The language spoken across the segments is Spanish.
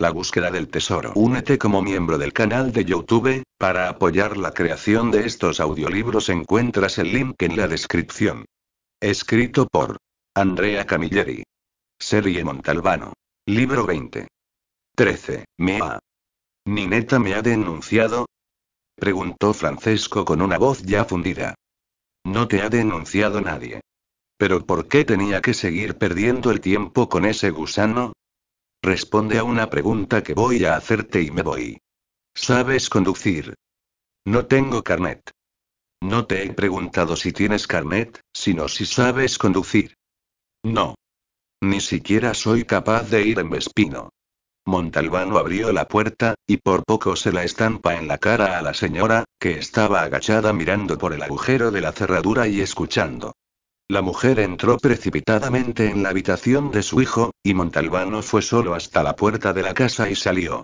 La búsqueda del tesoro. Únete como miembro del canal de YouTube, para apoyar la creación de estos audiolibros encuentras el link en la descripción. Escrito por Andrea Camilleri. Serie Montalbano. Libro 20. 13. Me ¿Nineta me ha denunciado? Preguntó Francesco con una voz ya fundida. No te ha denunciado nadie. Pero ¿por qué tenía que seguir perdiendo el tiempo con ese gusano? Responde a una pregunta que voy a hacerte y me voy. ¿Sabes conducir? No tengo carnet. No te he preguntado si tienes carnet, sino si sabes conducir. No. Ni siquiera soy capaz de ir en Vespino. Montalbano abrió la puerta, y por poco se la estampa en la cara a la señora, que estaba agachada mirando por el agujero de la cerradura y escuchando. La mujer entró precipitadamente en la habitación de su hijo, y Montalbano fue solo hasta la puerta de la casa y salió.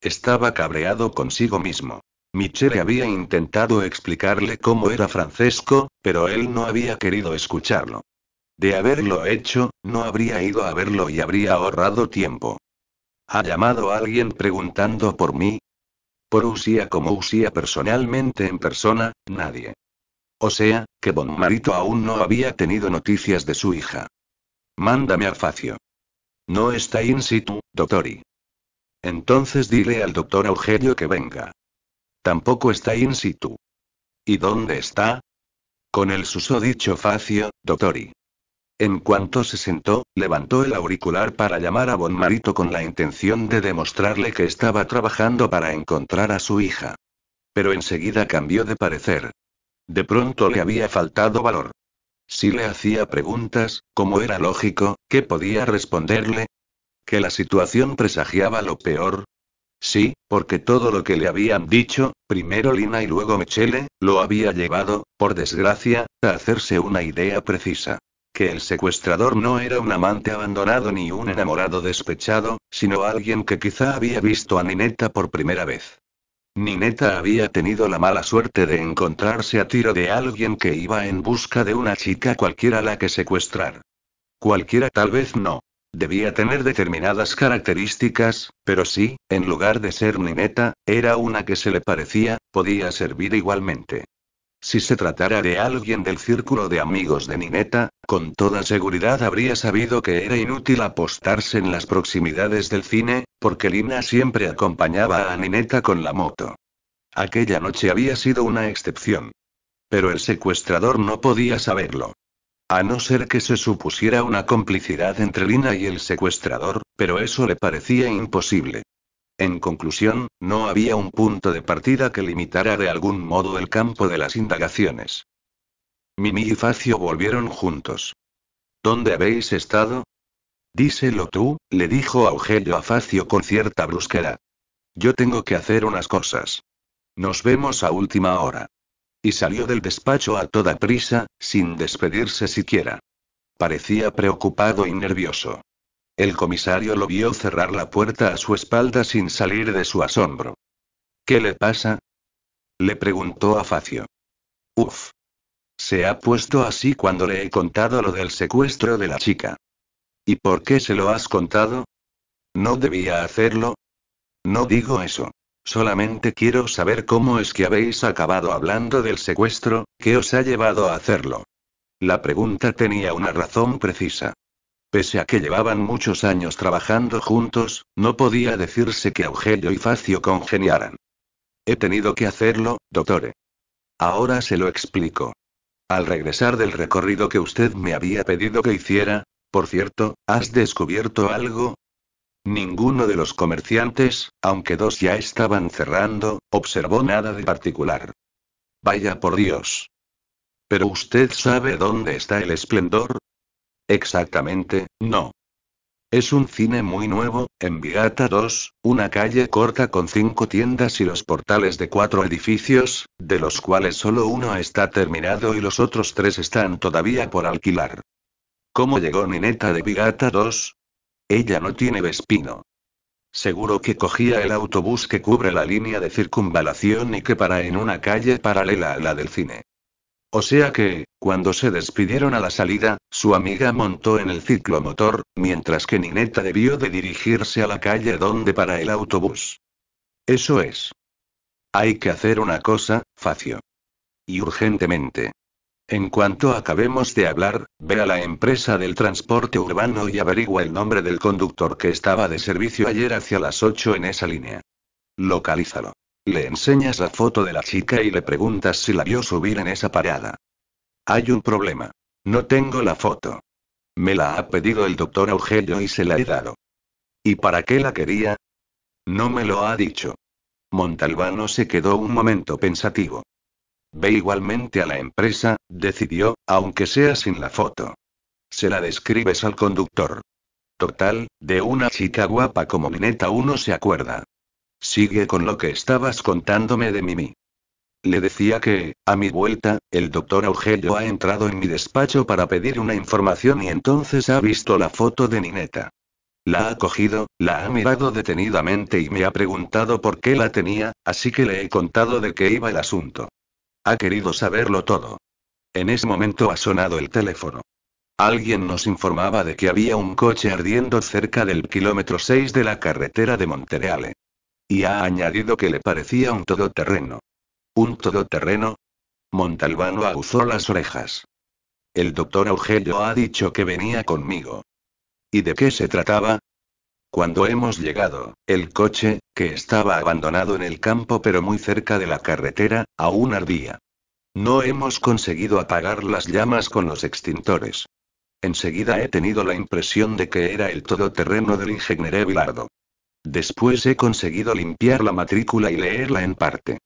Estaba cabreado consigo mismo. Michele había intentado explicarle cómo era Francesco, pero él no había querido escucharlo. De haberlo hecho, no habría ido a verlo y habría ahorrado tiempo. ¿Ha llamado alguien preguntando por mí? Por Usía como Usía personalmente en persona, nadie. O sea, que Bon Marito aún no había tenido noticias de su hija. Mándame a Facio. No está in situ, doctori. Entonces dile al doctor Eugenio que venga. Tampoco está in situ. ¿Y dónde está? Con el susodicho Facio, doctori. En cuanto se sentó, levantó el auricular para llamar a Bon Marito con la intención de demostrarle que estaba trabajando para encontrar a su hija. Pero enseguida cambió de parecer. De pronto le había faltado valor. Si le hacía preguntas, como era lógico, ¿qué podía responderle? ¿Que la situación presagiaba lo peor? Sí, porque todo lo que le habían dicho, primero Lina y luego Michele, lo había llevado, por desgracia, a hacerse una idea precisa. Que el secuestrador no era un amante abandonado ni un enamorado despechado, sino alguien que quizá había visto a Nineta por primera vez. Nineta había tenido la mala suerte de encontrarse a tiro de alguien que iba en busca de una chica cualquiera a la que secuestrar. Cualquiera tal vez no. Debía tener determinadas características, pero sí, en lugar de ser Nineta, era una que se le parecía, podía servir igualmente. Si se tratara de alguien del círculo de amigos de Nineta, con toda seguridad habría sabido que era inútil apostarse en las proximidades del cine, porque Lina siempre acompañaba a Nineta con la moto. Aquella noche había sido una excepción. Pero el secuestrador no podía saberlo. A no ser que se supusiera una complicidad entre Lina y el secuestrador, pero eso le parecía imposible. En conclusión, no había un punto de partida que limitara de algún modo el campo de las indagaciones. Mimi y Facio volvieron juntos. ¿Dónde habéis estado? Díselo tú, le dijo Augelio a Facio con cierta brusquedad. Yo tengo que hacer unas cosas. Nos vemos a última hora. Y salió del despacho a toda prisa, sin despedirse siquiera. Parecía preocupado y nervioso. El comisario lo vio cerrar la puerta a su espalda sin salir de su asombro. ¿Qué le pasa? Le preguntó a Facio. Uf. Se ha puesto así cuando le he contado lo del secuestro de la chica. ¿Y por qué se lo has contado? ¿No debía hacerlo? No digo eso. Solamente quiero saber cómo es que habéis acabado hablando del secuestro, qué os ha llevado a hacerlo. La pregunta tenía una razón precisa. Pese a que llevaban muchos años trabajando juntos, no podía decirse que augelio y Facio congeniaran. He tenido que hacerlo, doctor. Ahora se lo explico. Al regresar del recorrido que usted me había pedido que hiciera, por cierto, ¿has descubierto algo? Ninguno de los comerciantes, aunque dos ya estaban cerrando, observó nada de particular. Vaya por Dios. Pero usted sabe dónde está el esplendor, Exactamente, no. Es un cine muy nuevo, en Vigata 2, una calle corta con cinco tiendas y los portales de cuatro edificios, de los cuales solo uno está terminado y los otros tres están todavía por alquilar. ¿Cómo llegó Nineta de Vigata 2? Ella no tiene Vespino. Seguro que cogía el autobús que cubre la línea de circunvalación y que para en una calle paralela a la del cine. O sea que, cuando se despidieron a la salida, su amiga montó en el ciclomotor, mientras que Nineta debió de dirigirse a la calle donde para el autobús. Eso es. Hay que hacer una cosa, Facio. Y urgentemente. En cuanto acabemos de hablar, ve a la empresa del transporte urbano y averigua el nombre del conductor que estaba de servicio ayer hacia las 8 en esa línea. Localízalo. Le enseñas la foto de la chica y le preguntas si la vio subir en esa parada. Hay un problema. No tengo la foto. Me la ha pedido el doctor Eugenio y se la he dado. ¿Y para qué la quería? No me lo ha dicho. Montalbano se quedó un momento pensativo. Ve igualmente a la empresa, decidió, aunque sea sin la foto. Se la describes al conductor. Total, de una chica guapa como Mineta uno se acuerda. Sigue con lo que estabas contándome de Mimi. Le decía que, a mi vuelta, el doctor Augelio ha entrado en mi despacho para pedir una información y entonces ha visto la foto de Nineta. La ha cogido, la ha mirado detenidamente y me ha preguntado por qué la tenía, así que le he contado de qué iba el asunto. Ha querido saberlo todo. En ese momento ha sonado el teléfono. Alguien nos informaba de que había un coche ardiendo cerca del kilómetro 6 de la carretera de Montereale. Y ha añadido que le parecía un todoterreno. ¿Un todoterreno? Montalbano aguzó las orejas. El doctor Augelio ha dicho que venía conmigo. ¿Y de qué se trataba? Cuando hemos llegado, el coche, que estaba abandonado en el campo pero muy cerca de la carretera, aún ardía. No hemos conseguido apagar las llamas con los extintores. Enseguida he tenido la impresión de que era el todoterreno del ingeniero Bilardo. Después he conseguido limpiar la matrícula y leerla en parte.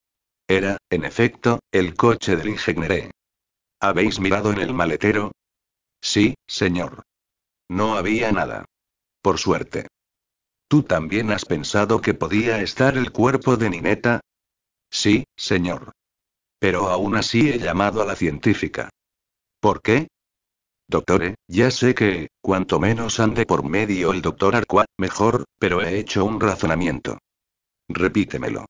Era, en efecto, el coche del ingeniero. ¿Habéis mirado en el maletero? Sí, señor. No había nada. Por suerte. ¿Tú también has pensado que podía estar el cuerpo de Nineta? Sí, señor. Pero aún así he llamado a la científica. ¿Por qué? Doctore, eh, ya sé que, cuanto menos ande por medio el doctor arqua mejor, pero he hecho un razonamiento. Repítemelo.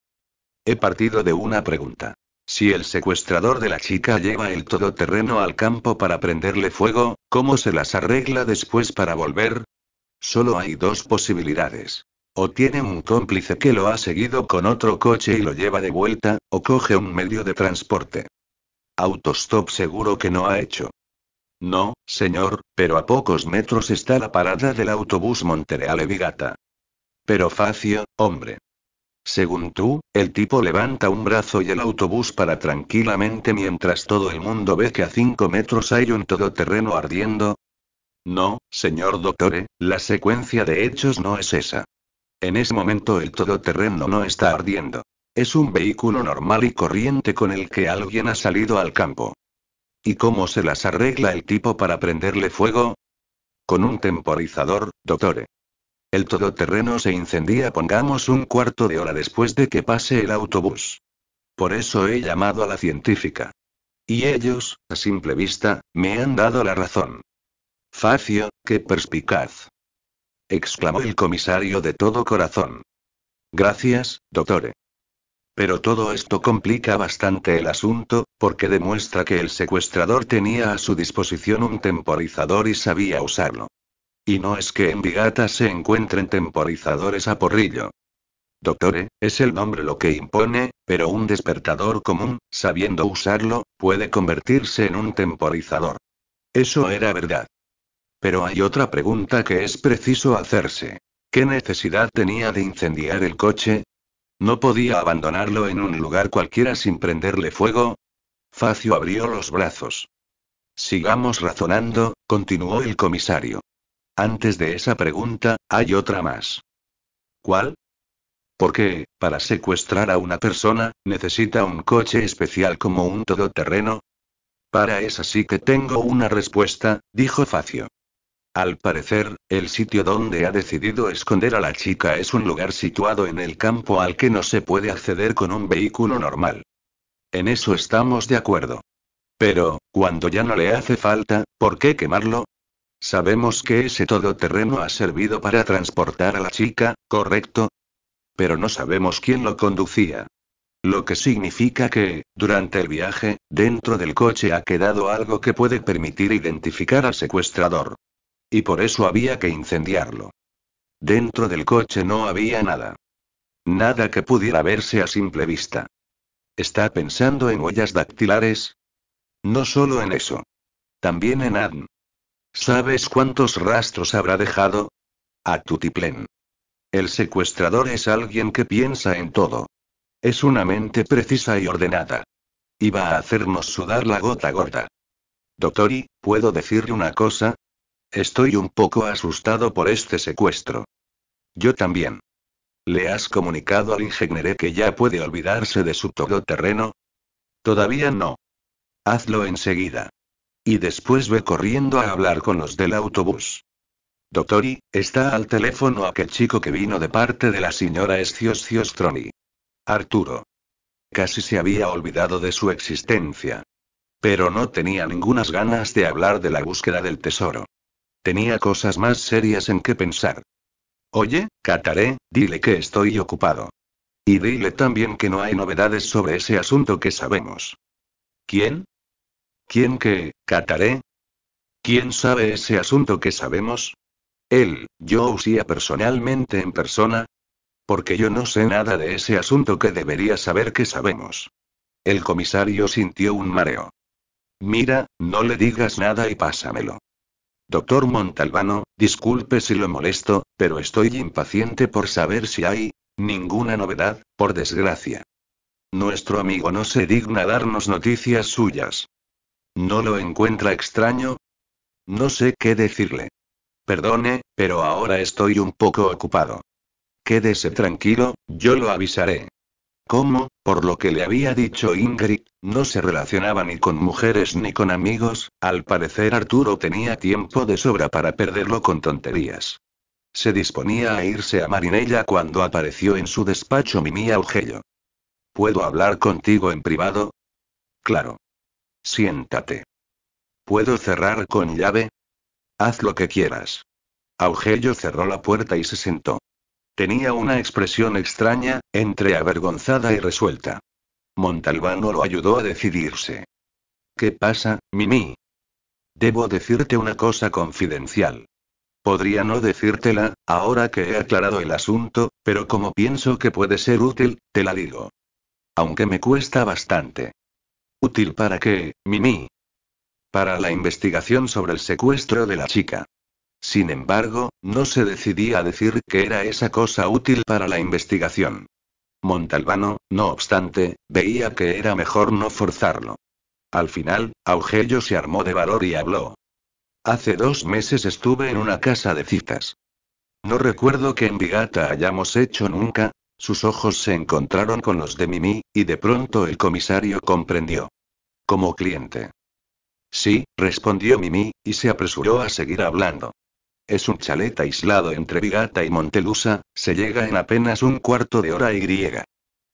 He partido de una pregunta. Si el secuestrador de la chica lleva el todoterreno al campo para prenderle fuego, ¿cómo se las arregla después para volver? Solo hay dos posibilidades. O tiene un cómplice que lo ha seguido con otro coche y lo lleva de vuelta, o coge un medio de transporte. Autostop seguro que no ha hecho. No, señor, pero a pocos metros está la parada del autobús Montreal-Evigata. Pero Facio, hombre. Según tú, el tipo levanta un brazo y el autobús para tranquilamente mientras todo el mundo ve que a cinco metros hay un todoterreno ardiendo. No, señor doctor, eh, la secuencia de hechos no es esa. En ese momento el todoterreno no está ardiendo. Es un vehículo normal y corriente con el que alguien ha salido al campo. ¿Y cómo se las arregla el tipo para prenderle fuego? Con un temporizador, doctore. El todoterreno se incendia pongamos un cuarto de hora después de que pase el autobús. Por eso he llamado a la científica. Y ellos, a simple vista, me han dado la razón. Facio, qué perspicaz. exclamó el comisario de todo corazón. Gracias, doctore. Pero todo esto complica bastante el asunto, porque demuestra que el secuestrador tenía a su disposición un temporizador y sabía usarlo. Y no es que en Bigata se encuentren temporizadores a porrillo. Doctore, es el nombre lo que impone, pero un despertador común, sabiendo usarlo, puede convertirse en un temporizador. Eso era verdad. Pero hay otra pregunta que es preciso hacerse. ¿Qué necesidad tenía de incendiar el coche? No podía abandonarlo en un lugar cualquiera sin prenderle fuego. Facio abrió los brazos. Sigamos razonando, continuó el comisario. Antes de esa pregunta, hay otra más. ¿Cuál? Porque, para secuestrar a una persona, necesita un coche especial como un todoterreno. Para esa sí que tengo una respuesta, dijo Facio. Al parecer, el sitio donde ha decidido esconder a la chica es un lugar situado en el campo al que no se puede acceder con un vehículo normal. En eso estamos de acuerdo. Pero, cuando ya no le hace falta, ¿por qué quemarlo? Sabemos que ese todoterreno ha servido para transportar a la chica, ¿correcto? Pero no sabemos quién lo conducía. Lo que significa que, durante el viaje, dentro del coche ha quedado algo que puede permitir identificar al secuestrador. Y por eso había que incendiarlo. Dentro del coche no había nada. Nada que pudiera verse a simple vista. ¿Está pensando en huellas dactilares? No solo en eso. También en Adn. ¿Sabes cuántos rastros habrá dejado? A tutiplen. El secuestrador es alguien que piensa en todo. Es una mente precisa y ordenada. Iba a hacernos sudar la gota gorda. Doctori, ¿puedo decirle una cosa? Estoy un poco asustado por este secuestro. Yo también. ¿Le has comunicado al ingeniero que ya puede olvidarse de su todoterreno? Todavía no. Hazlo enseguida. Y después ve corriendo a hablar con los del autobús. Doctori, está al teléfono aquel chico que vino de parte de la señora esciostroni Arturo. Casi se había olvidado de su existencia. Pero no tenía ninguna ganas de hablar de la búsqueda del tesoro. Tenía cosas más serias en que pensar. Oye, Cataré, dile que estoy ocupado. Y dile también que no hay novedades sobre ese asunto que sabemos. ¿Quién? ¿Quién que, Cataré? ¿Quién sabe ese asunto que sabemos? Él, yo usía personalmente en persona. Porque yo no sé nada de ese asunto que debería saber que sabemos. El comisario sintió un mareo. Mira, no le digas nada y pásamelo. Doctor Montalbano, disculpe si lo molesto, pero estoy impaciente por saber si hay ninguna novedad, por desgracia. Nuestro amigo no se digna darnos noticias suyas. ¿No lo encuentra extraño? No sé qué decirle. Perdone, pero ahora estoy un poco ocupado. Quédese tranquilo, yo lo avisaré. ¿Cómo? Por lo que le había dicho Ingrid, no se relacionaba ni con mujeres ni con amigos, al parecer Arturo tenía tiempo de sobra para perderlo con tonterías. Se disponía a irse a Marinella cuando apareció en su despacho Mimi Augello. ¿Puedo hablar contigo en privado? Claro. Siéntate. ¿Puedo cerrar con llave? Haz lo que quieras. Augello cerró la puerta y se sentó. Tenía una expresión extraña, entre avergonzada y resuelta. Montalbano lo ayudó a decidirse. ¿Qué pasa, Mimi? Debo decirte una cosa confidencial. Podría no decírtela, ahora que he aclarado el asunto, pero como pienso que puede ser útil, te la digo. Aunque me cuesta bastante. ¿Útil para qué, Mimi? Para la investigación sobre el secuestro de la chica. Sin embargo, no se decidía a decir que era esa cosa útil para la investigación. Montalbano, no obstante, veía que era mejor no forzarlo. Al final, Augello se armó de valor y habló. Hace dos meses estuve en una casa de citas. No recuerdo que en Vigata hayamos hecho nunca. Sus ojos se encontraron con los de Mimi, y de pronto el comisario comprendió. Como cliente. Sí, respondió Mimi, y se apresuró a seguir hablando. Es un chalet aislado entre Vigata y Montelusa, se llega en apenas un cuarto de hora y griega.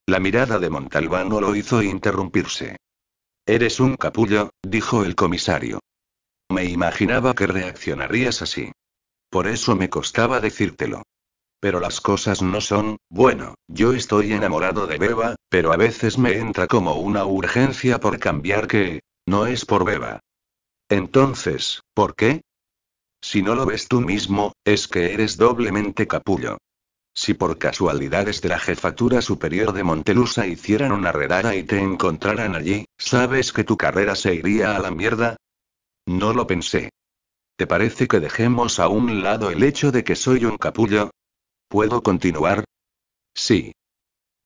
La mirada de Montalbano lo hizo interrumpirse. Eres un capullo, dijo el comisario. Me imaginaba que reaccionarías así. Por eso me costaba decírtelo. Pero las cosas no son, bueno, yo estoy enamorado de Beba, pero a veces me entra como una urgencia por cambiar que... no es por Beba. Entonces, ¿por qué? Si no lo ves tú mismo, es que eres doblemente capullo. Si por casualidades de la jefatura superior de Montelusa hicieran una redada y te encontraran allí, ¿sabes que tu carrera se iría a la mierda? No lo pensé. ¿Te parece que dejemos a un lado el hecho de que soy un capullo? ¿Puedo continuar? Sí.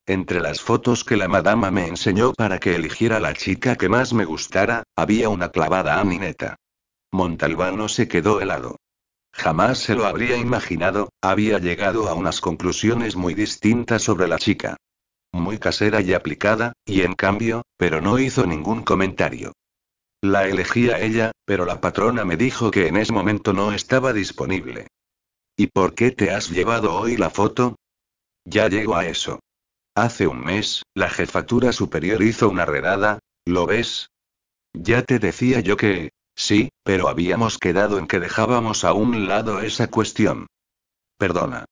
Entre las fotos que la madama me enseñó para que eligiera la chica que más me gustara, había una clavada a mi Montalbano se quedó helado. Jamás se lo habría imaginado, había llegado a unas conclusiones muy distintas sobre la chica. Muy casera y aplicada, y en cambio, pero no hizo ningún comentario. La elegí a ella, pero la patrona me dijo que en ese momento no estaba disponible. ¿Y por qué te has llevado hoy la foto? Ya llego a eso. Hace un mes, la jefatura superior hizo una redada, ¿lo ves? Ya te decía yo que, Sí, pero habíamos quedado en que dejábamos a un lado esa cuestión. Perdona.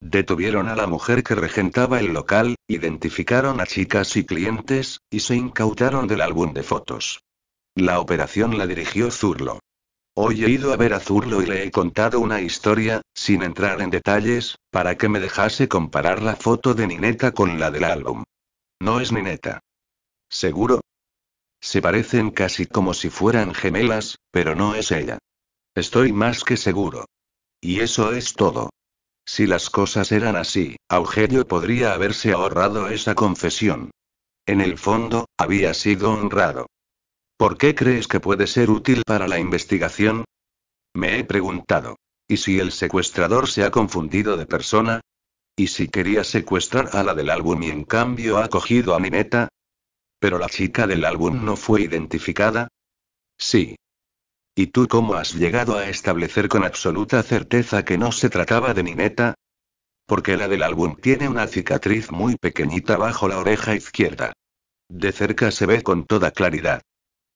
Detuvieron a la mujer que regentaba el local, identificaron a chicas y clientes, y se incautaron del álbum de fotos. La operación la dirigió Zurlo. Hoy he ido a ver a Zurlo y le he contado una historia, sin entrar en detalles, para que me dejase comparar la foto de Nineta con la del álbum. No es Nineta. ¿Seguro? Se parecen casi como si fueran gemelas, pero no es ella. Estoy más que seguro. Y eso es todo. Si las cosas eran así, Eugenio podría haberse ahorrado esa confesión. En el fondo, había sido honrado. ¿Por qué crees que puede ser útil para la investigación? Me he preguntado. ¿Y si el secuestrador se ha confundido de persona? ¿Y si quería secuestrar a la del álbum y en cambio ha cogido a mi neta? ¿Pero la chica del álbum no fue identificada? Sí. ¿Y tú cómo has llegado a establecer con absoluta certeza que no se trataba de Nineta? Porque la del álbum tiene una cicatriz muy pequeñita bajo la oreja izquierda. De cerca se ve con toda claridad.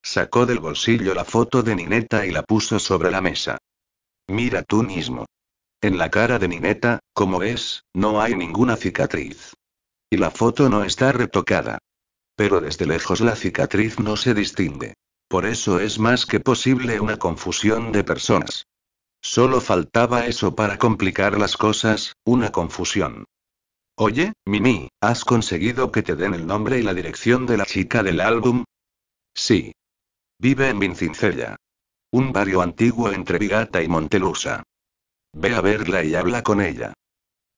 Sacó del bolsillo la foto de Nineta y la puso sobre la mesa. Mira tú mismo. En la cara de Nineta, como ves, no hay ninguna cicatriz. Y la foto no está retocada. Pero desde lejos la cicatriz no se distingue. Por eso es más que posible una confusión de personas. Solo faltaba eso para complicar las cosas, una confusión. Oye, Mimi, ¿has conseguido que te den el nombre y la dirección de la chica del álbum? Sí. Vive en Vincincella. Un barrio antiguo entre Vigata y Montelusa. Ve a verla y habla con ella.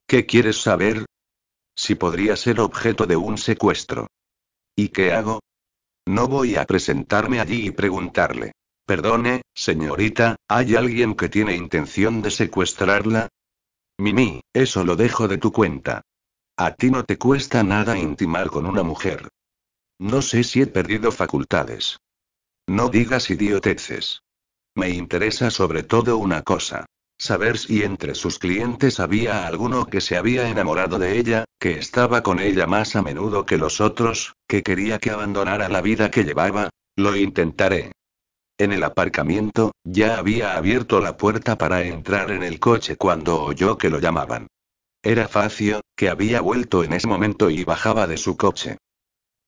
¿Qué quieres saber? Si podría ser objeto de un secuestro. ¿Y qué hago? No voy a presentarme allí y preguntarle. Perdone, señorita, ¿hay alguien que tiene intención de secuestrarla? Mimi, eso lo dejo de tu cuenta. A ti no te cuesta nada intimar con una mujer. No sé si he perdido facultades. No digas idioteces. Me interesa sobre todo una cosa. Saber si entre sus clientes había alguno que se había enamorado de ella, que estaba con ella más a menudo que los otros, que quería que abandonara la vida que llevaba, lo intentaré. En el aparcamiento, ya había abierto la puerta para entrar en el coche cuando oyó que lo llamaban. Era Facio, que había vuelto en ese momento y bajaba de su coche.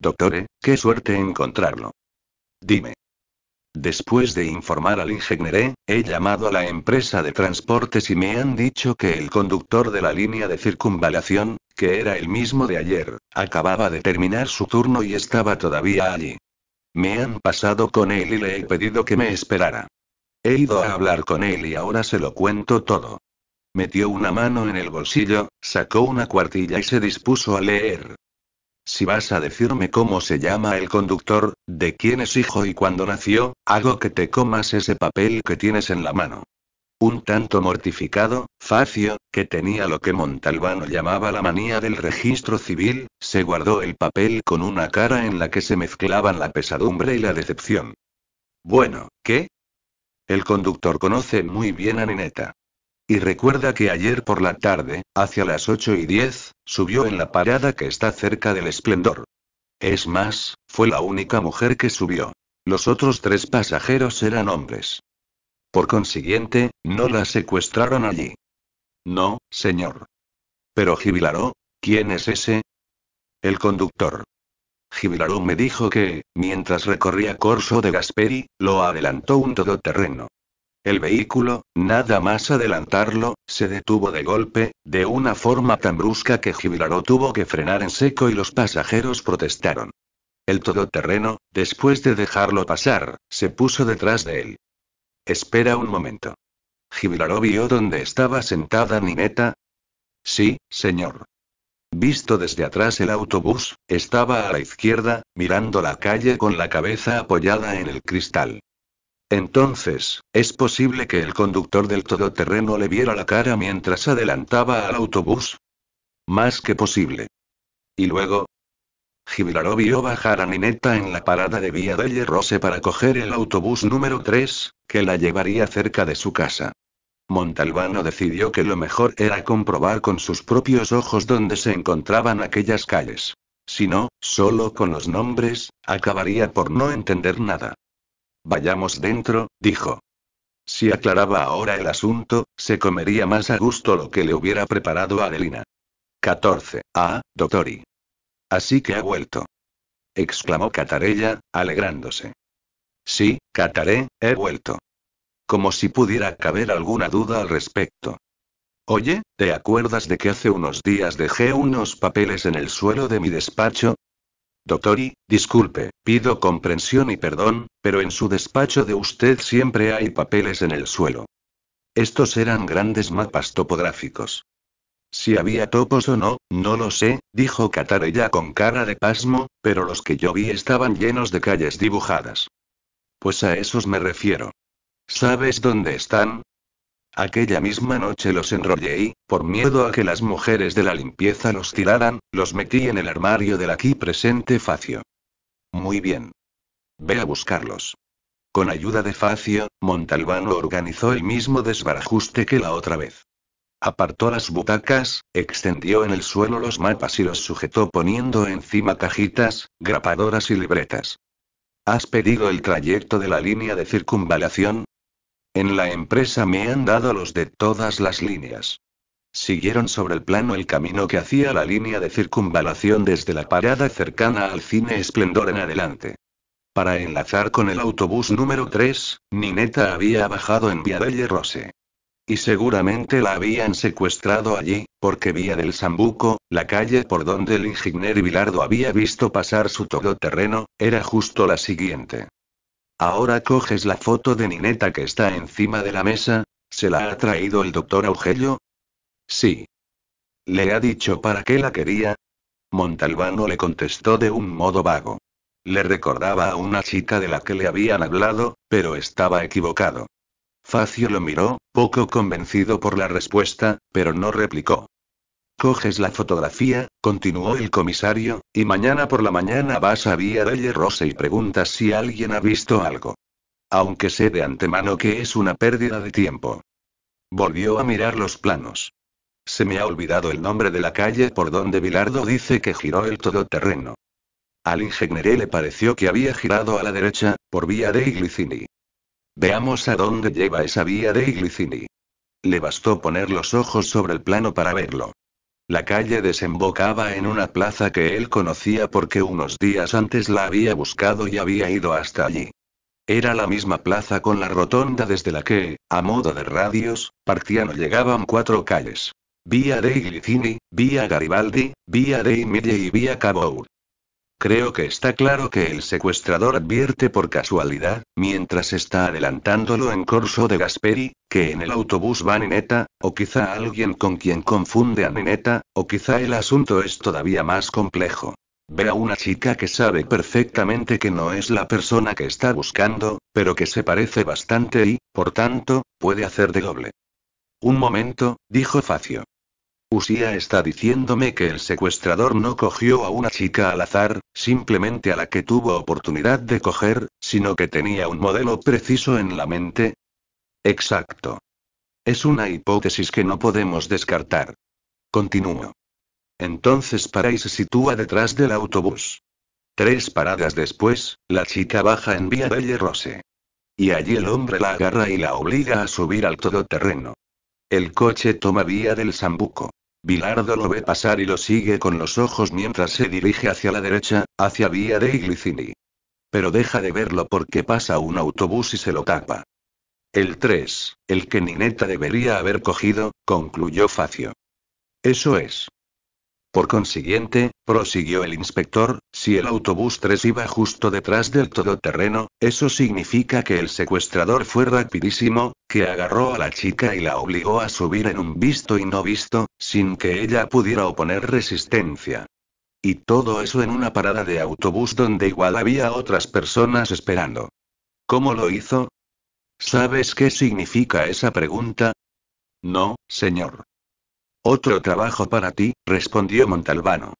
Doctor, qué suerte encontrarlo. Dime, Después de informar al ingeniero, he llamado a la empresa de transportes y me han dicho que el conductor de la línea de circunvalación, que era el mismo de ayer, acababa de terminar su turno y estaba todavía allí. Me han pasado con él y le he pedido que me esperara. He ido a hablar con él y ahora se lo cuento todo. Metió una mano en el bolsillo, sacó una cuartilla y se dispuso a leer. Si vas a decirme cómo se llama el conductor, de quién es hijo y cuándo nació, hago que te comas ese papel que tienes en la mano. Un tanto mortificado, Facio, que tenía lo que Montalbano llamaba la manía del registro civil, se guardó el papel con una cara en la que se mezclaban la pesadumbre y la decepción. Bueno, ¿qué? El conductor conoce muy bien a Nineta. Y recuerda que ayer por la tarde, hacia las 8 y 10, subió en la parada que está cerca del esplendor. Es más, fue la única mujer que subió. Los otros tres pasajeros eran hombres. Por consiguiente, no la secuestraron allí. No, señor. Pero Gibilaró, ¿quién es ese? El conductor. Gibilaró me dijo que, mientras recorría Corso de Gasperi, lo adelantó un todoterreno. El vehículo, nada más adelantarlo, se detuvo de golpe, de una forma tan brusca que Gibilaró tuvo que frenar en seco y los pasajeros protestaron. El todoterreno, después de dejarlo pasar, se puso detrás de él. Espera un momento. Gibilaró vio dónde estaba sentada Nineta. Sí, señor. Visto desde atrás el autobús, estaba a la izquierda, mirando la calle con la cabeza apoyada en el cristal. Entonces, es posible que el conductor del todoterreno le viera la cara mientras adelantaba al autobús. Más que posible. Y luego, Gibrarov vio bajar a Nineta en la parada de Vía del Rose para coger el autobús número 3, que la llevaría cerca de su casa. Montalbano decidió que lo mejor era comprobar con sus propios ojos dónde se encontraban aquellas calles. Si no, solo con los nombres, acabaría por no entender nada. Vayamos dentro, dijo. Si aclaraba ahora el asunto, se comería más a gusto lo que le hubiera preparado Adelina. 14. Ah, doctori. Así que ha vuelto. exclamó Catarella, alegrándose. Sí, Cataré, he vuelto. Como si pudiera caber alguna duda al respecto. Oye, ¿te acuerdas de que hace unos días dejé unos papeles en el suelo de mi despacho? Doctori, disculpe, pido comprensión y perdón, pero en su despacho de usted siempre hay papeles en el suelo. Estos eran grandes mapas topográficos. Si había topos o no, no lo sé, dijo Catarella con cara de pasmo, pero los que yo vi estaban llenos de calles dibujadas. Pues a esos me refiero. ¿Sabes dónde están? Aquella misma noche los enrollé y, por miedo a que las mujeres de la limpieza los tiraran, los metí en el armario del aquí presente Facio. Muy bien. Ve a buscarlos. Con ayuda de Facio, Montalbano organizó el mismo desbarajuste que la otra vez. Apartó las butacas, extendió en el suelo los mapas y los sujetó poniendo encima cajitas, grapadoras y libretas. ¿Has pedido el trayecto de la línea de circunvalación? En la empresa me han dado los de todas las líneas. Siguieron sobre el plano el camino que hacía la línea de circunvalación desde la parada cercana al cine Esplendor en adelante. Para enlazar con el autobús número 3, Nineta había bajado en Vía del Rose. Y seguramente la habían secuestrado allí, porque vía del Sambuco, la calle por donde el ingeniero Vilardo había visto pasar su todoterreno, era justo la siguiente. Ahora coges la foto de Nineta que está encima de la mesa, ¿se la ha traído el doctor Augello? Sí. ¿Le ha dicho para qué la quería? Montalbano le contestó de un modo vago. Le recordaba a una chica de la que le habían hablado, pero estaba equivocado. Facio lo miró, poco convencido por la respuesta, pero no replicó. Coges la fotografía, continuó el comisario, y mañana por la mañana vas a Vía de Rosa y preguntas si alguien ha visto algo. Aunque sé de antemano que es una pérdida de tiempo. Volvió a mirar los planos. Se me ha olvidado el nombre de la calle por donde Bilardo dice que giró el todoterreno. Al ingeniero le pareció que había girado a la derecha, por vía de Iglicini. Veamos a dónde lleva esa vía de Iglicini. Le bastó poner los ojos sobre el plano para verlo. La calle desembocaba en una plaza que él conocía porque unos días antes la había buscado y había ido hasta allí. Era la misma plaza con la rotonda desde la que, a modo de radios, partían o llegaban cuatro calles. Vía de Glicini, vía Garibaldi, vía de Mille y vía Cabour. Creo que está claro que el secuestrador advierte por casualidad, mientras está adelantándolo en corso de Gasperi, que en el autobús va Nineta, o quizá alguien con quien confunde a Nineta, o quizá el asunto es todavía más complejo. Ve a una chica que sabe perfectamente que no es la persona que está buscando, pero que se parece bastante y, por tanto, puede hacer de doble. Un momento, dijo Facio. Usía está diciéndome que el secuestrador no cogió a una chica al azar, simplemente a la que tuvo oportunidad de coger, sino que tenía un modelo preciso en la mente. Exacto. Es una hipótesis que no podemos descartar. Continúo. Entonces para y se sitúa detrás del autobús. Tres paradas después, la chica baja en Vía de Rose. Y allí el hombre la agarra y la obliga a subir al todoterreno. El coche toma vía del Sambuco. Bilardo lo ve pasar y lo sigue con los ojos mientras se dirige hacia la derecha, hacia Vía de Iglicini. Pero deja de verlo porque pasa un autobús y se lo tapa. El 3, el que Nineta debería haber cogido, concluyó Facio. Eso es. Por consiguiente, prosiguió el inspector, si el autobús 3 iba justo detrás del todoterreno, eso significa que el secuestrador fue rapidísimo, que agarró a la chica y la obligó a subir en un visto y no visto, sin que ella pudiera oponer resistencia. Y todo eso en una parada de autobús donde igual había otras personas esperando. ¿Cómo lo hizo? ¿Sabes qué significa esa pregunta? No, señor. Otro trabajo para ti, respondió Montalbano.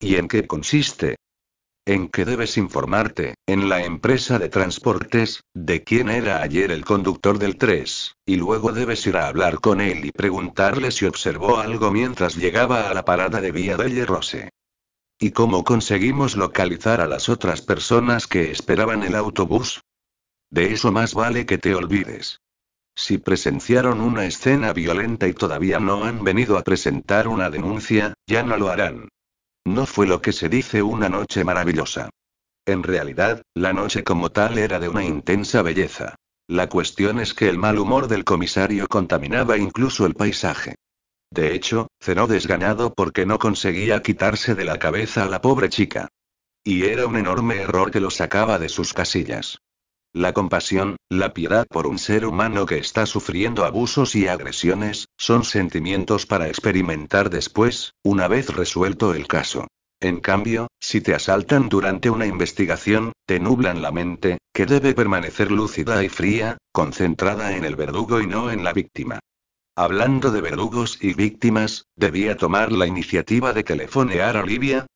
¿Y en qué consiste? En que debes informarte, en la empresa de transportes, de quién era ayer el conductor del 3, y luego debes ir a hablar con él y preguntarle si observó algo mientras llegaba a la parada de Vía de Rose. ¿Y cómo conseguimos localizar a las otras personas que esperaban el autobús? De eso más vale que te olvides. Si presenciaron una escena violenta y todavía no han venido a presentar una denuncia, ya no lo harán. No fue lo que se dice una noche maravillosa. En realidad, la noche como tal era de una intensa belleza. La cuestión es que el mal humor del comisario contaminaba incluso el paisaje. De hecho, cenó desganado porque no conseguía quitarse de la cabeza a la pobre chica. Y era un enorme error que lo sacaba de sus casillas. La compasión, la piedad por un ser humano que está sufriendo abusos y agresiones, son sentimientos para experimentar después, una vez resuelto el caso. En cambio, si te asaltan durante una investigación, te nublan la mente, que debe permanecer lúcida y fría, concentrada en el verdugo y no en la víctima. Hablando de verdugos y víctimas, debía tomar la iniciativa de telefonear a Olivia,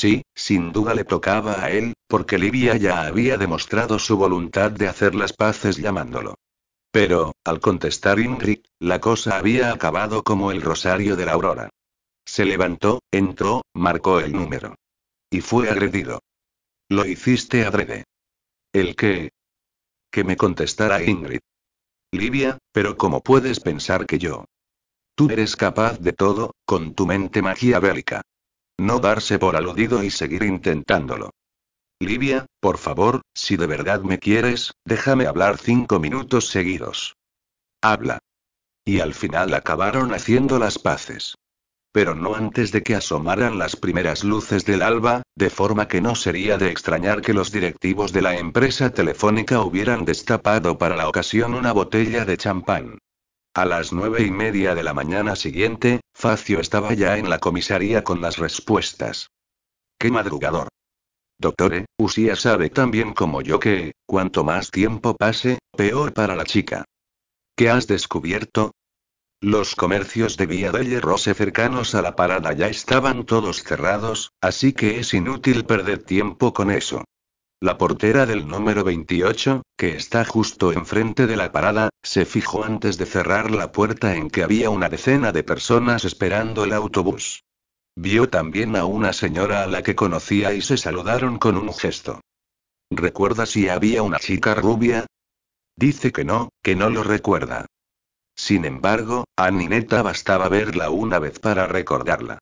Sí, sin duda le tocaba a él, porque Livia ya había demostrado su voluntad de hacer las paces llamándolo. Pero, al contestar Ingrid, la cosa había acabado como el rosario de la aurora. Se levantó, entró, marcó el número. Y fue agredido. Lo hiciste adrede. ¿El qué? Que me contestara Ingrid. Livia, pero ¿cómo puedes pensar que yo? Tú eres capaz de todo, con tu mente magia bélica. No darse por aludido y seguir intentándolo. Livia, por favor, si de verdad me quieres, déjame hablar cinco minutos seguidos. Habla. Y al final acabaron haciendo las paces. Pero no antes de que asomaran las primeras luces del alba, de forma que no sería de extrañar que los directivos de la empresa telefónica hubieran destapado para la ocasión una botella de champán. A las nueve y media de la mañana siguiente, Facio estaba ya en la comisaría con las respuestas. ¡Qué madrugador! Doctor, Usía sabe tan bien como yo que, cuanto más tiempo pase, peor para la chica. ¿Qué has descubierto? Los comercios de Vía del Rose cercanos a la parada ya estaban todos cerrados, así que es inútil perder tiempo con eso. La portera del número 28, que está justo enfrente de la parada, se fijó antes de cerrar la puerta en que había una decena de personas esperando el autobús. Vio también a una señora a la que conocía y se saludaron con un gesto. ¿Recuerda si había una chica rubia? Dice que no, que no lo recuerda. Sin embargo, a Nineta bastaba verla una vez para recordarla.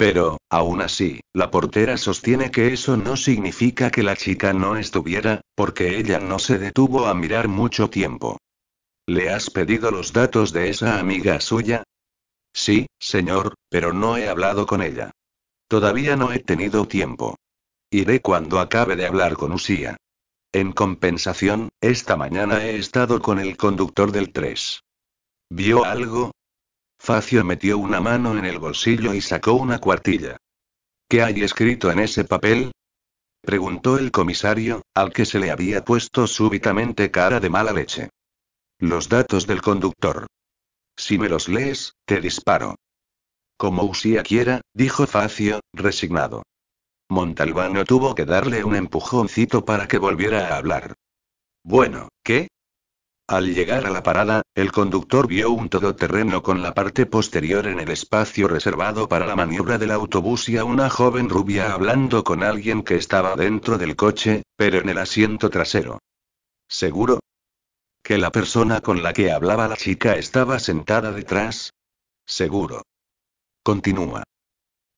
Pero, aún así, la portera sostiene que eso no significa que la chica no estuviera, porque ella no se detuvo a mirar mucho tiempo. ¿Le has pedido los datos de esa amiga suya? Sí, señor, pero no he hablado con ella. Todavía no he tenido tiempo. Iré cuando acabe de hablar con Usía. En compensación, esta mañana he estado con el conductor del 3. ¿Vio algo? Facio metió una mano en el bolsillo y sacó una cuartilla. ¿Qué hay escrito en ese papel? preguntó el comisario, al que se le había puesto súbitamente cara de mala leche. Los datos del conductor. Si me los lees, te disparo. Como Usía quiera, dijo Facio, resignado. Montalbano tuvo que darle un empujoncito para que volviera a hablar. Bueno, ¿qué? Al llegar a la parada, el conductor vio un todoterreno con la parte posterior en el espacio reservado para la maniobra del autobús y a una joven rubia hablando con alguien que estaba dentro del coche, pero en el asiento trasero. ¿Seguro? ¿Que la persona con la que hablaba la chica estaba sentada detrás? Seguro. Continúa.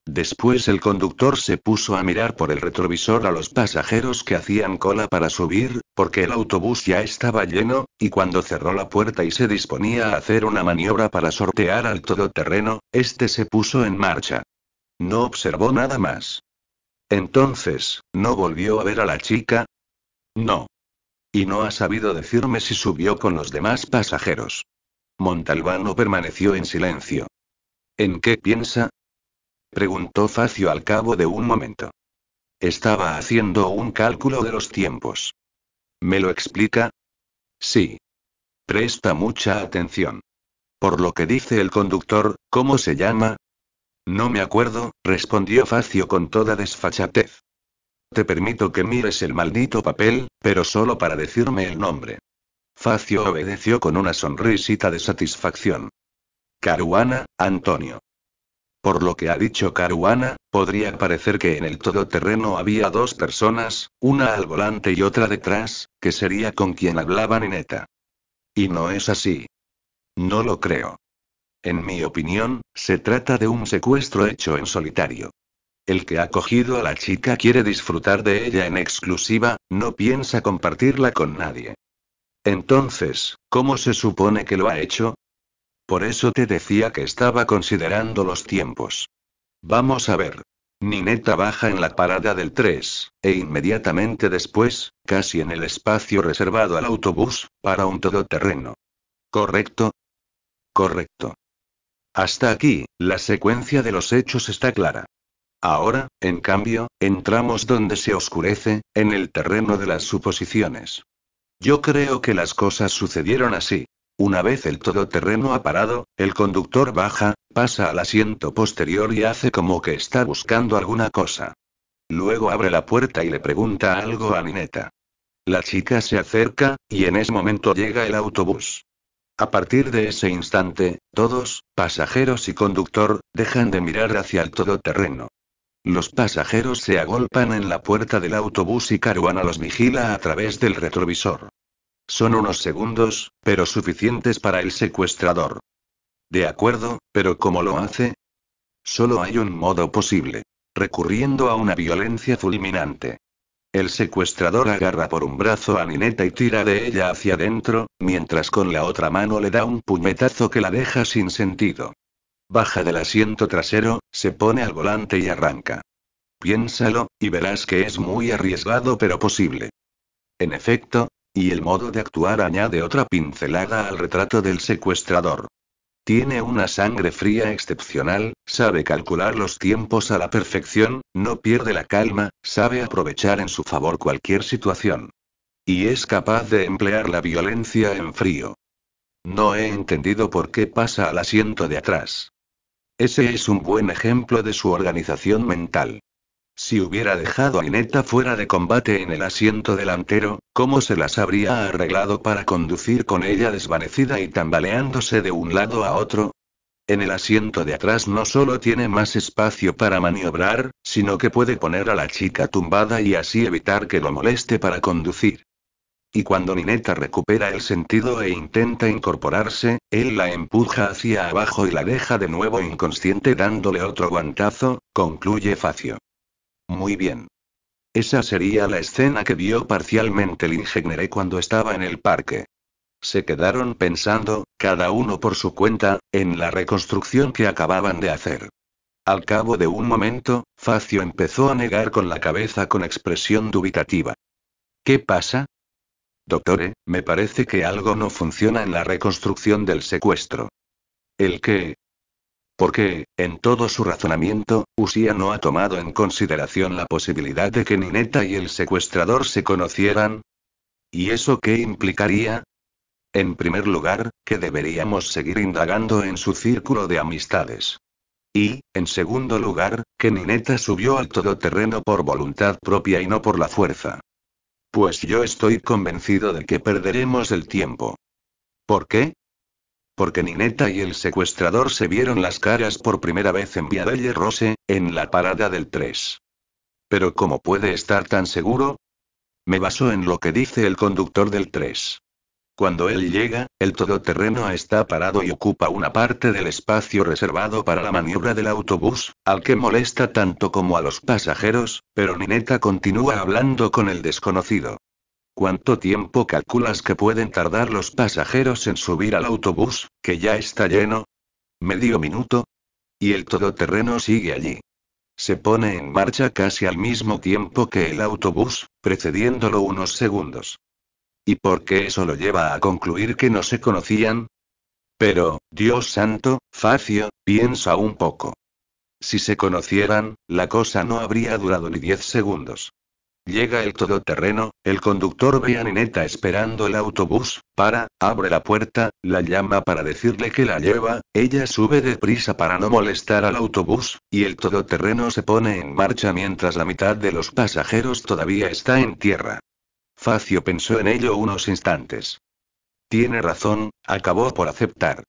Después el conductor se puso a mirar por el retrovisor a los pasajeros que hacían cola para subir, porque el autobús ya estaba lleno, y cuando cerró la puerta y se disponía a hacer una maniobra para sortear al todoterreno, este se puso en marcha. No observó nada más. Entonces, ¿no volvió a ver a la chica? No. Y no ha sabido decirme si subió con los demás pasajeros. Montalbano permaneció en silencio. ¿En qué piensa? preguntó Facio al cabo de un momento. Estaba haciendo un cálculo de los tiempos. ¿Me lo explica? Sí. Presta mucha atención. Por lo que dice el conductor, ¿cómo se llama? No me acuerdo, respondió Facio con toda desfachatez. Te permito que mires el maldito papel, pero solo para decirme el nombre. Facio obedeció con una sonrisita de satisfacción. Caruana, Antonio. Por lo que ha dicho Caruana, podría parecer que en el todoterreno había dos personas, una al volante y otra detrás, que sería con quien hablaba Nineta. Y no es así. No lo creo. En mi opinión, se trata de un secuestro hecho en solitario. El que ha cogido a la chica quiere disfrutar de ella en exclusiva, no piensa compartirla con nadie. Entonces, ¿cómo se supone que lo ha hecho? Por eso te decía que estaba considerando los tiempos. Vamos a ver. Nineta baja en la parada del 3, e inmediatamente después, casi en el espacio reservado al autobús, para un todoterreno. ¿Correcto? Correcto. Hasta aquí, la secuencia de los hechos está clara. Ahora, en cambio, entramos donde se oscurece, en el terreno de las suposiciones. Yo creo que las cosas sucedieron así. Una vez el todoterreno ha parado, el conductor baja, pasa al asiento posterior y hace como que está buscando alguna cosa. Luego abre la puerta y le pregunta algo a Nineta. La chica se acerca, y en ese momento llega el autobús. A partir de ese instante, todos, pasajeros y conductor, dejan de mirar hacia el todoterreno. Los pasajeros se agolpan en la puerta del autobús y Caruana los vigila a través del retrovisor. Son unos segundos, pero suficientes para el secuestrador. De acuerdo, pero ¿cómo lo hace? Solo hay un modo posible. Recurriendo a una violencia fulminante. El secuestrador agarra por un brazo a Nineta y tira de ella hacia adentro, mientras con la otra mano le da un puñetazo que la deja sin sentido. Baja del asiento trasero, se pone al volante y arranca. Piénsalo, y verás que es muy arriesgado pero posible. En efecto, y el modo de actuar añade otra pincelada al retrato del secuestrador. Tiene una sangre fría excepcional, sabe calcular los tiempos a la perfección, no pierde la calma, sabe aprovechar en su favor cualquier situación. Y es capaz de emplear la violencia en frío. No he entendido por qué pasa al asiento de atrás. Ese es un buen ejemplo de su organización mental. Si hubiera dejado a Ineta fuera de combate en el asiento delantero, ¿cómo se las habría arreglado para conducir con ella desvanecida y tambaleándose de un lado a otro? En el asiento de atrás no solo tiene más espacio para maniobrar, sino que puede poner a la chica tumbada y así evitar que lo moleste para conducir. Y cuando Nineta recupera el sentido e intenta incorporarse, él la empuja hacia abajo y la deja de nuevo inconsciente dándole otro guantazo, concluye Facio. Muy bien. Esa sería la escena que vio parcialmente el ingeniero cuando estaba en el parque. Se quedaron pensando, cada uno por su cuenta, en la reconstrucción que acababan de hacer. Al cabo de un momento, Facio empezó a negar con la cabeza con expresión dubitativa. ¿Qué pasa? Doctore, me parece que algo no funciona en la reconstrucción del secuestro. ¿El qué? Porque, en todo su razonamiento, Usía no ha tomado en consideración la posibilidad de que Nineta y el secuestrador se conocieran. ¿Y eso qué implicaría? En primer lugar, que deberíamos seguir indagando en su círculo de amistades. Y, en segundo lugar, que Nineta subió al todoterreno por voluntad propia y no por la fuerza. Pues yo estoy convencido de que perderemos el tiempo. ¿Por qué? porque Nineta y el secuestrador se vieron las caras por primera vez en Via Rose, en la parada del 3. Pero ¿cómo puede estar tan seguro? Me baso en lo que dice el conductor del 3. Cuando él llega, el todoterreno está parado y ocupa una parte del espacio reservado para la maniobra del autobús, al que molesta tanto como a los pasajeros, pero Nineta continúa hablando con el desconocido. ¿Cuánto tiempo calculas que pueden tardar los pasajeros en subir al autobús, que ya está lleno? ¿Medio minuto? Y el todoterreno sigue allí. Se pone en marcha casi al mismo tiempo que el autobús, precediéndolo unos segundos. ¿Y por qué eso lo lleva a concluir que no se conocían? Pero, Dios santo, Facio, piensa un poco. Si se conocieran, la cosa no habría durado ni diez segundos. Llega el todoterreno, el conductor ve a Nineta esperando el autobús, para, abre la puerta, la llama para decirle que la lleva, ella sube deprisa para no molestar al autobús, y el todoterreno se pone en marcha mientras la mitad de los pasajeros todavía está en tierra. Facio pensó en ello unos instantes. Tiene razón, acabó por aceptar.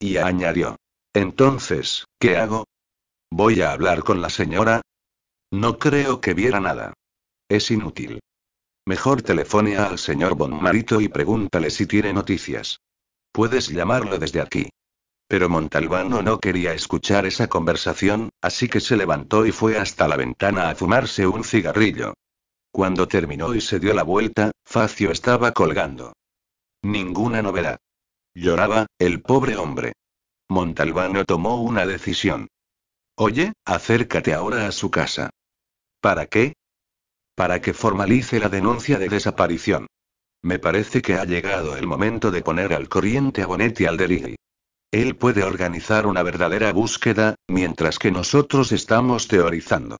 Y añadió. Entonces, ¿qué hago? ¿Voy a hablar con la señora? No creo que viera nada. Es inútil. Mejor telefone al señor Bonmarito y pregúntale si tiene noticias. Puedes llamarlo desde aquí. Pero Montalbano no quería escuchar esa conversación, así que se levantó y fue hasta la ventana a fumarse un cigarrillo. Cuando terminó y se dio la vuelta, Facio estaba colgando. Ninguna novedad. Lloraba, el pobre hombre. Montalbano tomó una decisión. Oye, acércate ahora a su casa. ¿Para qué? para que formalice la denuncia de desaparición. Me parece que ha llegado el momento de poner al corriente a Bonetti delirio. Él puede organizar una verdadera búsqueda, mientras que nosotros estamos teorizando.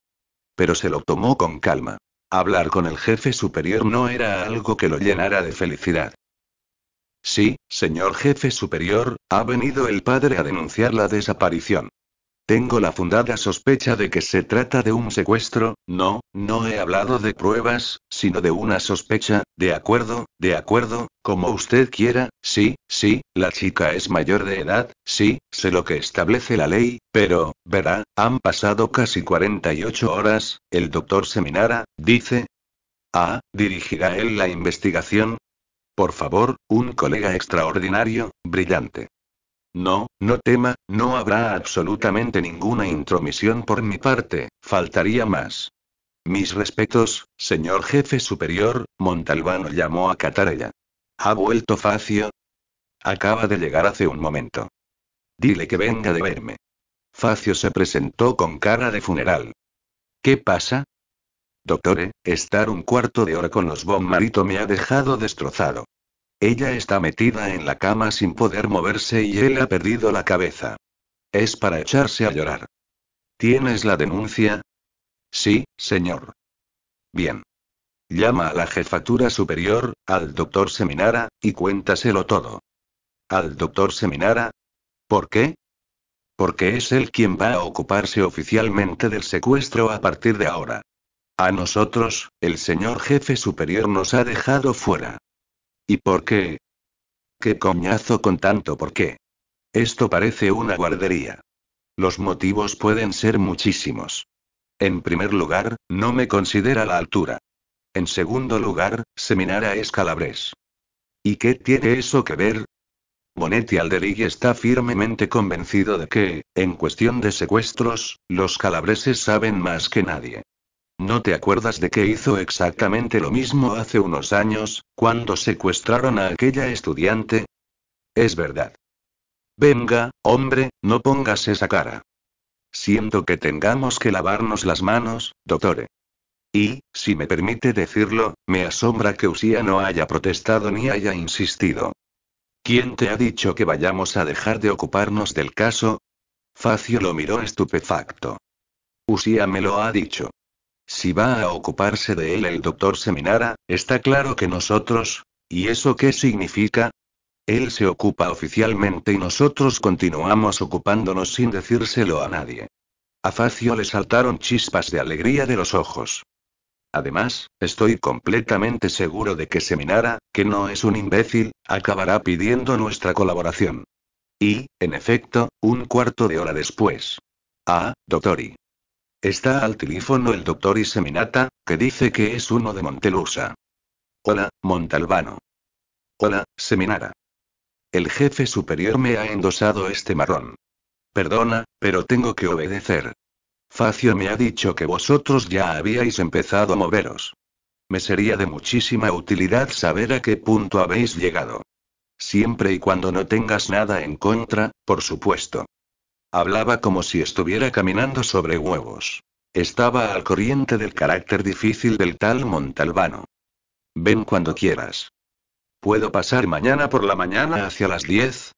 Pero se lo tomó con calma. Hablar con el jefe superior no era algo que lo llenara de felicidad. Sí, señor jefe superior, ha venido el padre a denunciar la desaparición. Tengo la fundada sospecha de que se trata de un secuestro, no, no he hablado de pruebas, sino de una sospecha, de acuerdo, de acuerdo, como usted quiera, sí, sí, la chica es mayor de edad, sí, sé lo que establece la ley, pero, verá, han pasado casi 48 horas, el doctor Seminara, dice. Ah, dirigirá él la investigación. Por favor, un colega extraordinario, brillante. No, no tema, no habrá absolutamente ninguna intromisión por mi parte, faltaría más. Mis respetos, señor jefe superior, Montalbano llamó a Catarella. ¿Ha vuelto Facio? Acaba de llegar hace un momento. Dile que venga de verme. Facio se presentó con cara de funeral. ¿Qué pasa? Doctore, estar un cuarto de hora con los bombarito me ha dejado destrozado. Ella está metida en la cama sin poder moverse y él ha perdido la cabeza. Es para echarse a llorar. ¿Tienes la denuncia? Sí, señor. Bien. Llama a la jefatura superior, al doctor Seminara, y cuéntaselo todo. ¿Al doctor Seminara? ¿Por qué? Porque es él quien va a ocuparse oficialmente del secuestro a partir de ahora. A nosotros, el señor jefe superior nos ha dejado fuera. ¿Y por qué? ¿Qué coñazo con tanto por qué? Esto parece una guardería. Los motivos pueden ser muchísimos. En primer lugar, no me considera la altura. En segundo lugar, Seminara es calabrés. ¿Y qué tiene eso que ver? Bonetti Alderig está firmemente convencido de que, en cuestión de secuestros, los calabreses saben más que nadie. ¿No te acuerdas de que hizo exactamente lo mismo hace unos años, cuando secuestraron a aquella estudiante? Es verdad. Venga, hombre, no pongas esa cara. Siento que tengamos que lavarnos las manos, doctor. Y, si me permite decirlo, me asombra que Usía no haya protestado ni haya insistido. ¿Quién te ha dicho que vayamos a dejar de ocuparnos del caso? Facio lo miró estupefacto. Usía me lo ha dicho. Si va a ocuparse de él el doctor Seminara, está claro que nosotros... ¿Y eso qué significa? Él se ocupa oficialmente y nosotros continuamos ocupándonos sin decírselo a nadie. A Facio le saltaron chispas de alegría de los ojos. Además, estoy completamente seguro de que Seminara, que no es un imbécil, acabará pidiendo nuestra colaboración. Y, en efecto, un cuarto de hora después. Ah, doctori. Está al teléfono el doctor Iseminata, que dice que es uno de Montelusa. Hola, Montalbano. Hola, Seminara. El jefe superior me ha endosado este marrón. Perdona, pero tengo que obedecer. Facio me ha dicho que vosotros ya habíais empezado a moveros. Me sería de muchísima utilidad saber a qué punto habéis llegado. Siempre y cuando no tengas nada en contra, por supuesto. Hablaba como si estuviera caminando sobre huevos. Estaba al corriente del carácter difícil del tal Montalbano. Ven cuando quieras. ¿Puedo pasar mañana por la mañana hacia las 10?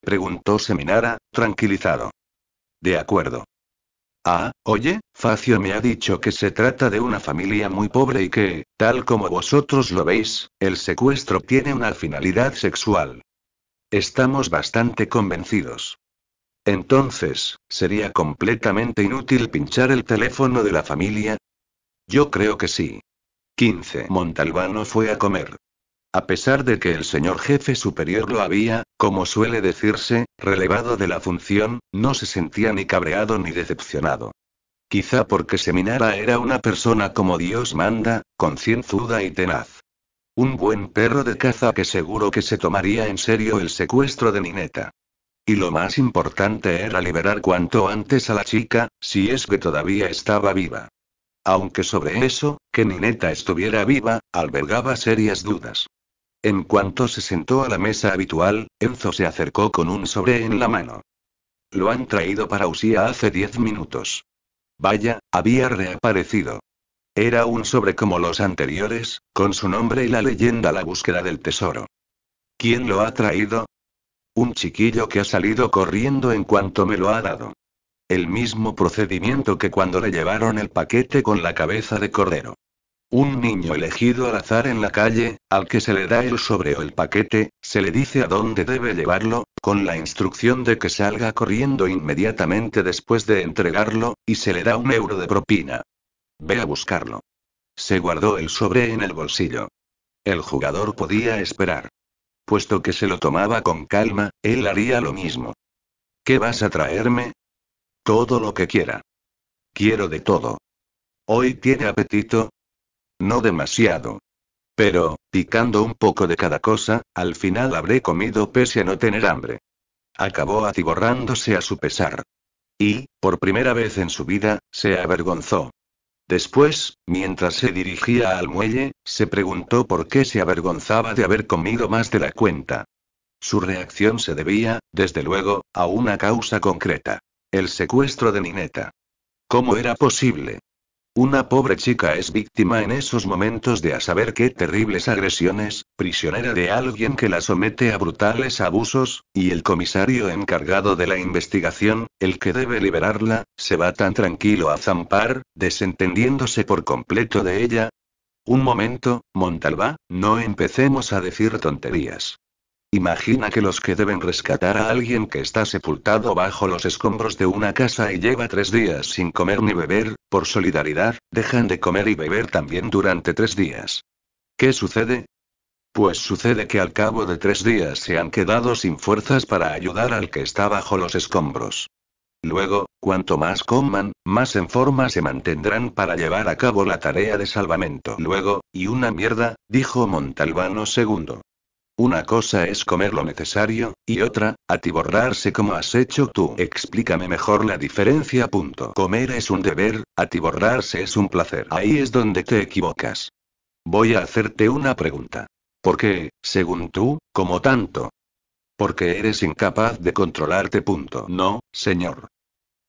Preguntó Seminara, tranquilizado. De acuerdo. Ah, oye, Facio me ha dicho que se trata de una familia muy pobre y que, tal como vosotros lo veis, el secuestro tiene una finalidad sexual. Estamos bastante convencidos. Entonces, ¿sería completamente inútil pinchar el teléfono de la familia? Yo creo que sí. 15. Montalbano fue a comer. A pesar de que el señor jefe superior lo había, como suele decirse, relevado de la función, no se sentía ni cabreado ni decepcionado. Quizá porque Seminara era una persona como Dios manda, concienzuda y tenaz. Un buen perro de caza que seguro que se tomaría en serio el secuestro de Nineta. Y lo más importante era liberar cuanto antes a la chica, si es que todavía estaba viva. Aunque sobre eso, que Nineta estuviera viva, albergaba serias dudas. En cuanto se sentó a la mesa habitual, Enzo se acercó con un sobre en la mano. Lo han traído para Usía hace diez minutos. Vaya, había reaparecido. Era un sobre como los anteriores, con su nombre y la leyenda La búsqueda del tesoro. ¿Quién lo ha traído? Un chiquillo que ha salido corriendo en cuanto me lo ha dado. El mismo procedimiento que cuando le llevaron el paquete con la cabeza de cordero. Un niño elegido al azar en la calle, al que se le da el sobre o el paquete, se le dice a dónde debe llevarlo, con la instrucción de que salga corriendo inmediatamente después de entregarlo, y se le da un euro de propina. Ve a buscarlo. Se guardó el sobre en el bolsillo. El jugador podía esperar. Puesto que se lo tomaba con calma, él haría lo mismo. ¿Qué vas a traerme? Todo lo que quiera. Quiero de todo. ¿Hoy tiene apetito? No demasiado. Pero, picando un poco de cada cosa, al final habré comido pese a no tener hambre. Acabó atiborrándose a su pesar. Y, por primera vez en su vida, se avergonzó. Después, mientras se dirigía al muelle, se preguntó por qué se avergonzaba de haber comido más de la cuenta. Su reacción se debía, desde luego, a una causa concreta. El secuestro de Nineta. ¿Cómo era posible? Una pobre chica es víctima en esos momentos de a saber qué terribles agresiones, prisionera de alguien que la somete a brutales abusos, y el comisario encargado de la investigación, el que debe liberarla, se va tan tranquilo a zampar, desentendiéndose por completo de ella. Un momento, Montalva, no empecemos a decir tonterías. Imagina que los que deben rescatar a alguien que está sepultado bajo los escombros de una casa y lleva tres días sin comer ni beber, por solidaridad, dejan de comer y beber también durante tres días. ¿Qué sucede? Pues sucede que al cabo de tres días se han quedado sin fuerzas para ayudar al que está bajo los escombros. Luego, cuanto más coman, más en forma se mantendrán para llevar a cabo la tarea de salvamento. Luego, y una mierda, dijo Montalbano II. Una cosa es comer lo necesario, y otra, atiborrarse como has hecho tú. Explícame mejor la diferencia. Punto. Comer es un deber, atiborrarse es un placer. Ahí es donde te equivocas. Voy a hacerte una pregunta. ¿Por qué, según tú, como tanto? Porque eres incapaz de controlarte. Punto. No, señor.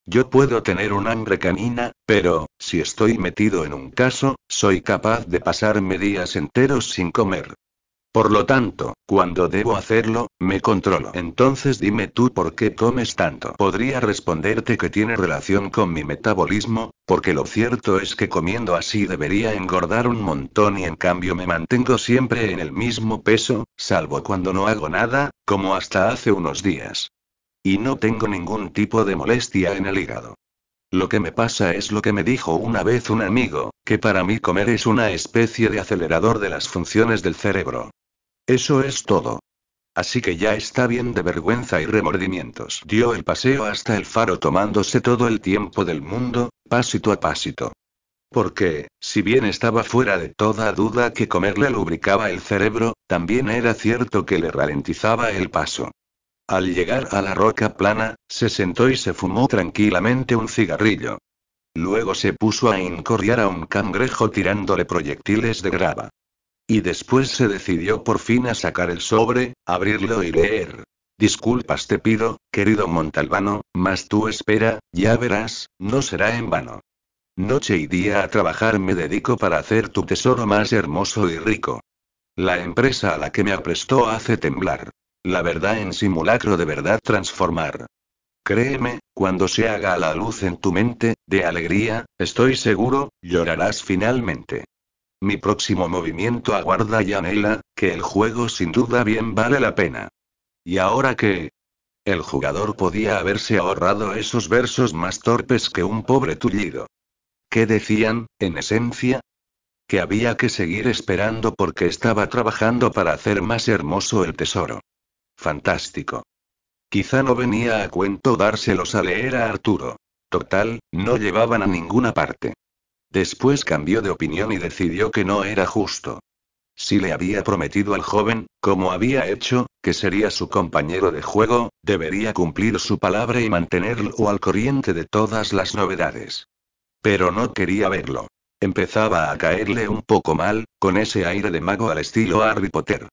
Yo puedo tener un hambre canina, pero, si estoy metido en un caso, soy capaz de pasarme días enteros sin comer. Por lo tanto, cuando debo hacerlo, me controlo. Entonces dime tú por qué comes tanto. Podría responderte que tiene relación con mi metabolismo, porque lo cierto es que comiendo así debería engordar un montón y en cambio me mantengo siempre en el mismo peso, salvo cuando no hago nada, como hasta hace unos días. Y no tengo ningún tipo de molestia en el hígado. Lo que me pasa es lo que me dijo una vez un amigo, que para mí comer es una especie de acelerador de las funciones del cerebro. Eso es todo. Así que ya está bien de vergüenza y remordimientos. Dio el paseo hasta el faro tomándose todo el tiempo del mundo, pasito a pasito. Porque, si bien estaba fuera de toda duda que comerle lubricaba el cerebro, también era cierto que le ralentizaba el paso. Al llegar a la roca plana, se sentó y se fumó tranquilamente un cigarrillo. Luego se puso a incorriar a un cangrejo tirándole proyectiles de grava. Y después se decidió por fin a sacar el sobre, abrirlo y leer. Disculpas te pido, querido Montalbano, mas tú espera, ya verás, no será en vano. Noche y día a trabajar me dedico para hacer tu tesoro más hermoso y rico. La empresa a la que me aprestó hace temblar. La verdad en simulacro de verdad transformar. Créeme, cuando se haga la luz en tu mente, de alegría, estoy seguro, llorarás finalmente. Mi próximo movimiento aguarda y anhela, que el juego sin duda bien vale la pena. Y ahora qué? El jugador podía haberse ahorrado esos versos más torpes que un pobre tullido. ¿Qué decían, en esencia? Que había que seguir esperando porque estaba trabajando para hacer más hermoso el tesoro. Fantástico. Quizá no venía a cuento dárselos a leer a Arturo. Total, no llevaban a ninguna parte. Después cambió de opinión y decidió que no era justo. Si le había prometido al joven, como había hecho, que sería su compañero de juego, debería cumplir su palabra y mantenerlo al corriente de todas las novedades. Pero no quería verlo. Empezaba a caerle un poco mal, con ese aire de mago al estilo Harry Potter.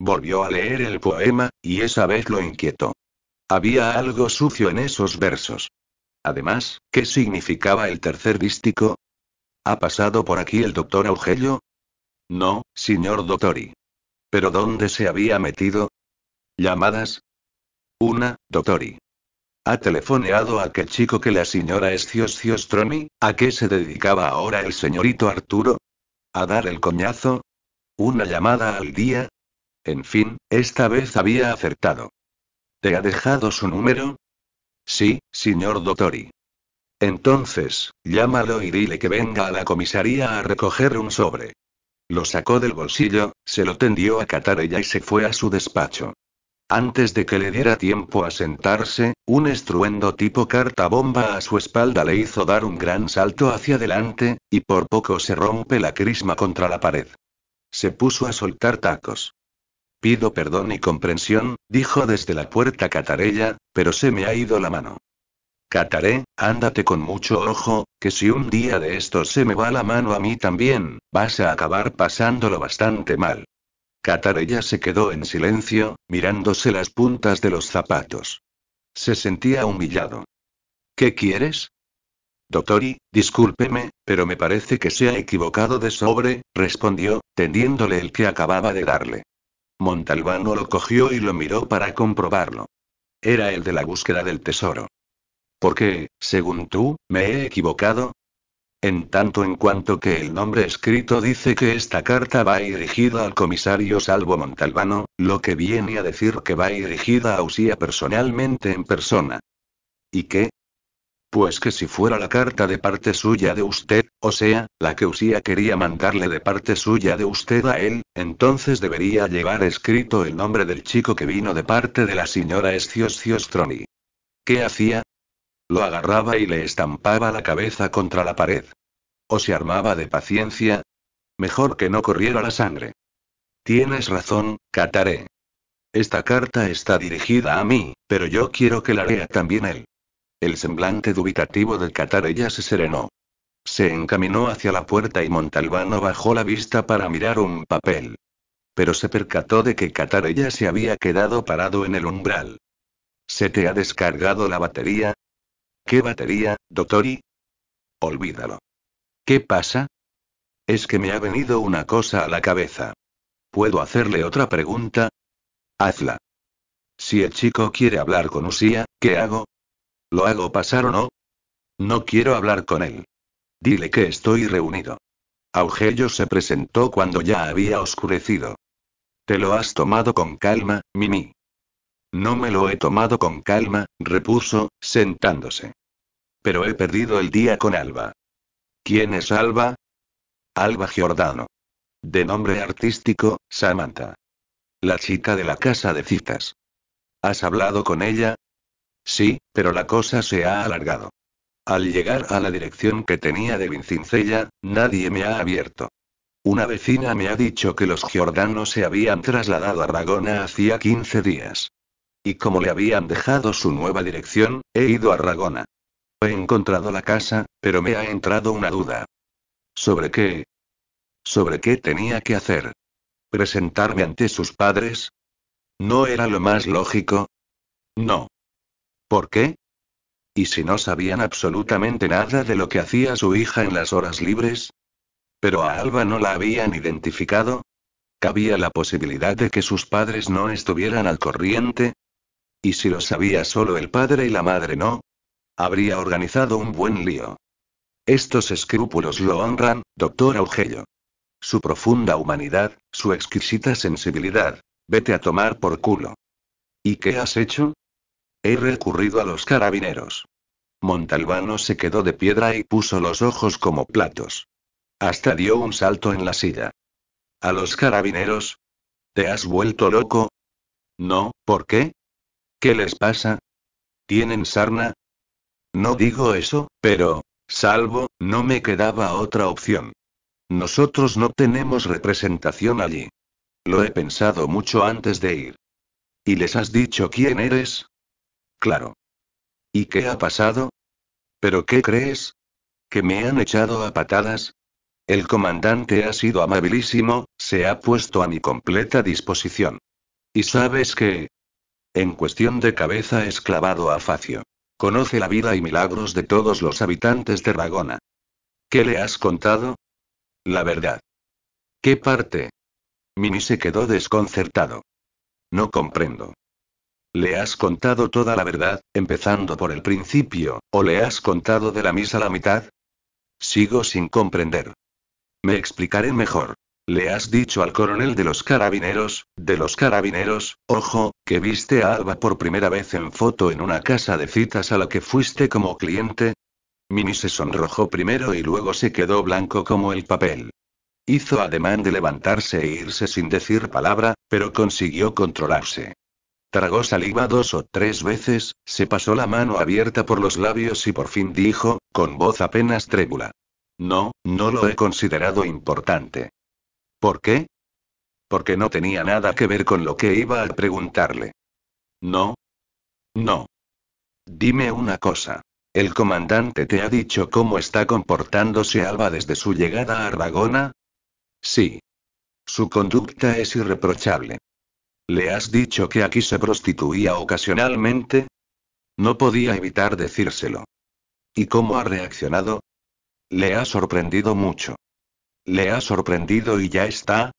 Volvió a leer el poema, y esa vez lo inquietó. Había algo sucio en esos versos. Además, ¿qué significaba el tercer dístico? ¿Ha pasado por aquí el doctor Augelio? No, señor Dottori. ¿Pero dónde se había metido? Llamadas. Una, Dottori. ¿Ha telefoneado a aquel chico que la señora es Stromi? ¿A qué se dedicaba ahora el señorito Arturo? ¿A dar el coñazo? ¿Una llamada al día? En fin, esta vez había acertado. ¿Te ha dejado su número? Sí, señor Dottori. Entonces, llámalo y dile que venga a la comisaría a recoger un sobre. Lo sacó del bolsillo, se lo tendió a Catarella y se fue a su despacho. Antes de que le diera tiempo a sentarse, un estruendo tipo carta bomba a su espalda le hizo dar un gran salto hacia adelante, y por poco se rompe la crisma contra la pared. Se puso a soltar tacos. Pido perdón y comprensión, dijo desde la puerta Catarella, pero se me ha ido la mano. Cataré, Ándate con mucho ojo, que si un día de estos se me va la mano a mí también, vas a acabar pasándolo bastante mal. Catarella se quedó en silencio, mirándose las puntas de los zapatos. Se sentía humillado. ¿Qué quieres? Doctori, discúlpeme, pero me parece que se ha equivocado de sobre, respondió, tendiéndole el que acababa de darle. Montalbano lo cogió y lo miró para comprobarlo. Era el de la búsqueda del tesoro. ¿Por qué, según tú, me he equivocado. En tanto en cuanto que el nombre escrito dice que esta carta va dirigida al comisario Salvo Montalbano, lo que viene a decir que va dirigida a Usía personalmente en persona. ¿Y qué? Pues que si fuera la carta de parte suya de usted, o sea, la que Usía quería mandarle de parte suya de usted a él, entonces debería llevar escrito el nombre del chico que vino de parte de la señora Escios Troni. ¿Qué hacía? Lo agarraba y le estampaba la cabeza contra la pared. O se armaba de paciencia. Mejor que no corriera la sangre. Tienes razón, Cataré. Esta carta está dirigida a mí, pero yo quiero que la lea también él. El semblante dubitativo de Cataré ya se serenó. Se encaminó hacia la puerta y Montalbano bajó la vista para mirar un papel. Pero se percató de que ya se había quedado parado en el umbral. ¿Se te ha descargado la batería? ¿Qué batería, doctori? Olvídalo. ¿Qué pasa? Es que me ha venido una cosa a la cabeza. ¿Puedo hacerle otra pregunta? Hazla. Si el chico quiere hablar con Usía, ¿qué hago? ¿Lo hago pasar o no? No quiero hablar con él. Dile que estoy reunido. Augelio se presentó cuando ya había oscurecido. Te lo has tomado con calma, Mimi. No me lo he tomado con calma, repuso, sentándose. Pero he perdido el día con Alba. ¿Quién es Alba? Alba Giordano. De nombre artístico, Samantha. La chica de la casa de citas. ¿Has hablado con ella? Sí, pero la cosa se ha alargado. Al llegar a la dirección que tenía de Vincincella, nadie me ha abierto. Una vecina me ha dicho que los giordanos se habían trasladado a Ragona hacía 15 días. Y como le habían dejado su nueva dirección, he ido a Ragona. He encontrado la casa, pero me ha entrado una duda. ¿Sobre qué? ¿Sobre qué tenía que hacer? ¿Presentarme ante sus padres? ¿No era lo más lógico? No. ¿Por qué? ¿Y si no sabían absolutamente nada de lo que hacía su hija en las horas libres? Pero a Alba no la habían identificado. ¿Cabía la posibilidad de que sus padres no estuvieran al corriente? ¿Y si lo sabía solo el padre y la madre no? Habría organizado un buen lío. Estos escrúpulos lo honran, doctor Augello. Su profunda humanidad, su exquisita sensibilidad. Vete a tomar por culo. ¿Y qué has hecho? He recurrido a los carabineros. Montalbano se quedó de piedra y puso los ojos como platos. Hasta dio un salto en la silla. ¿A los carabineros? ¿Te has vuelto loco? No, ¿por qué? ¿Qué les pasa? ¿Tienen sarna? No digo eso, pero, salvo, no me quedaba otra opción. Nosotros no tenemos representación allí. Lo he pensado mucho antes de ir. ¿Y les has dicho quién eres? Claro. ¿Y qué ha pasado? ¿Pero qué crees? ¿Que me han echado a patadas? El comandante ha sido amabilísimo, se ha puesto a mi completa disposición. Y sabes que, en cuestión de cabeza es clavado a Facio. Conoce la vida y milagros de todos los habitantes de Ragona. ¿Qué le has contado? La verdad. ¿Qué parte? Mini se quedó desconcertado. No comprendo. ¿Le has contado toda la verdad, empezando por el principio, o le has contado de la misa la mitad? Sigo sin comprender. Me explicaré mejor. ¿Le has dicho al coronel de los carabineros, de los carabineros, ojo, que viste a Alba por primera vez en foto en una casa de citas a la que fuiste como cliente? Mimi se sonrojó primero y luego se quedó blanco como el papel. Hizo ademán de levantarse e irse sin decir palabra, pero consiguió controlarse. Tragó saliva dos o tres veces, se pasó la mano abierta por los labios y por fin dijo, con voz apenas trémula: No, no lo he considerado importante. ¿Por qué? Porque no tenía nada que ver con lo que iba a preguntarle. No. No. Dime una cosa. ¿El comandante te ha dicho cómo está comportándose Alba desde su llegada a Aragona? Sí. Su conducta es irreprochable. ¿Le has dicho que aquí se prostituía ocasionalmente? No podía evitar decírselo. ¿Y cómo ha reaccionado? Le ha sorprendido mucho. Le ha sorprendido y ya está.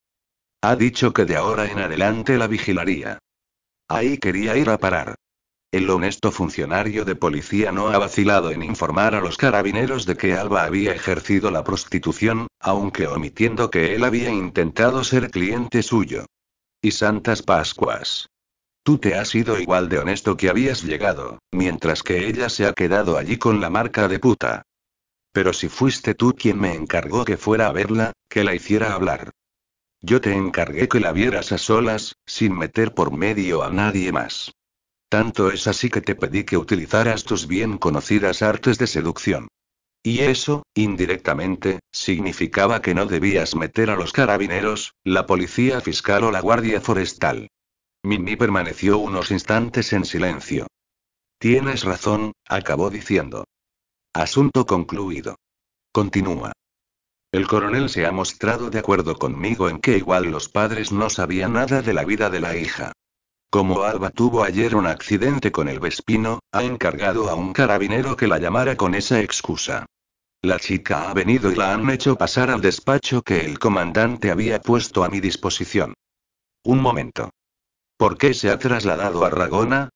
Ha dicho que de ahora en adelante la vigilaría. Ahí quería ir a parar. El honesto funcionario de policía no ha vacilado en informar a los carabineros de que Alba había ejercido la prostitución, aunque omitiendo que él había intentado ser cliente suyo. Y Santas Pascuas. Tú te has sido igual de honesto que habías llegado, mientras que ella se ha quedado allí con la marca de puta. Pero si fuiste tú quien me encargó que fuera a verla, que la hiciera hablar. Yo te encargué que la vieras a solas, sin meter por medio a nadie más. Tanto es así que te pedí que utilizaras tus bien conocidas artes de seducción. Y eso, indirectamente, significaba que no debías meter a los carabineros, la policía fiscal o la guardia forestal. Mimi permaneció unos instantes en silencio. Tienes razón, acabó diciendo. Asunto concluido. Continúa. El coronel se ha mostrado de acuerdo conmigo en que igual los padres no sabían nada de la vida de la hija. Como Alba tuvo ayer un accidente con el Vespino, ha encargado a un carabinero que la llamara con esa excusa. La chica ha venido y la han hecho pasar al despacho que el comandante había puesto a mi disposición. Un momento. ¿Por qué se ha trasladado a Ragona?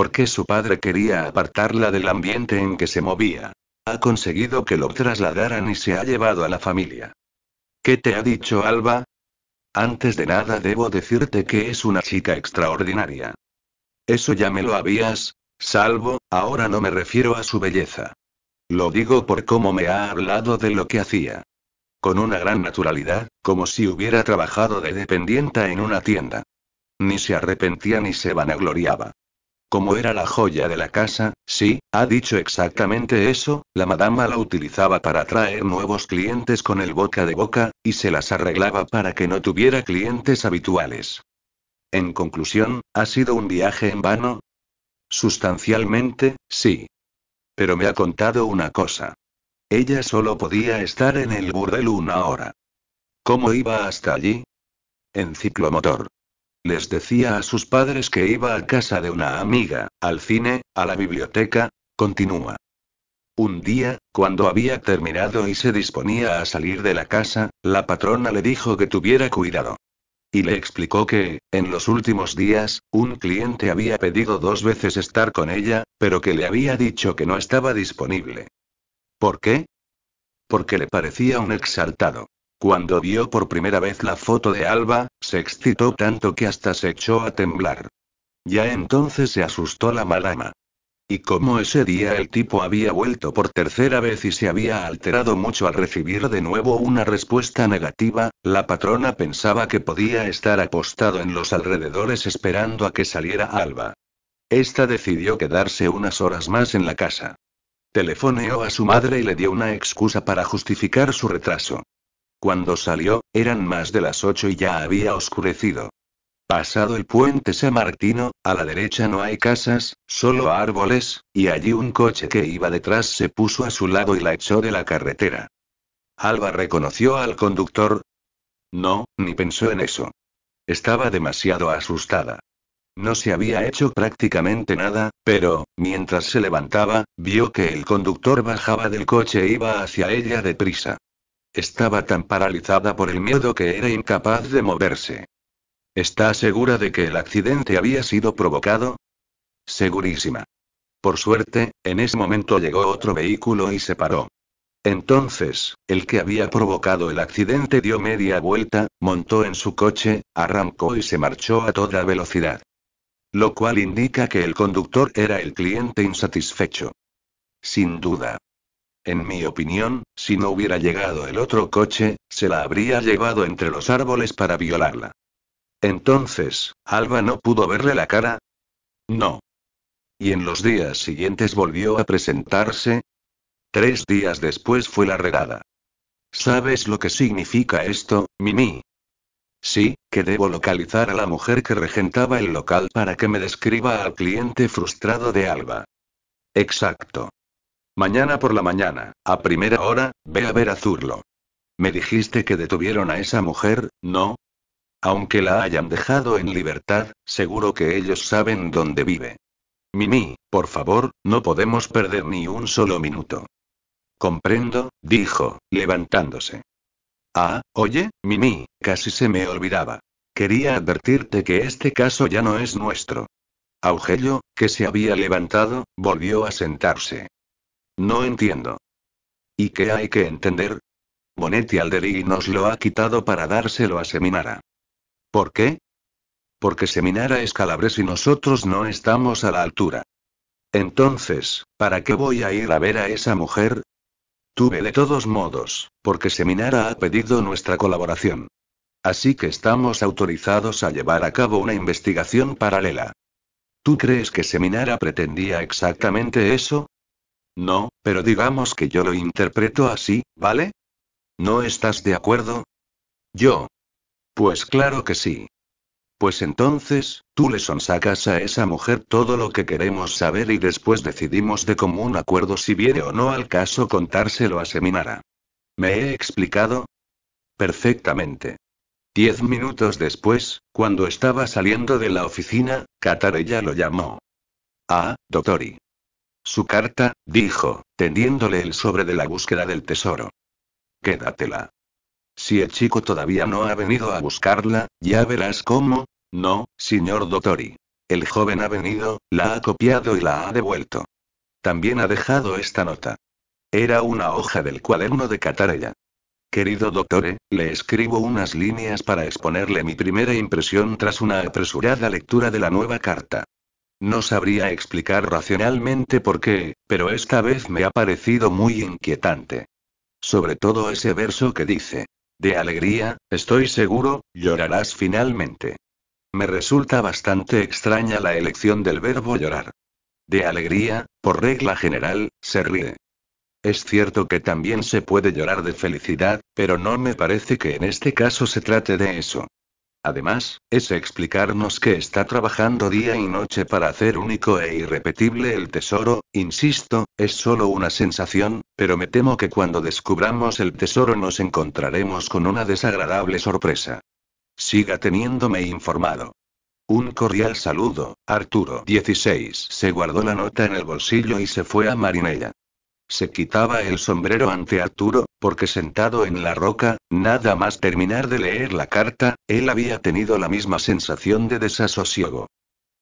porque su padre quería apartarla del ambiente en que se movía. Ha conseguido que lo trasladaran y se ha llevado a la familia. ¿Qué te ha dicho Alba? Antes de nada debo decirte que es una chica extraordinaria. Eso ya me lo habías, salvo, ahora no me refiero a su belleza. Lo digo por cómo me ha hablado de lo que hacía. Con una gran naturalidad, como si hubiera trabajado de dependienta en una tienda. Ni se arrepentía ni se vanagloriaba. Como era la joya de la casa, sí, ha dicho exactamente eso, la madama la utilizaba para atraer nuevos clientes con el boca de boca, y se las arreglaba para que no tuviera clientes habituales. En conclusión, ¿ha sido un viaje en vano? Sustancialmente, sí. Pero me ha contado una cosa. Ella solo podía estar en el burdel una hora. ¿Cómo iba hasta allí? En ciclomotor. Les decía a sus padres que iba a casa de una amiga, al cine, a la biblioteca, continúa. Un día, cuando había terminado y se disponía a salir de la casa, la patrona le dijo que tuviera cuidado. Y le explicó que, en los últimos días, un cliente había pedido dos veces estar con ella, pero que le había dicho que no estaba disponible. ¿Por qué? Porque le parecía un exaltado. Cuando vio por primera vez la foto de Alba, se excitó tanto que hasta se echó a temblar. Ya entonces se asustó la malama. Y como ese día el tipo había vuelto por tercera vez y se había alterado mucho al recibir de nuevo una respuesta negativa, la patrona pensaba que podía estar apostado en los alrededores esperando a que saliera Alba. Esta decidió quedarse unas horas más en la casa. Telefoneó a su madre y le dio una excusa para justificar su retraso. Cuando salió, eran más de las ocho y ya había oscurecido. Pasado el puente San Martino, a la derecha no hay casas, solo árboles, y allí un coche que iba detrás se puso a su lado y la echó de la carretera. Alba reconoció al conductor. No, ni pensó en eso. Estaba demasiado asustada. No se había hecho prácticamente nada, pero, mientras se levantaba, vio que el conductor bajaba del coche e iba hacia ella deprisa. Estaba tan paralizada por el miedo que era incapaz de moverse. ¿Está segura de que el accidente había sido provocado? Segurísima. Por suerte, en ese momento llegó otro vehículo y se paró. Entonces, el que había provocado el accidente dio media vuelta, montó en su coche, arrancó y se marchó a toda velocidad. Lo cual indica que el conductor era el cliente insatisfecho. Sin duda, en mi opinión, si no hubiera llegado el otro coche, se la habría llevado entre los árboles para violarla. Entonces, Alba no pudo verle la cara. No. Y en los días siguientes volvió a presentarse. Tres días después fue la regada. ¿Sabes lo que significa esto, Mimi? Sí, que debo localizar a la mujer que regentaba el local para que me describa al cliente frustrado de Alba. Exacto. Mañana por la mañana, a primera hora, ve a ver a Zurlo. Me dijiste que detuvieron a esa mujer, ¿no? Aunque la hayan dejado en libertad, seguro que ellos saben dónde vive. Mimi, por favor, no podemos perder ni un solo minuto. Comprendo, dijo, levantándose. Ah, oye, Mimi, casi se me olvidaba. Quería advertirte que este caso ya no es nuestro. Augelio, que se había levantado, volvió a sentarse. No entiendo. ¿Y qué hay que entender? Bonetti Aldery nos lo ha quitado para dárselo a Seminara. ¿Por qué? Porque Seminara es calabres y nosotros no estamos a la altura. Entonces, ¿para qué voy a ir a ver a esa mujer? Tuve de todos modos, porque Seminara ha pedido nuestra colaboración. Así que estamos autorizados a llevar a cabo una investigación paralela. ¿Tú crees que Seminara pretendía exactamente eso? No, pero digamos que yo lo interpreto así, ¿vale? ¿No estás de acuerdo? Yo. Pues claro que sí. Pues entonces, tú le sonsacas a esa mujer todo lo que queremos saber y después decidimos de común acuerdo si viene o no al caso contárselo a Seminara. ¿Me he explicado? Perfectamente. Diez minutos después, cuando estaba saliendo de la oficina, Catarella lo llamó. Ah, doctori. Su carta, dijo, tendiéndole el sobre de la búsqueda del tesoro. Quédatela. Si el chico todavía no ha venido a buscarla, ya verás cómo. No, señor Dottori. El joven ha venido, la ha copiado y la ha devuelto. También ha dejado esta nota. Era una hoja del cuaderno de Catarella. Querido doctor, eh, le escribo unas líneas para exponerle mi primera impresión tras una apresurada lectura de la nueva carta. No sabría explicar racionalmente por qué, pero esta vez me ha parecido muy inquietante. Sobre todo ese verso que dice, de alegría, estoy seguro, llorarás finalmente. Me resulta bastante extraña la elección del verbo llorar. De alegría, por regla general, se ríe. Es cierto que también se puede llorar de felicidad, pero no me parece que en este caso se trate de eso. Además, es explicarnos que está trabajando día y noche para hacer único e irrepetible el tesoro, insisto, es solo una sensación, pero me temo que cuando descubramos el tesoro nos encontraremos con una desagradable sorpresa. Siga teniéndome informado. Un cordial saludo, Arturo 16. Se guardó la nota en el bolsillo y se fue a Marinella. Se quitaba el sombrero ante Arturo, porque sentado en la roca, nada más terminar de leer la carta, él había tenido la misma sensación de desasosiego.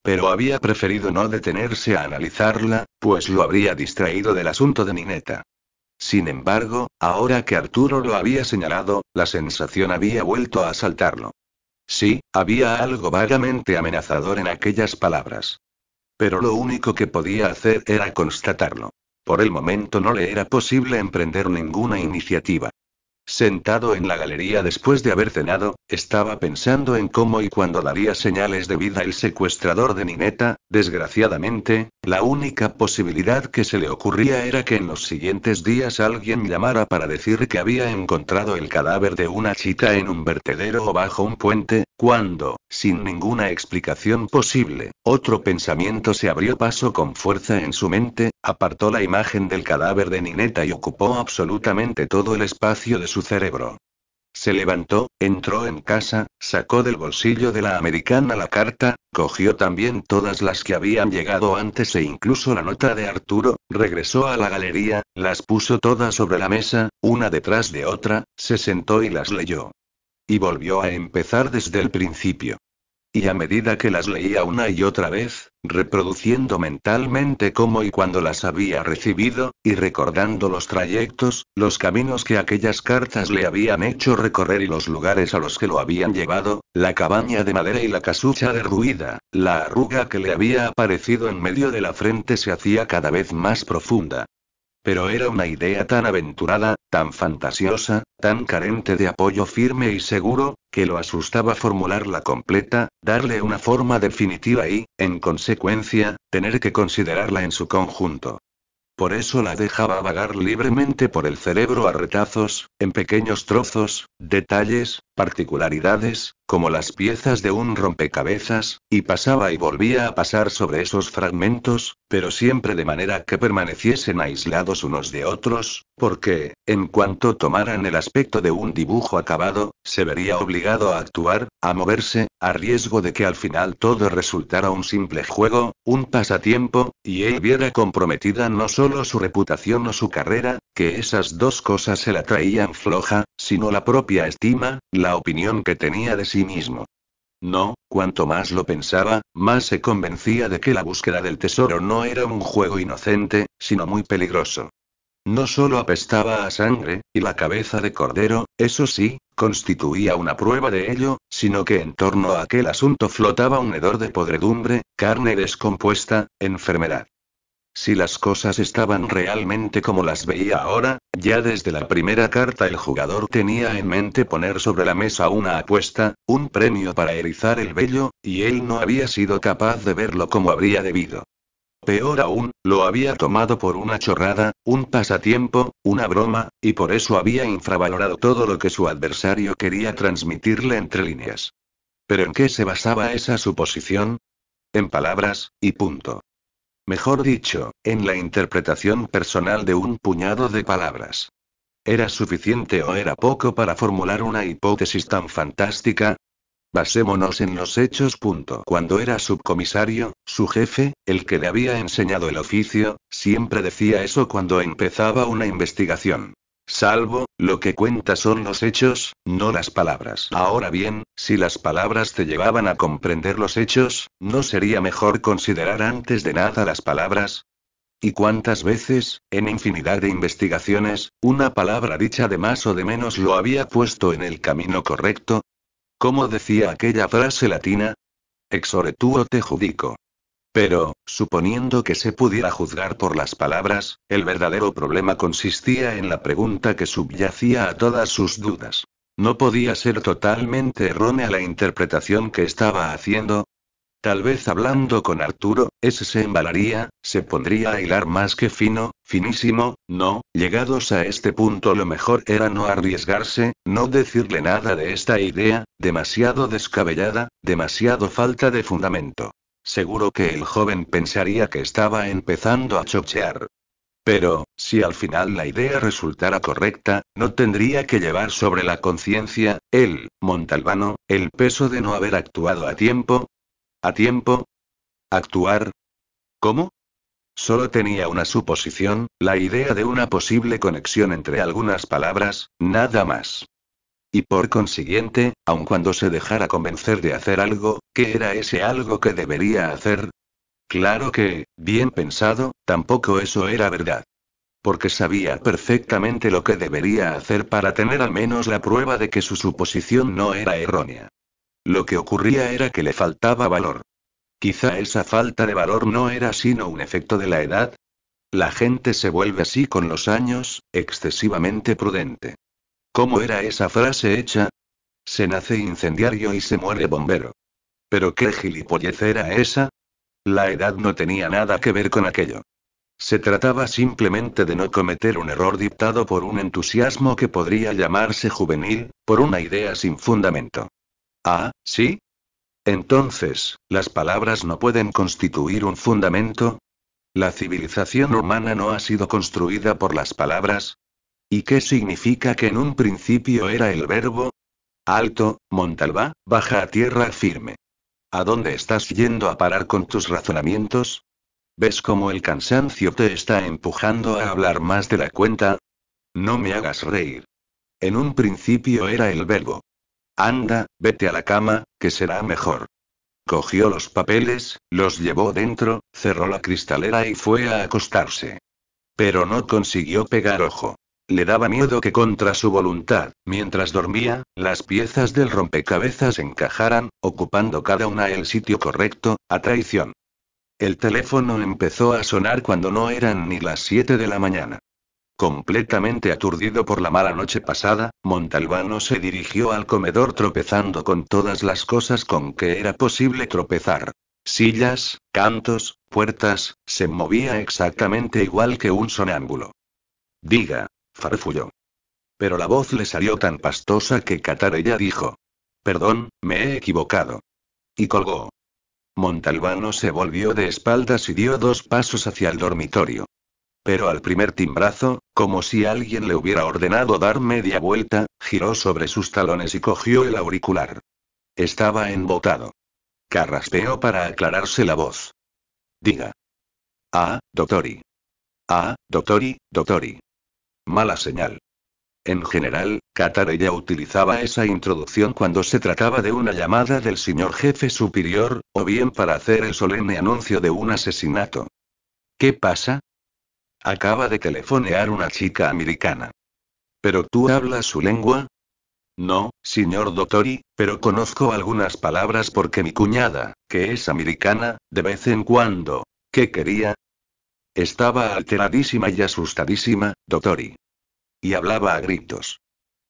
Pero había preferido no detenerse a analizarla, pues lo habría distraído del asunto de Nineta. Sin embargo, ahora que Arturo lo había señalado, la sensación había vuelto a asaltarlo. Sí, había algo vagamente amenazador en aquellas palabras. Pero lo único que podía hacer era constatarlo. Por el momento no le era posible emprender ninguna iniciativa. Sentado en la galería después de haber cenado, estaba pensando en cómo y cuándo daría señales de vida el secuestrador de Nineta, desgraciadamente, la única posibilidad que se le ocurría era que en los siguientes días alguien llamara para decir que había encontrado el cadáver de una chica en un vertedero o bajo un puente, cuando, sin ninguna explicación posible, otro pensamiento se abrió paso con fuerza en su mente, apartó la imagen del cadáver de Nineta y ocupó absolutamente todo el espacio de su cerebro. Se levantó, entró en casa, sacó del bolsillo de la americana la carta, cogió también todas las que habían llegado antes e incluso la nota de Arturo, regresó a la galería, las puso todas sobre la mesa, una detrás de otra, se sentó y las leyó. Y volvió a empezar desde el principio. Y a medida que las leía una y otra vez, reproduciendo mentalmente cómo y cuándo las había recibido, y recordando los trayectos, los caminos que aquellas cartas le habían hecho recorrer y los lugares a los que lo habían llevado, la cabaña de madera y la casucha derruida, la arruga que le había aparecido en medio de la frente se hacía cada vez más profunda, pero era una idea tan aventurada, tan fantasiosa, tan carente de apoyo firme y seguro, que lo asustaba formularla completa, darle una forma definitiva y, en consecuencia, tener que considerarla en su conjunto. Por eso la dejaba vagar libremente por el cerebro a retazos, en pequeños trozos, detalles, particularidades, como las piezas de un rompecabezas, y pasaba y volvía a pasar sobre esos fragmentos, pero siempre de manera que permaneciesen aislados unos de otros, porque, en cuanto tomaran el aspecto de un dibujo acabado, se vería obligado a actuar, a moverse, a riesgo de que al final todo resultara un simple juego, un pasatiempo, y él viera comprometida no solo su reputación o su carrera, que esas dos cosas se la traían floja, sino la propia estima, la opinión que tenía de sí mismo. No, cuanto más lo pensaba, más se convencía de que la búsqueda del tesoro no era un juego inocente, sino muy peligroso. No solo apestaba a sangre, y la cabeza de cordero, eso sí, constituía una prueba de ello, sino que en torno a aquel asunto flotaba un hedor de podredumbre, carne descompuesta, enfermedad. Si las cosas estaban realmente como las veía ahora, ya desde la primera carta el jugador tenía en mente poner sobre la mesa una apuesta, un premio para erizar el vello, y él no había sido capaz de verlo como habría debido. Peor aún, lo había tomado por una chorrada, un pasatiempo, una broma, y por eso había infravalorado todo lo que su adversario quería transmitirle entre líneas. Pero ¿en qué se basaba esa suposición? En palabras, y punto. Mejor dicho, en la interpretación personal de un puñado de palabras. ¿Era suficiente o era poco para formular una hipótesis tan fantástica? Basémonos en los hechos. Cuando era subcomisario, su jefe, el que le había enseñado el oficio, siempre decía eso cuando empezaba una investigación. Salvo, lo que cuenta son los hechos, no las palabras. Ahora bien, si las palabras te llevaban a comprender los hechos, ¿no sería mejor considerar antes de nada las palabras? ¿Y cuántas veces, en infinidad de investigaciones, una palabra dicha de más o de menos lo había puesto en el camino correcto? ¿Cómo decía aquella frase latina? tuo te judico. Pero, suponiendo que se pudiera juzgar por las palabras, el verdadero problema consistía en la pregunta que subyacía a todas sus dudas. ¿No podía ser totalmente errónea la interpretación que estaba haciendo? Tal vez hablando con Arturo, ese se embalaría, se pondría a hilar más que fino, finísimo, no, llegados a este punto lo mejor era no arriesgarse, no decirle nada de esta idea, demasiado descabellada, demasiado falta de fundamento. Seguro que el joven pensaría que estaba empezando a chochear. Pero, si al final la idea resultara correcta, no tendría que llevar sobre la conciencia, él, Montalbano, el peso de no haber actuado a tiempo. ¿A tiempo? ¿Actuar? ¿Cómo? Solo tenía una suposición, la idea de una posible conexión entre algunas palabras, nada más. Y por consiguiente, aun cuando se dejara convencer de hacer algo, ¿qué era ese algo que debería hacer? Claro que, bien pensado, tampoco eso era verdad. Porque sabía perfectamente lo que debería hacer para tener al menos la prueba de que su suposición no era errónea. Lo que ocurría era que le faltaba valor. Quizá esa falta de valor no era sino un efecto de la edad. La gente se vuelve así con los años, excesivamente prudente. ¿Cómo era esa frase hecha? Se nace incendiario y se muere bombero. ¿Pero qué gilipollez era esa? La edad no tenía nada que ver con aquello. Se trataba simplemente de no cometer un error dictado por un entusiasmo que podría llamarse juvenil, por una idea sin fundamento. Ah, ¿sí? Entonces, ¿las palabras no pueden constituir un fundamento? ¿La civilización humana no ha sido construida por las palabras? ¿Y qué significa que en un principio era el verbo? Alto, Montalbá, baja a tierra firme. ¿A dónde estás yendo a parar con tus razonamientos? ¿Ves cómo el cansancio te está empujando a hablar más de la cuenta? No me hagas reír. En un principio era el verbo. Anda, vete a la cama, que será mejor. Cogió los papeles, los llevó dentro, cerró la cristalera y fue a acostarse. Pero no consiguió pegar ojo. Le daba miedo que contra su voluntad, mientras dormía, las piezas del rompecabezas encajaran, ocupando cada una el sitio correcto, a traición. El teléfono empezó a sonar cuando no eran ni las 7 de la mañana. Completamente aturdido por la mala noche pasada, Montalbano se dirigió al comedor tropezando con todas las cosas con que era posible tropezar. Sillas, cantos, puertas, se movía exactamente igual que un sonámbulo. Diga, farfulló. Pero la voz le salió tan pastosa que Catarella dijo. Perdón, me he equivocado. Y colgó. Montalbano se volvió de espaldas y dio dos pasos hacia el dormitorio. Pero al primer timbrazo, como si alguien le hubiera ordenado dar media vuelta, giró sobre sus talones y cogió el auricular. Estaba embotado. Carraspeó para aclararse la voz. Diga. Ah, doctori. Ah, doctori, doctori. Mala señal. En general, Qatar utilizaba esa introducción cuando se trataba de una llamada del señor jefe superior, o bien para hacer el solemne anuncio de un asesinato. ¿Qué pasa? Acaba de telefonear una chica americana. ¿Pero tú hablas su lengua? No, señor Dottori, pero conozco algunas palabras porque mi cuñada, que es americana, de vez en cuando. ¿Qué quería? Estaba alteradísima y asustadísima, Dottori. Y hablaba a gritos.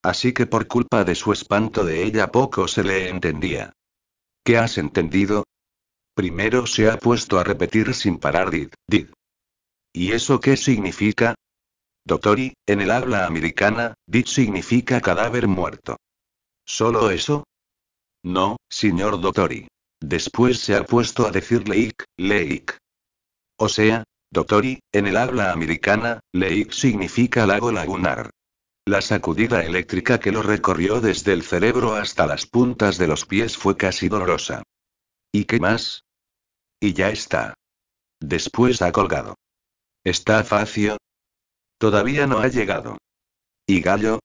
Así que por culpa de su espanto de ella poco se le entendía. ¿Qué has entendido? Primero se ha puesto a repetir sin parar did, did. ¿Y eso qué significa? Dottori, en el habla americana, did significa cadáver muerto. ¿Solo eso? No, señor Dottori. Después se ha puesto a decir leik, leik. O sea, Doctori, en el habla americana, lake significa lago lagunar. La sacudida eléctrica que lo recorrió desde el cerebro hasta las puntas de los pies fue casi dolorosa. ¿Y qué más? Y ya está. Después ha colgado. ¿Está Facio? Todavía no ha llegado. ¿Y Gallo?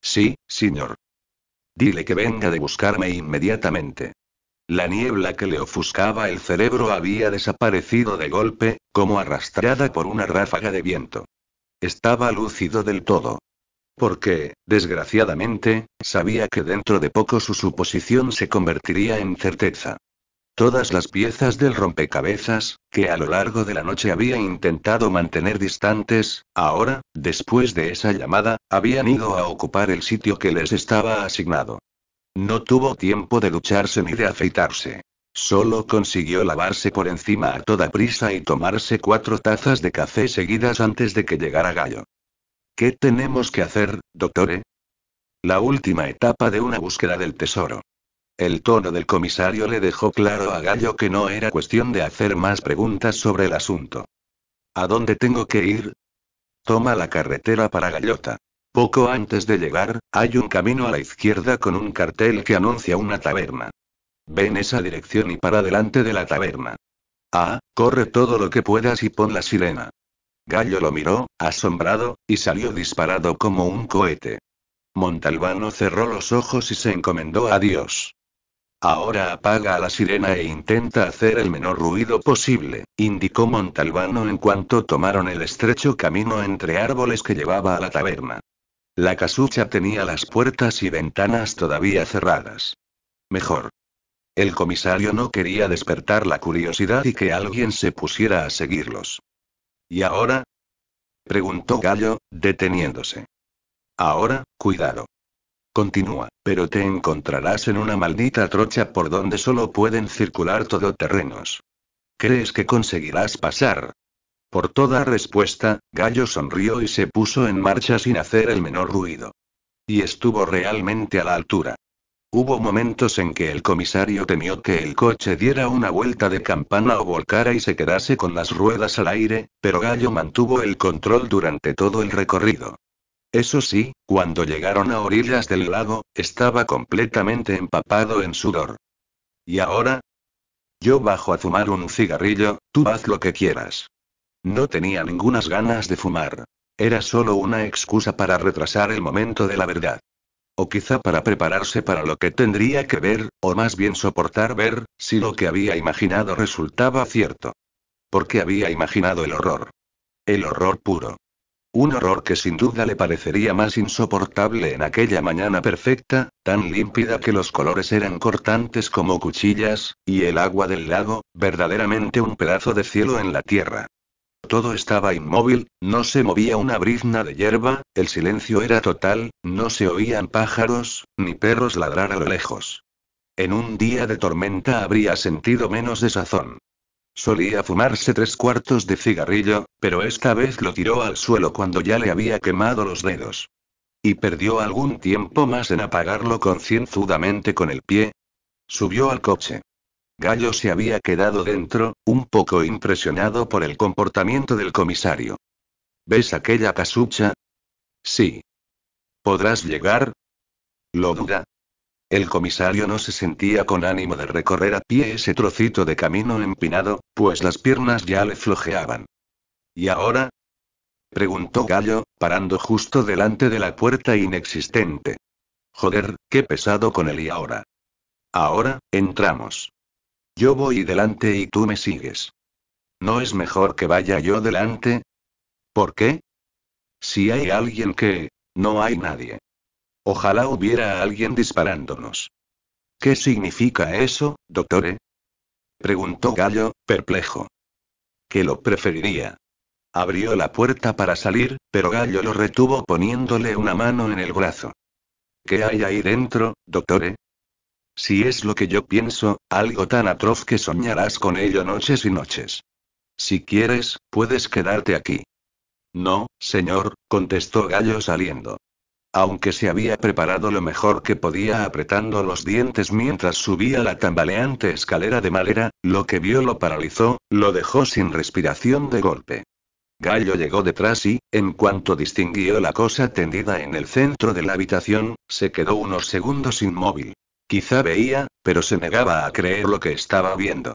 Sí, señor. Dile que venga de buscarme inmediatamente. La niebla que le ofuscaba el cerebro había desaparecido de golpe, como arrastrada por una ráfaga de viento. Estaba lúcido del todo. Porque, desgraciadamente, sabía que dentro de poco su suposición se convertiría en certeza. Todas las piezas del rompecabezas, que a lo largo de la noche había intentado mantener distantes, ahora, después de esa llamada, habían ido a ocupar el sitio que les estaba asignado. No tuvo tiempo de ducharse ni de afeitarse. Solo consiguió lavarse por encima a toda prisa y tomarse cuatro tazas de café seguidas antes de que llegara Gallo. ¿Qué tenemos que hacer, doctor? La última etapa de una búsqueda del tesoro. El tono del comisario le dejó claro a Gallo que no era cuestión de hacer más preguntas sobre el asunto. ¿A dónde tengo que ir? Toma la carretera para Gallota. Poco antes de llegar, hay un camino a la izquierda con un cartel que anuncia una taberna. Ve en esa dirección y para delante de la taberna. Ah, corre todo lo que puedas y pon la sirena. Gallo lo miró, asombrado, y salió disparado como un cohete. Montalbano cerró los ojos y se encomendó a Dios. Ahora apaga a la sirena e intenta hacer el menor ruido posible, indicó Montalbano en cuanto tomaron el estrecho camino entre árboles que llevaba a la taberna. La casucha tenía las puertas y ventanas todavía cerradas. Mejor. El comisario no quería despertar la curiosidad y que alguien se pusiera a seguirlos. ¿Y ahora? preguntó Gallo, deteniéndose. Ahora, cuidado. Continúa, pero te encontrarás en una maldita trocha por donde solo pueden circular todoterrenos. ¿Crees que conseguirás pasar? Por toda respuesta, Gallo sonrió y se puso en marcha sin hacer el menor ruido. Y estuvo realmente a la altura. Hubo momentos en que el comisario temió que el coche diera una vuelta de campana o volcara y se quedase con las ruedas al aire, pero Gallo mantuvo el control durante todo el recorrido. Eso sí, cuando llegaron a orillas del lago, estaba completamente empapado en sudor. ¿Y ahora? Yo bajo a fumar un cigarrillo, tú haz lo que quieras. No tenía ningunas ganas de fumar. Era solo una excusa para retrasar el momento de la verdad. O quizá para prepararse para lo que tendría que ver, o más bien soportar ver, si lo que había imaginado resultaba cierto. Porque había imaginado el horror. El horror puro. Un horror que sin duda le parecería más insoportable en aquella mañana perfecta, tan límpida que los colores eran cortantes como cuchillas, y el agua del lago, verdaderamente un pedazo de cielo en la tierra. Todo estaba inmóvil, no se movía una brizna de hierba, el silencio era total, no se oían pájaros, ni perros ladrar a lo lejos. En un día de tormenta habría sentido menos desazón. Solía fumarse tres cuartos de cigarrillo, pero esta vez lo tiró al suelo cuando ya le había quemado los dedos. Y perdió algún tiempo más en apagarlo concienzudamente con el pie. Subió al coche. Gallo se había quedado dentro, un poco impresionado por el comportamiento del comisario. ¿Ves aquella casucha? Sí. ¿Podrás llegar? Lo duda. El comisario no se sentía con ánimo de recorrer a pie ese trocito de camino empinado, pues las piernas ya le flojeaban. ¿Y ahora? preguntó Gallo, parando justo delante de la puerta inexistente. Joder, qué pesado con él y ahora. Ahora, entramos. Yo voy delante y tú me sigues. ¿No es mejor que vaya yo delante? ¿Por qué? Si hay alguien que... No hay nadie. Ojalá hubiera alguien disparándonos. ¿Qué significa eso, doctore? Preguntó Gallo, perplejo. Que lo preferiría. Abrió la puerta para salir, pero Gallo lo retuvo poniéndole una mano en el brazo. ¿Qué hay ahí dentro, doctore? Si es lo que yo pienso, algo tan atroz que soñarás con ello noches y noches. Si quieres, puedes quedarte aquí. No, señor, contestó Gallo saliendo. Aunque se había preparado lo mejor que podía apretando los dientes mientras subía la tambaleante escalera de madera, lo que vio lo paralizó, lo dejó sin respiración de golpe. Gallo llegó detrás y, en cuanto distinguió la cosa tendida en el centro de la habitación, se quedó unos segundos inmóvil. Quizá veía, pero se negaba a creer lo que estaba viendo.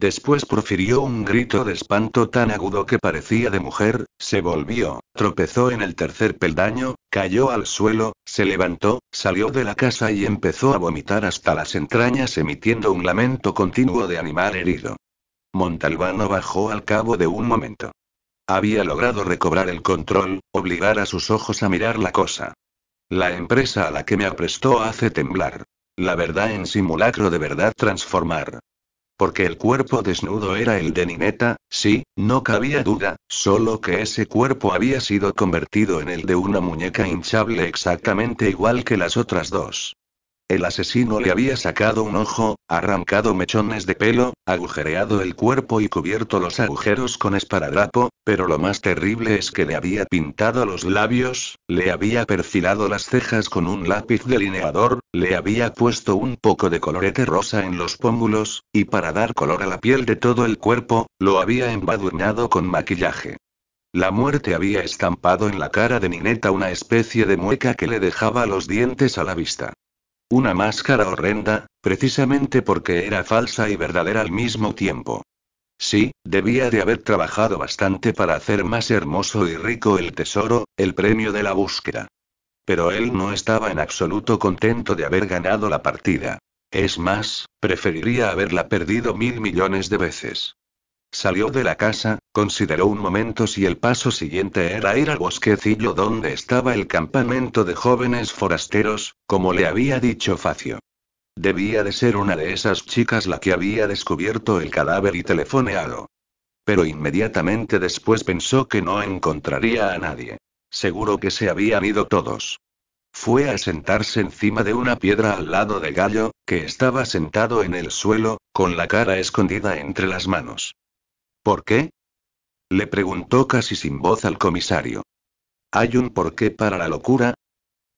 Después profirió un grito de espanto tan agudo que parecía de mujer, se volvió, tropezó en el tercer peldaño, cayó al suelo, se levantó, salió de la casa y empezó a vomitar hasta las entrañas emitiendo un lamento continuo de animal herido. Montalbano bajó al cabo de un momento. Había logrado recobrar el control, obligar a sus ojos a mirar la cosa. La empresa a la que me aprestó hace temblar, la verdad en simulacro de verdad transformar. Porque el cuerpo desnudo era el de Nineta, sí, no cabía duda, solo que ese cuerpo había sido convertido en el de una muñeca hinchable exactamente igual que las otras dos. El asesino le había sacado un ojo, arrancado mechones de pelo, agujereado el cuerpo y cubierto los agujeros con esparadrapo, pero lo más terrible es que le había pintado los labios, le había perfilado las cejas con un lápiz delineador, le había puesto un poco de colorete rosa en los pómulos, y para dar color a la piel de todo el cuerpo, lo había embadurnado con maquillaje. La muerte había estampado en la cara de Nineta una especie de mueca que le dejaba los dientes a la vista. Una máscara horrenda, precisamente porque era falsa y verdadera al mismo tiempo. Sí, debía de haber trabajado bastante para hacer más hermoso y rico el tesoro, el premio de la búsqueda. Pero él no estaba en absoluto contento de haber ganado la partida. Es más, preferiría haberla perdido mil millones de veces. Salió de la casa, consideró un momento si el paso siguiente era ir al bosquecillo donde estaba el campamento de jóvenes forasteros, como le había dicho Facio. Debía de ser una de esas chicas la que había descubierto el cadáver y telefoneado. Pero inmediatamente después pensó que no encontraría a nadie. Seguro que se habían ido todos. Fue a sentarse encima de una piedra al lado de Gallo, que estaba sentado en el suelo, con la cara escondida entre las manos. ¿Por qué? Le preguntó casi sin voz al comisario. ¿Hay un porqué para la locura?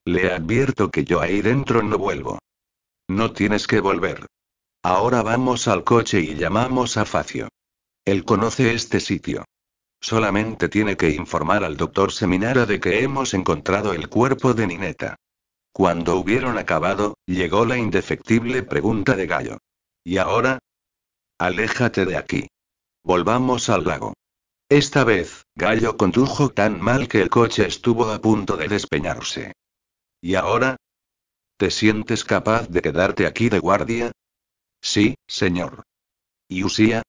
Le advierto que yo ahí dentro no vuelvo. No tienes que volver. Ahora vamos al coche y llamamos a Facio. Él conoce este sitio. Solamente tiene que informar al doctor Seminara de que hemos encontrado el cuerpo de Nineta. Cuando hubieron acabado, llegó la indefectible pregunta de Gallo. ¿Y ahora? Aléjate de aquí. Volvamos al lago. Esta vez, Gallo condujo tan mal que el coche estuvo a punto de despeñarse. ¿Y ahora? ¿Te sientes capaz de quedarte aquí de guardia? Sí, señor. ¿Y Usía?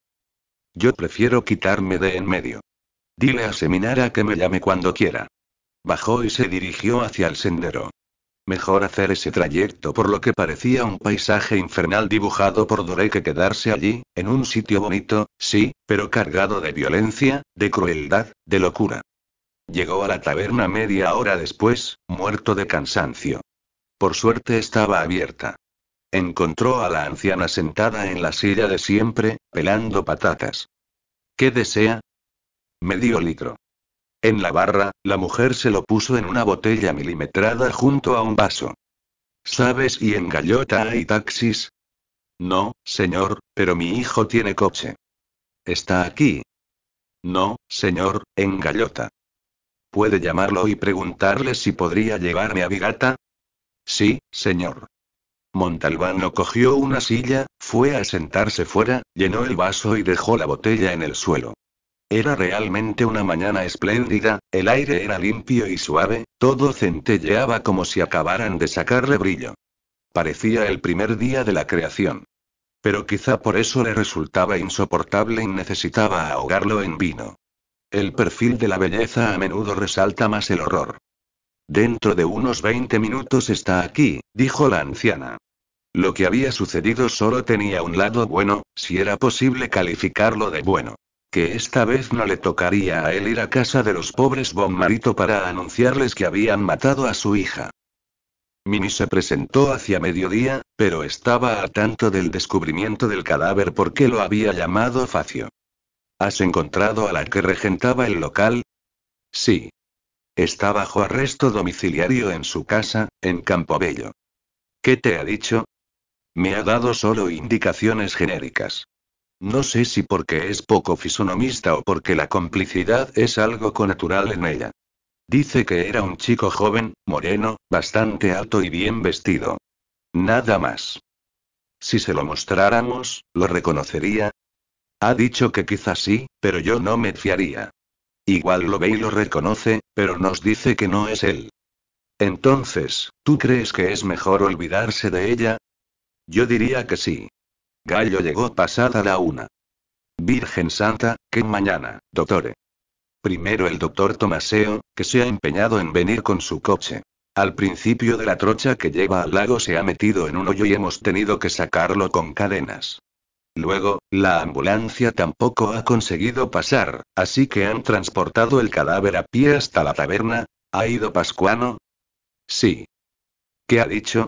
Yo prefiero quitarme de en medio. Dile a Seminara que me llame cuando quiera. Bajó y se dirigió hacia el sendero. Mejor hacer ese trayecto por lo que parecía un paisaje infernal dibujado por Doré que quedarse allí, en un sitio bonito, sí, pero cargado de violencia, de crueldad, de locura. Llegó a la taberna media hora después, muerto de cansancio. Por suerte estaba abierta. Encontró a la anciana sentada en la silla de siempre, pelando patatas. ¿Qué desea? Medio litro. En la barra, la mujer se lo puso en una botella milimetrada junto a un vaso. ¿Sabes y en Gallota hay taxis? No, señor, pero mi hijo tiene coche. ¿Está aquí? No, señor, en Gallota. ¿Puede llamarlo y preguntarle si podría llevarme a Bigata? Sí, señor. Montalbano cogió una silla, fue a sentarse fuera, llenó el vaso y dejó la botella en el suelo. Era realmente una mañana espléndida, el aire era limpio y suave, todo centelleaba como si acabaran de sacarle brillo. Parecía el primer día de la creación. Pero quizá por eso le resultaba insoportable y necesitaba ahogarlo en vino. El perfil de la belleza a menudo resalta más el horror. Dentro de unos 20 minutos está aquí, dijo la anciana. Lo que había sucedido solo tenía un lado bueno, si era posible calificarlo de bueno que esta vez no le tocaría a él ir a casa de los pobres Bon Marito para anunciarles que habían matado a su hija. Mimi se presentó hacia mediodía, pero estaba a tanto del descubrimiento del cadáver porque lo había llamado Facio. ¿Has encontrado a la que regentaba el local? Sí. Está bajo arresto domiciliario en su casa, en Campobello. ¿Qué te ha dicho? Me ha dado solo indicaciones genéricas. No sé si porque es poco fisonomista o porque la complicidad es algo conatural en ella. Dice que era un chico joven, moreno, bastante alto y bien vestido. Nada más. Si se lo mostráramos, ¿lo reconocería? Ha dicho que quizás sí, pero yo no me fiaría. Igual lo ve y lo reconoce, pero nos dice que no es él. Entonces, ¿tú crees que es mejor olvidarse de ella? Yo diría que sí. Gallo llegó pasada la una. Virgen Santa, qué mañana, doctore. Primero el doctor Tomaseo, que se ha empeñado en venir con su coche. Al principio de la trocha que lleva al lago se ha metido en un hoyo y hemos tenido que sacarlo con cadenas. Luego, la ambulancia tampoco ha conseguido pasar, así que han transportado el cadáver a pie hasta la taberna. ¿Ha ido Pascuano? Sí. ¿Qué ha dicho?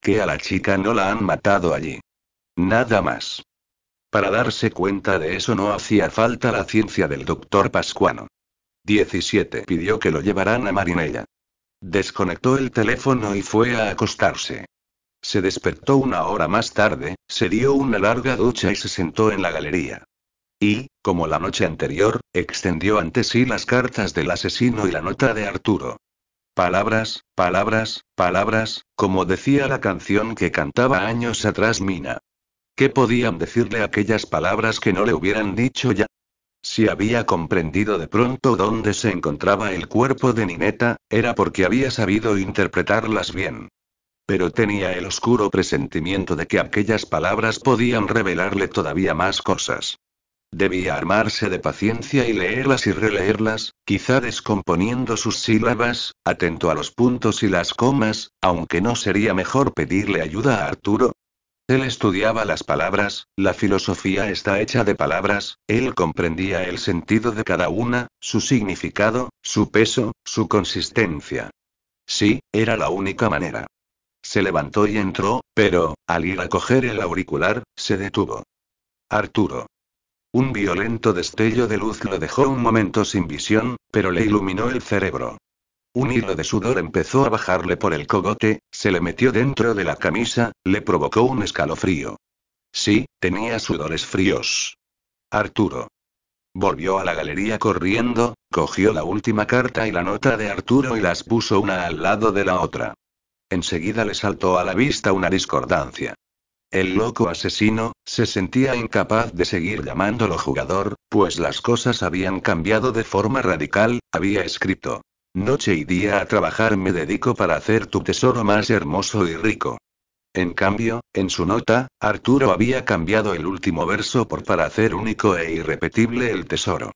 Que a la chica no la han matado allí. Nada más. Para darse cuenta de eso no hacía falta la ciencia del doctor Pascuano. 17. Pidió que lo llevaran a Marinella. Desconectó el teléfono y fue a acostarse. Se despertó una hora más tarde, se dio una larga ducha y se sentó en la galería. Y, como la noche anterior, extendió ante sí las cartas del asesino y la nota de Arturo. Palabras, palabras, palabras, como decía la canción que cantaba años atrás Mina. ¿Qué podían decirle aquellas palabras que no le hubieran dicho ya? Si había comprendido de pronto dónde se encontraba el cuerpo de Nineta, era porque había sabido interpretarlas bien. Pero tenía el oscuro presentimiento de que aquellas palabras podían revelarle todavía más cosas. Debía armarse de paciencia y leerlas y releerlas, quizá descomponiendo sus sílabas, atento a los puntos y las comas, aunque no sería mejor pedirle ayuda a Arturo, él estudiaba las palabras, la filosofía está hecha de palabras, él comprendía el sentido de cada una, su significado, su peso, su consistencia. Sí, era la única manera. Se levantó y entró, pero, al ir a coger el auricular, se detuvo. Arturo. Un violento destello de luz lo dejó un momento sin visión, pero le iluminó el cerebro. Un hilo de sudor empezó a bajarle por el cogote, se le metió dentro de la camisa, le provocó un escalofrío. Sí, tenía sudores fríos. Arturo. Volvió a la galería corriendo, cogió la última carta y la nota de Arturo y las puso una al lado de la otra. Enseguida le saltó a la vista una discordancia. El loco asesino, se sentía incapaz de seguir llamándolo jugador, pues las cosas habían cambiado de forma radical, había escrito Noche y día a trabajar me dedico para hacer tu tesoro más hermoso y rico. En cambio, en su nota, Arturo había cambiado el último verso por para hacer único e irrepetible el tesoro.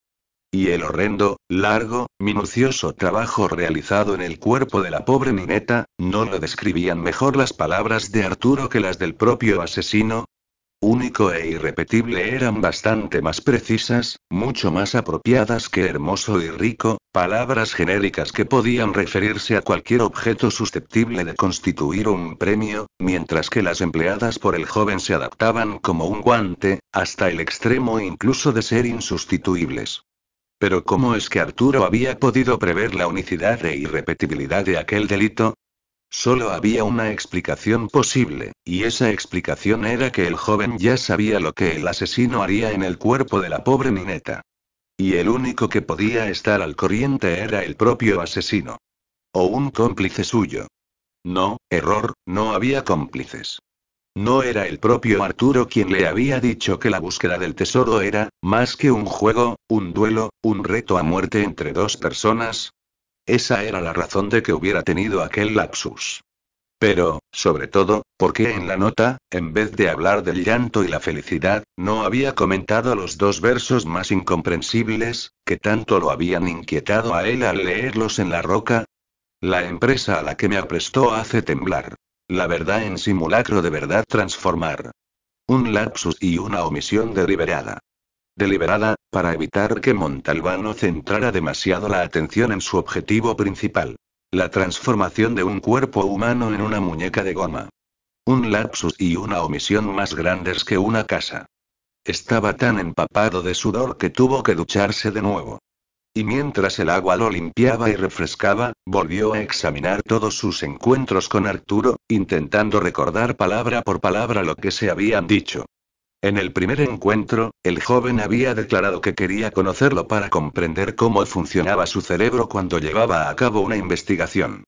Y el horrendo, largo, minucioso trabajo realizado en el cuerpo de la pobre nineta, no lo describían mejor las palabras de Arturo que las del propio asesino, único e irrepetible eran bastante más precisas, mucho más apropiadas que hermoso y rico, palabras genéricas que podían referirse a cualquier objeto susceptible de constituir un premio, mientras que las empleadas por el joven se adaptaban como un guante, hasta el extremo incluso de ser insustituibles. Pero ¿cómo es que Arturo había podido prever la unicidad e irrepetibilidad de aquel delito? Solo había una explicación posible, y esa explicación era que el joven ya sabía lo que el asesino haría en el cuerpo de la pobre nineta. Y el único que podía estar al corriente era el propio asesino. O un cómplice suyo. No, error, no había cómplices. No era el propio Arturo quien le había dicho que la búsqueda del tesoro era, más que un juego, un duelo, un reto a muerte entre dos personas, esa era la razón de que hubiera tenido aquel lapsus. Pero, sobre todo, porque en la nota, en vez de hablar del llanto y la felicidad, no había comentado los dos versos más incomprensibles, que tanto lo habían inquietado a él al leerlos en la roca? La empresa a la que me aprestó hace temblar. La verdad en simulacro de verdad transformar. Un lapsus y una omisión deliberada deliberada, para evitar que Montalbano centrara demasiado la atención en su objetivo principal. La transformación de un cuerpo humano en una muñeca de goma. Un lapsus y una omisión más grandes que una casa. Estaba tan empapado de sudor que tuvo que ducharse de nuevo. Y mientras el agua lo limpiaba y refrescaba, volvió a examinar todos sus encuentros con Arturo, intentando recordar palabra por palabra lo que se habían dicho. En el primer encuentro, el joven había declarado que quería conocerlo para comprender cómo funcionaba su cerebro cuando llevaba a cabo una investigación.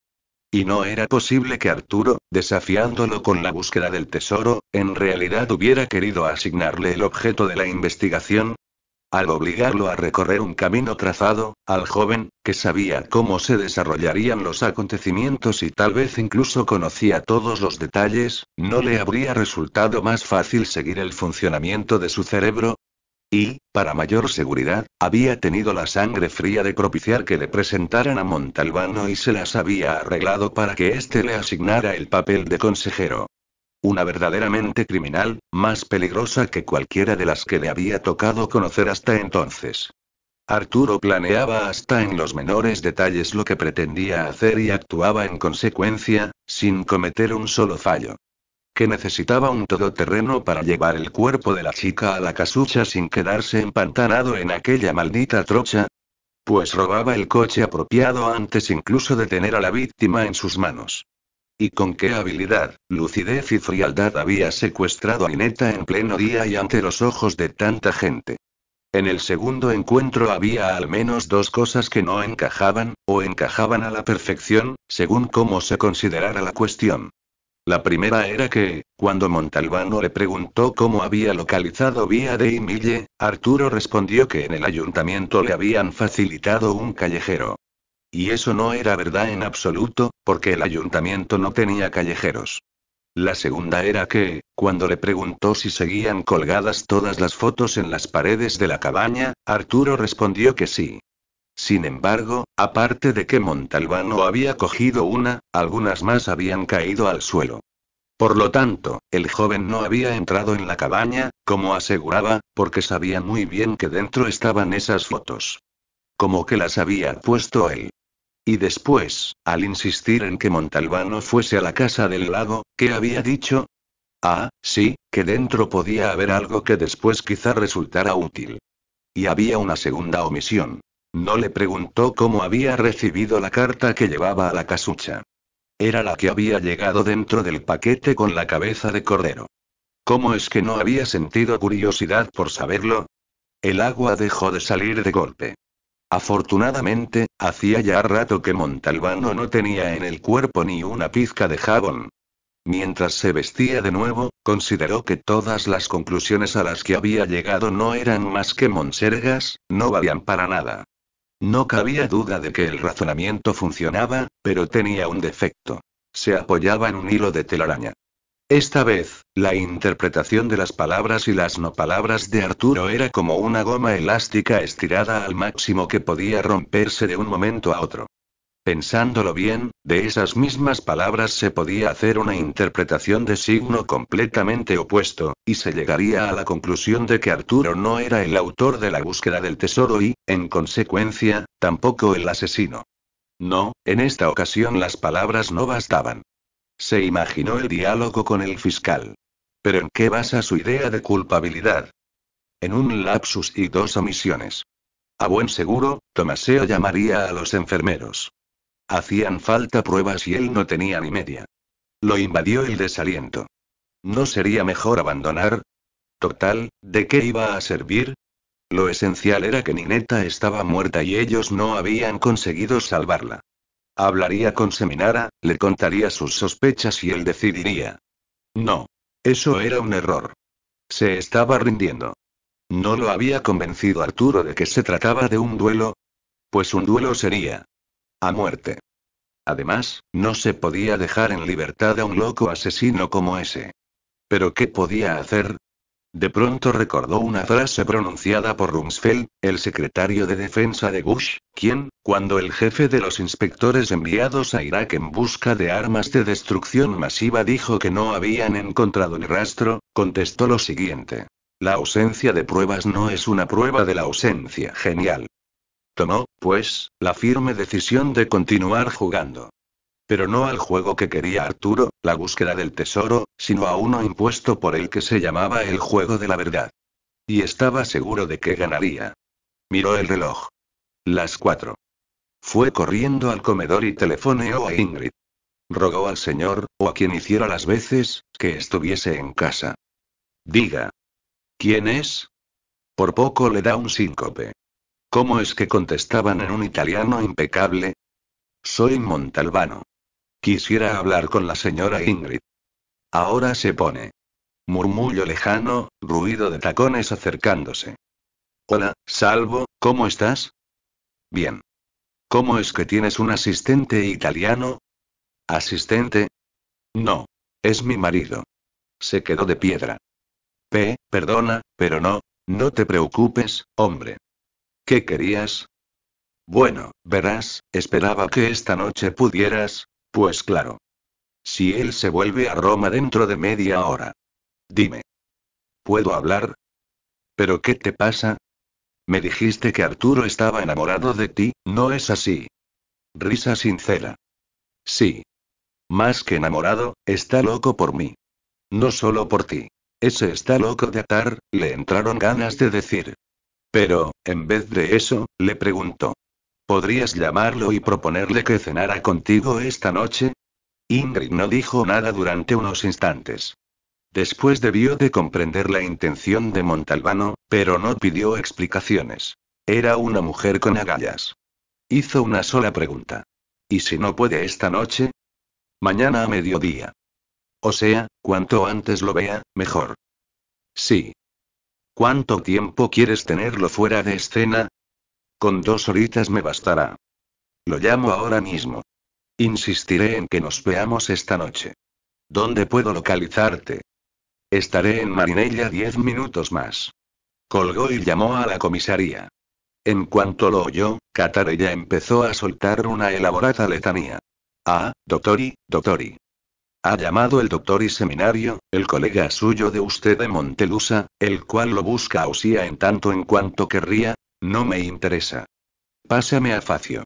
Y no era posible que Arturo, desafiándolo con la búsqueda del tesoro, en realidad hubiera querido asignarle el objeto de la investigación, al obligarlo a recorrer un camino trazado, al joven, que sabía cómo se desarrollarían los acontecimientos y tal vez incluso conocía todos los detalles, ¿no le habría resultado más fácil seguir el funcionamiento de su cerebro? Y, para mayor seguridad, había tenido la sangre fría de propiciar que le presentaran a Montalbano y se las había arreglado para que éste le asignara el papel de consejero. Una verdaderamente criminal, más peligrosa que cualquiera de las que le había tocado conocer hasta entonces. Arturo planeaba hasta en los menores detalles lo que pretendía hacer y actuaba en consecuencia, sin cometer un solo fallo. Que necesitaba un todoterreno para llevar el cuerpo de la chica a la casucha sin quedarse empantanado en aquella maldita trocha. Pues robaba el coche apropiado antes incluso de tener a la víctima en sus manos. Y con qué habilidad, lucidez y frialdad había secuestrado a Ineta en pleno día y ante los ojos de tanta gente. En el segundo encuentro había al menos dos cosas que no encajaban, o encajaban a la perfección, según cómo se considerara la cuestión. La primera era que, cuando Montalbano le preguntó cómo había localizado Vía de Emille, Arturo respondió que en el ayuntamiento le habían facilitado un callejero. Y eso no era verdad en absoluto, porque el ayuntamiento no tenía callejeros. La segunda era que, cuando le preguntó si seguían colgadas todas las fotos en las paredes de la cabaña, Arturo respondió que sí. Sin embargo, aparte de que Montalbano había cogido una, algunas más habían caído al suelo. Por lo tanto, el joven no había entrado en la cabaña, como aseguraba, porque sabía muy bien que dentro estaban esas fotos. Como que las había puesto él. Y después, al insistir en que Montalbano fuese a la casa del lago, ¿qué había dicho? Ah, sí, que dentro podía haber algo que después quizá resultara útil. Y había una segunda omisión. No le preguntó cómo había recibido la carta que llevaba a la casucha. Era la que había llegado dentro del paquete con la cabeza de cordero. ¿Cómo es que no había sentido curiosidad por saberlo? El agua dejó de salir de golpe. Afortunadamente, hacía ya rato que Montalbano no tenía en el cuerpo ni una pizca de jabón. Mientras se vestía de nuevo, consideró que todas las conclusiones a las que había llegado no eran más que monsergas, no valían para nada. No cabía duda de que el razonamiento funcionaba, pero tenía un defecto. Se apoyaba en un hilo de telaraña. Esta vez, la interpretación de las palabras y las no palabras de Arturo era como una goma elástica estirada al máximo que podía romperse de un momento a otro. Pensándolo bien, de esas mismas palabras se podía hacer una interpretación de signo completamente opuesto, y se llegaría a la conclusión de que Arturo no era el autor de la búsqueda del tesoro y, en consecuencia, tampoco el asesino. No, en esta ocasión las palabras no bastaban. Se imaginó el diálogo con el fiscal. ¿Pero en qué basa su idea de culpabilidad? En un lapsus y dos omisiones. A buen seguro, Tomaseo llamaría a los enfermeros. Hacían falta pruebas y él no tenía ni media. Lo invadió el desaliento. ¿No sería mejor abandonar? Total, ¿de qué iba a servir? Lo esencial era que Nineta estaba muerta y ellos no habían conseguido salvarla. Hablaría con Seminara, le contaría sus sospechas y él decidiría. No. Eso era un error. Se estaba rindiendo. ¿No lo había convencido Arturo de que se trataba de un duelo? Pues un duelo sería. A muerte. Además, no se podía dejar en libertad a un loco asesino como ese. Pero ¿qué podía hacer? De pronto recordó una frase pronunciada por Rumsfeld, el secretario de defensa de Bush, quien, cuando el jefe de los inspectores enviados a Irak en busca de armas de destrucción masiva dijo que no habían encontrado ni rastro, contestó lo siguiente. La ausencia de pruebas no es una prueba de la ausencia genial. Tomó, pues, la firme decisión de continuar jugando. Pero no al juego que quería Arturo, la búsqueda del tesoro, sino a uno impuesto por el que se llamaba el juego de la verdad. Y estaba seguro de que ganaría. Miró el reloj. Las cuatro. Fue corriendo al comedor y telefoneó a Ingrid. Rogó al señor, o a quien hiciera las veces, que estuviese en casa. Diga. ¿Quién es? Por poco le da un síncope. ¿Cómo es que contestaban en un italiano impecable? Soy Montalbano. Quisiera hablar con la señora Ingrid. Ahora se pone. Murmullo lejano, ruido de tacones acercándose. Hola, Salvo, ¿cómo estás? Bien. ¿Cómo es que tienes un asistente italiano? ¿Asistente? No. Es mi marido. Se quedó de piedra. P, perdona, pero no, no te preocupes, hombre. ¿Qué querías? Bueno, verás, esperaba que esta noche pudieras, pues claro. Si él se vuelve a Roma dentro de media hora. Dime. ¿Puedo hablar? ¿Pero qué te pasa? Me dijiste que Arturo estaba enamorado de ti, ¿no es así? Risa sincera. Sí. Más que enamorado, está loco por mí. No solo por ti. Ese está loco de atar, le entraron ganas de decir. Pero, en vez de eso, le preguntó. ¿Podrías llamarlo y proponerle que cenara contigo esta noche? Ingrid no dijo nada durante unos instantes. Después debió de comprender la intención de Montalbano, pero no pidió explicaciones. Era una mujer con agallas. Hizo una sola pregunta. ¿Y si no puede esta noche? Mañana a mediodía. O sea, cuanto antes lo vea, mejor. Sí. ¿Cuánto tiempo quieres tenerlo fuera de escena? Con dos horitas me bastará. Lo llamo ahora mismo. Insistiré en que nos veamos esta noche. ¿Dónde puedo localizarte? Estaré en Marinella diez minutos más. Colgó y llamó a la comisaría. En cuanto lo oyó, Catarella empezó a soltar una elaborada letanía. Ah, doctor doctori. Ha llamado el doctor y seminario, el colega suyo de usted de Montelusa, el cual lo busca a Osía en tanto en cuanto querría, no me interesa. Pásame a Facio.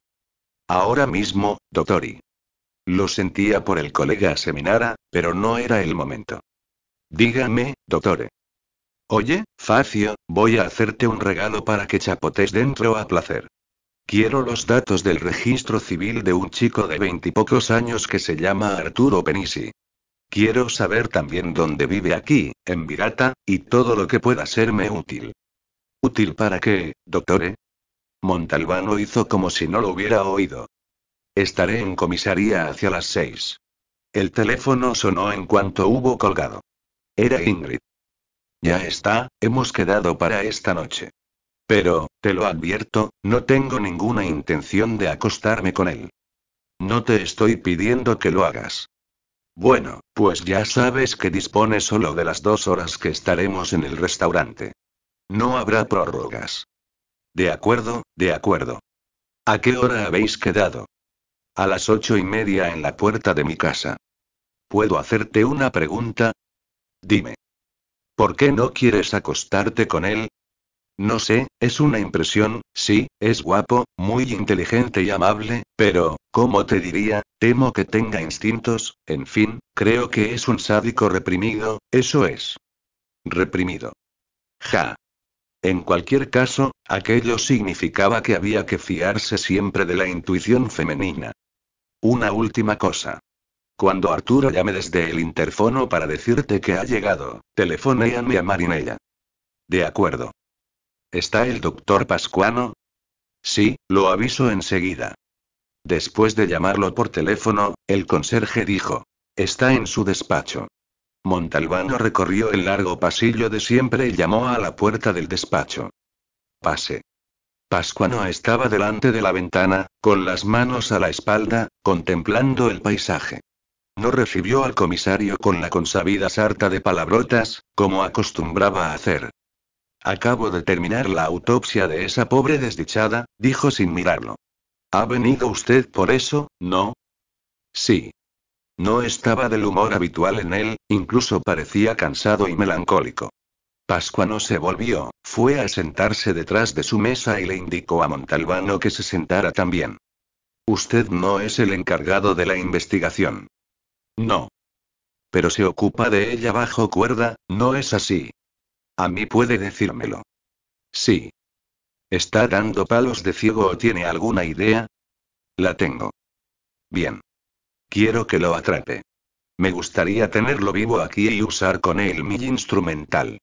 Ahora mismo, doctori. Lo sentía por el colega Seminara, pero no era el momento. Dígame, Doctor. E. Oye, Facio, voy a hacerte un regalo para que chapotes dentro a placer. Quiero los datos del registro civil de un chico de veintipocos años que se llama Arturo Penisi. Quiero saber también dónde vive aquí, en Virata, y todo lo que pueda serme útil. ¿Útil para qué, doctore? Montalbano hizo como si no lo hubiera oído. Estaré en comisaría hacia las seis. El teléfono sonó en cuanto hubo colgado. Era Ingrid. Ya está, hemos quedado para esta noche. Pero, te lo advierto, no tengo ninguna intención de acostarme con él. No te estoy pidiendo que lo hagas. Bueno, pues ya sabes que dispone solo de las dos horas que estaremos en el restaurante. No habrá prórrogas. De acuerdo, de acuerdo. ¿A qué hora habéis quedado? A las ocho y media en la puerta de mi casa. ¿Puedo hacerte una pregunta? Dime. ¿Por qué no quieres acostarte con él? No sé, es una impresión, sí, es guapo, muy inteligente y amable, pero, como te diría? Temo que tenga instintos, en fin, creo que es un sádico reprimido, eso es. Reprimido. Ja. En cualquier caso, aquello significaba que había que fiarse siempre de la intuición femenina. Una última cosa. Cuando Arturo llame desde el interfono para decirte que ha llegado, telefoneame a Marinella. De acuerdo. ¿Está el doctor Pascuano? Sí, lo aviso enseguida. Después de llamarlo por teléfono, el conserje dijo. Está en su despacho. Montalbano recorrió el largo pasillo de siempre y llamó a la puerta del despacho. Pase. Pascuano estaba delante de la ventana, con las manos a la espalda, contemplando el paisaje. No recibió al comisario con la consabida sarta de palabrotas, como acostumbraba a hacer. Acabo de terminar la autopsia de esa pobre desdichada, dijo sin mirarlo. ¿Ha venido usted por eso, no? Sí. No estaba del humor habitual en él, incluso parecía cansado y melancólico. Pascua no se volvió, fue a sentarse detrás de su mesa y le indicó a Montalbano que se sentara también. Usted no es el encargado de la investigación. No. Pero se ocupa de ella bajo cuerda, ¿no es así? A mí puede decírmelo. Sí. ¿Está dando palos de ciego o tiene alguna idea? La tengo. Bien. Quiero que lo atrape. Me gustaría tenerlo vivo aquí y usar con él mi instrumental.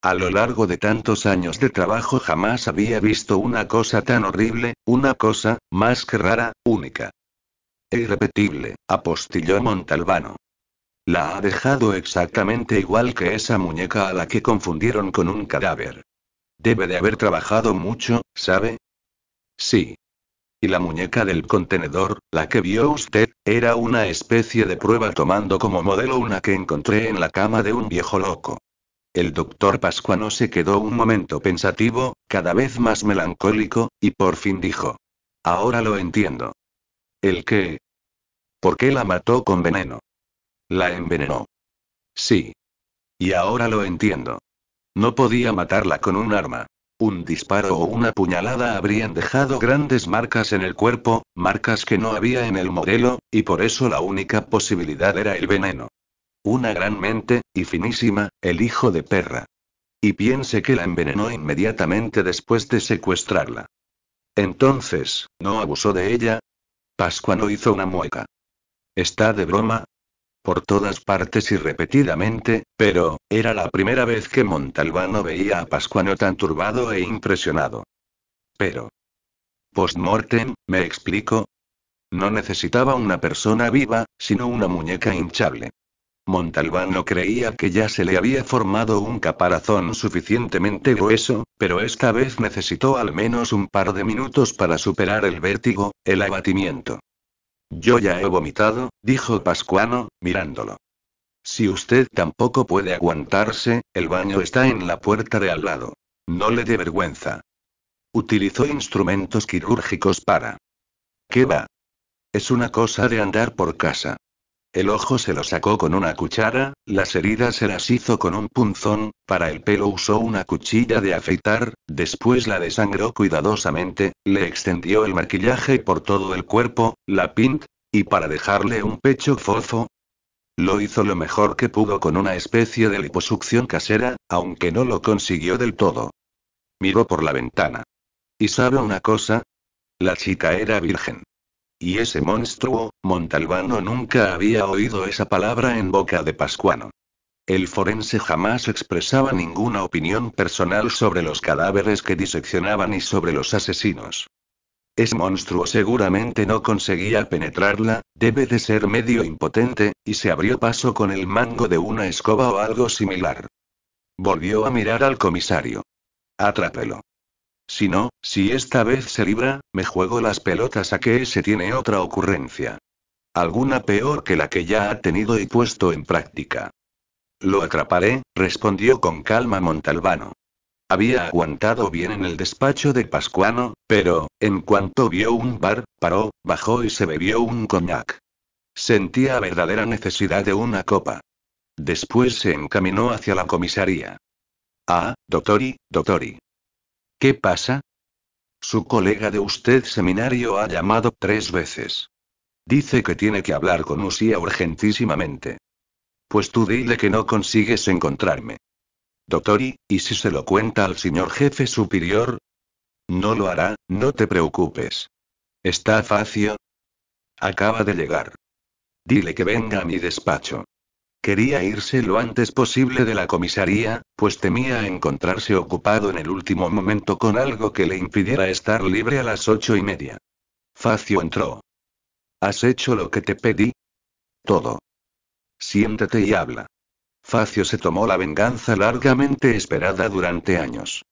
A lo largo de tantos años de trabajo jamás había visto una cosa tan horrible, una cosa, más que rara, única. E irrepetible, apostilló Montalbano. La ha dejado exactamente igual que esa muñeca a la que confundieron con un cadáver. Debe de haber trabajado mucho, ¿sabe? Sí, y la muñeca del contenedor, la que vio usted, era una especie de prueba tomando como modelo una que encontré en la cama de un viejo loco. El doctor Pascuano se quedó un momento pensativo, cada vez más melancólico, y por fin dijo. Ahora lo entiendo. ¿El qué? ¿Por qué la mató con veneno? La envenenó. Sí. Y ahora lo entiendo. No podía matarla con un arma. Un disparo o una puñalada habrían dejado grandes marcas en el cuerpo, marcas que no había en el modelo, y por eso la única posibilidad era el veneno. Una gran mente, y finísima, el hijo de perra. Y piense que la envenenó inmediatamente después de secuestrarla. Entonces, ¿no abusó de ella? Pascua no hizo una mueca. ¿Está de broma? por todas partes y repetidamente, pero, era la primera vez que Montalbano veía a Pascuano tan turbado e impresionado. Pero. Postmortem, me explico. No necesitaba una persona viva, sino una muñeca hinchable. Montalbano creía que ya se le había formado un caparazón suficientemente grueso, pero esta vez necesitó al menos un par de minutos para superar el vértigo, el abatimiento. Yo ya he vomitado, dijo Pascuano, mirándolo. Si usted tampoco puede aguantarse, el baño está en la puerta de al lado. No le dé vergüenza. Utilizó instrumentos quirúrgicos para. ¿Qué va? Es una cosa de andar por casa. El ojo se lo sacó con una cuchara, las heridas se las hizo con un punzón, para el pelo usó una cuchilla de afeitar, después la desangró cuidadosamente, le extendió el maquillaje por todo el cuerpo, la pint, y para dejarle un pecho fofo, lo hizo lo mejor que pudo con una especie de liposucción casera, aunque no lo consiguió del todo. Miró por la ventana. ¿Y sabe una cosa? La chica era virgen. Y ese monstruo, Montalbano nunca había oído esa palabra en boca de Pascuano. El forense jamás expresaba ninguna opinión personal sobre los cadáveres que diseccionaban y sobre los asesinos. Ese monstruo seguramente no conseguía penetrarla, debe de ser medio impotente, y se abrió paso con el mango de una escoba o algo similar. Volvió a mirar al comisario. Atrápelo. Si no, si esta vez se libra, me juego las pelotas a que ese tiene otra ocurrencia. Alguna peor que la que ya ha tenido y puesto en práctica. Lo atraparé, respondió con calma Montalbano. Había aguantado bien en el despacho de Pascuano, pero, en cuanto vio un bar, paró, bajó y se bebió un coñac. Sentía verdadera necesidad de una copa. Después se encaminó hacia la comisaría. Ah, doctori, doctori. ¿Qué pasa? Su colega de usted seminario ha llamado tres veces. Dice que tiene que hablar con Usía urgentísimamente. Pues tú dile que no consigues encontrarme. Doctor, ¿y, ¿y si se lo cuenta al señor jefe superior? No lo hará, no te preocupes. Está facio. Acaba de llegar. Dile que venga a mi despacho. Quería irse lo antes posible de la comisaría, pues temía encontrarse ocupado en el último momento con algo que le impidiera estar libre a las ocho y media. Facio entró. ¿Has hecho lo que te pedí? Todo. Siéntate y habla. Facio se tomó la venganza largamente esperada durante años.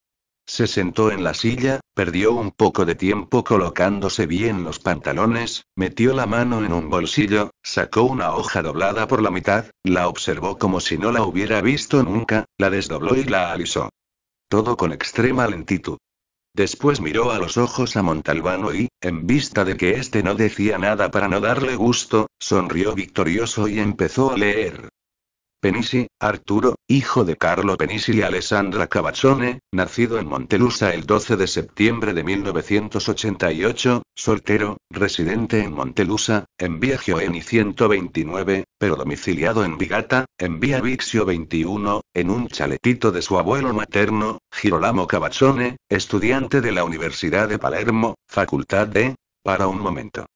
Se sentó en la silla, perdió un poco de tiempo colocándose bien los pantalones, metió la mano en un bolsillo, sacó una hoja doblada por la mitad, la observó como si no la hubiera visto nunca, la desdobló y la alisó. Todo con extrema lentitud. Después miró a los ojos a Montalbano y, en vista de que éste no decía nada para no darle gusto, sonrió victorioso y empezó a leer. Penisi, Arturo, hijo de Carlo Penisi y Alessandra Cavazzone, nacido en Montelusa el 12 de septiembre de 1988, soltero, residente en Montelusa, en Via Gioeni 129, pero domiciliado en Vigata, en Via Vixio 21, en un chaletito de su abuelo materno, Girolamo Cavazzone, estudiante de la Universidad de Palermo, Facultad de... Para un momento.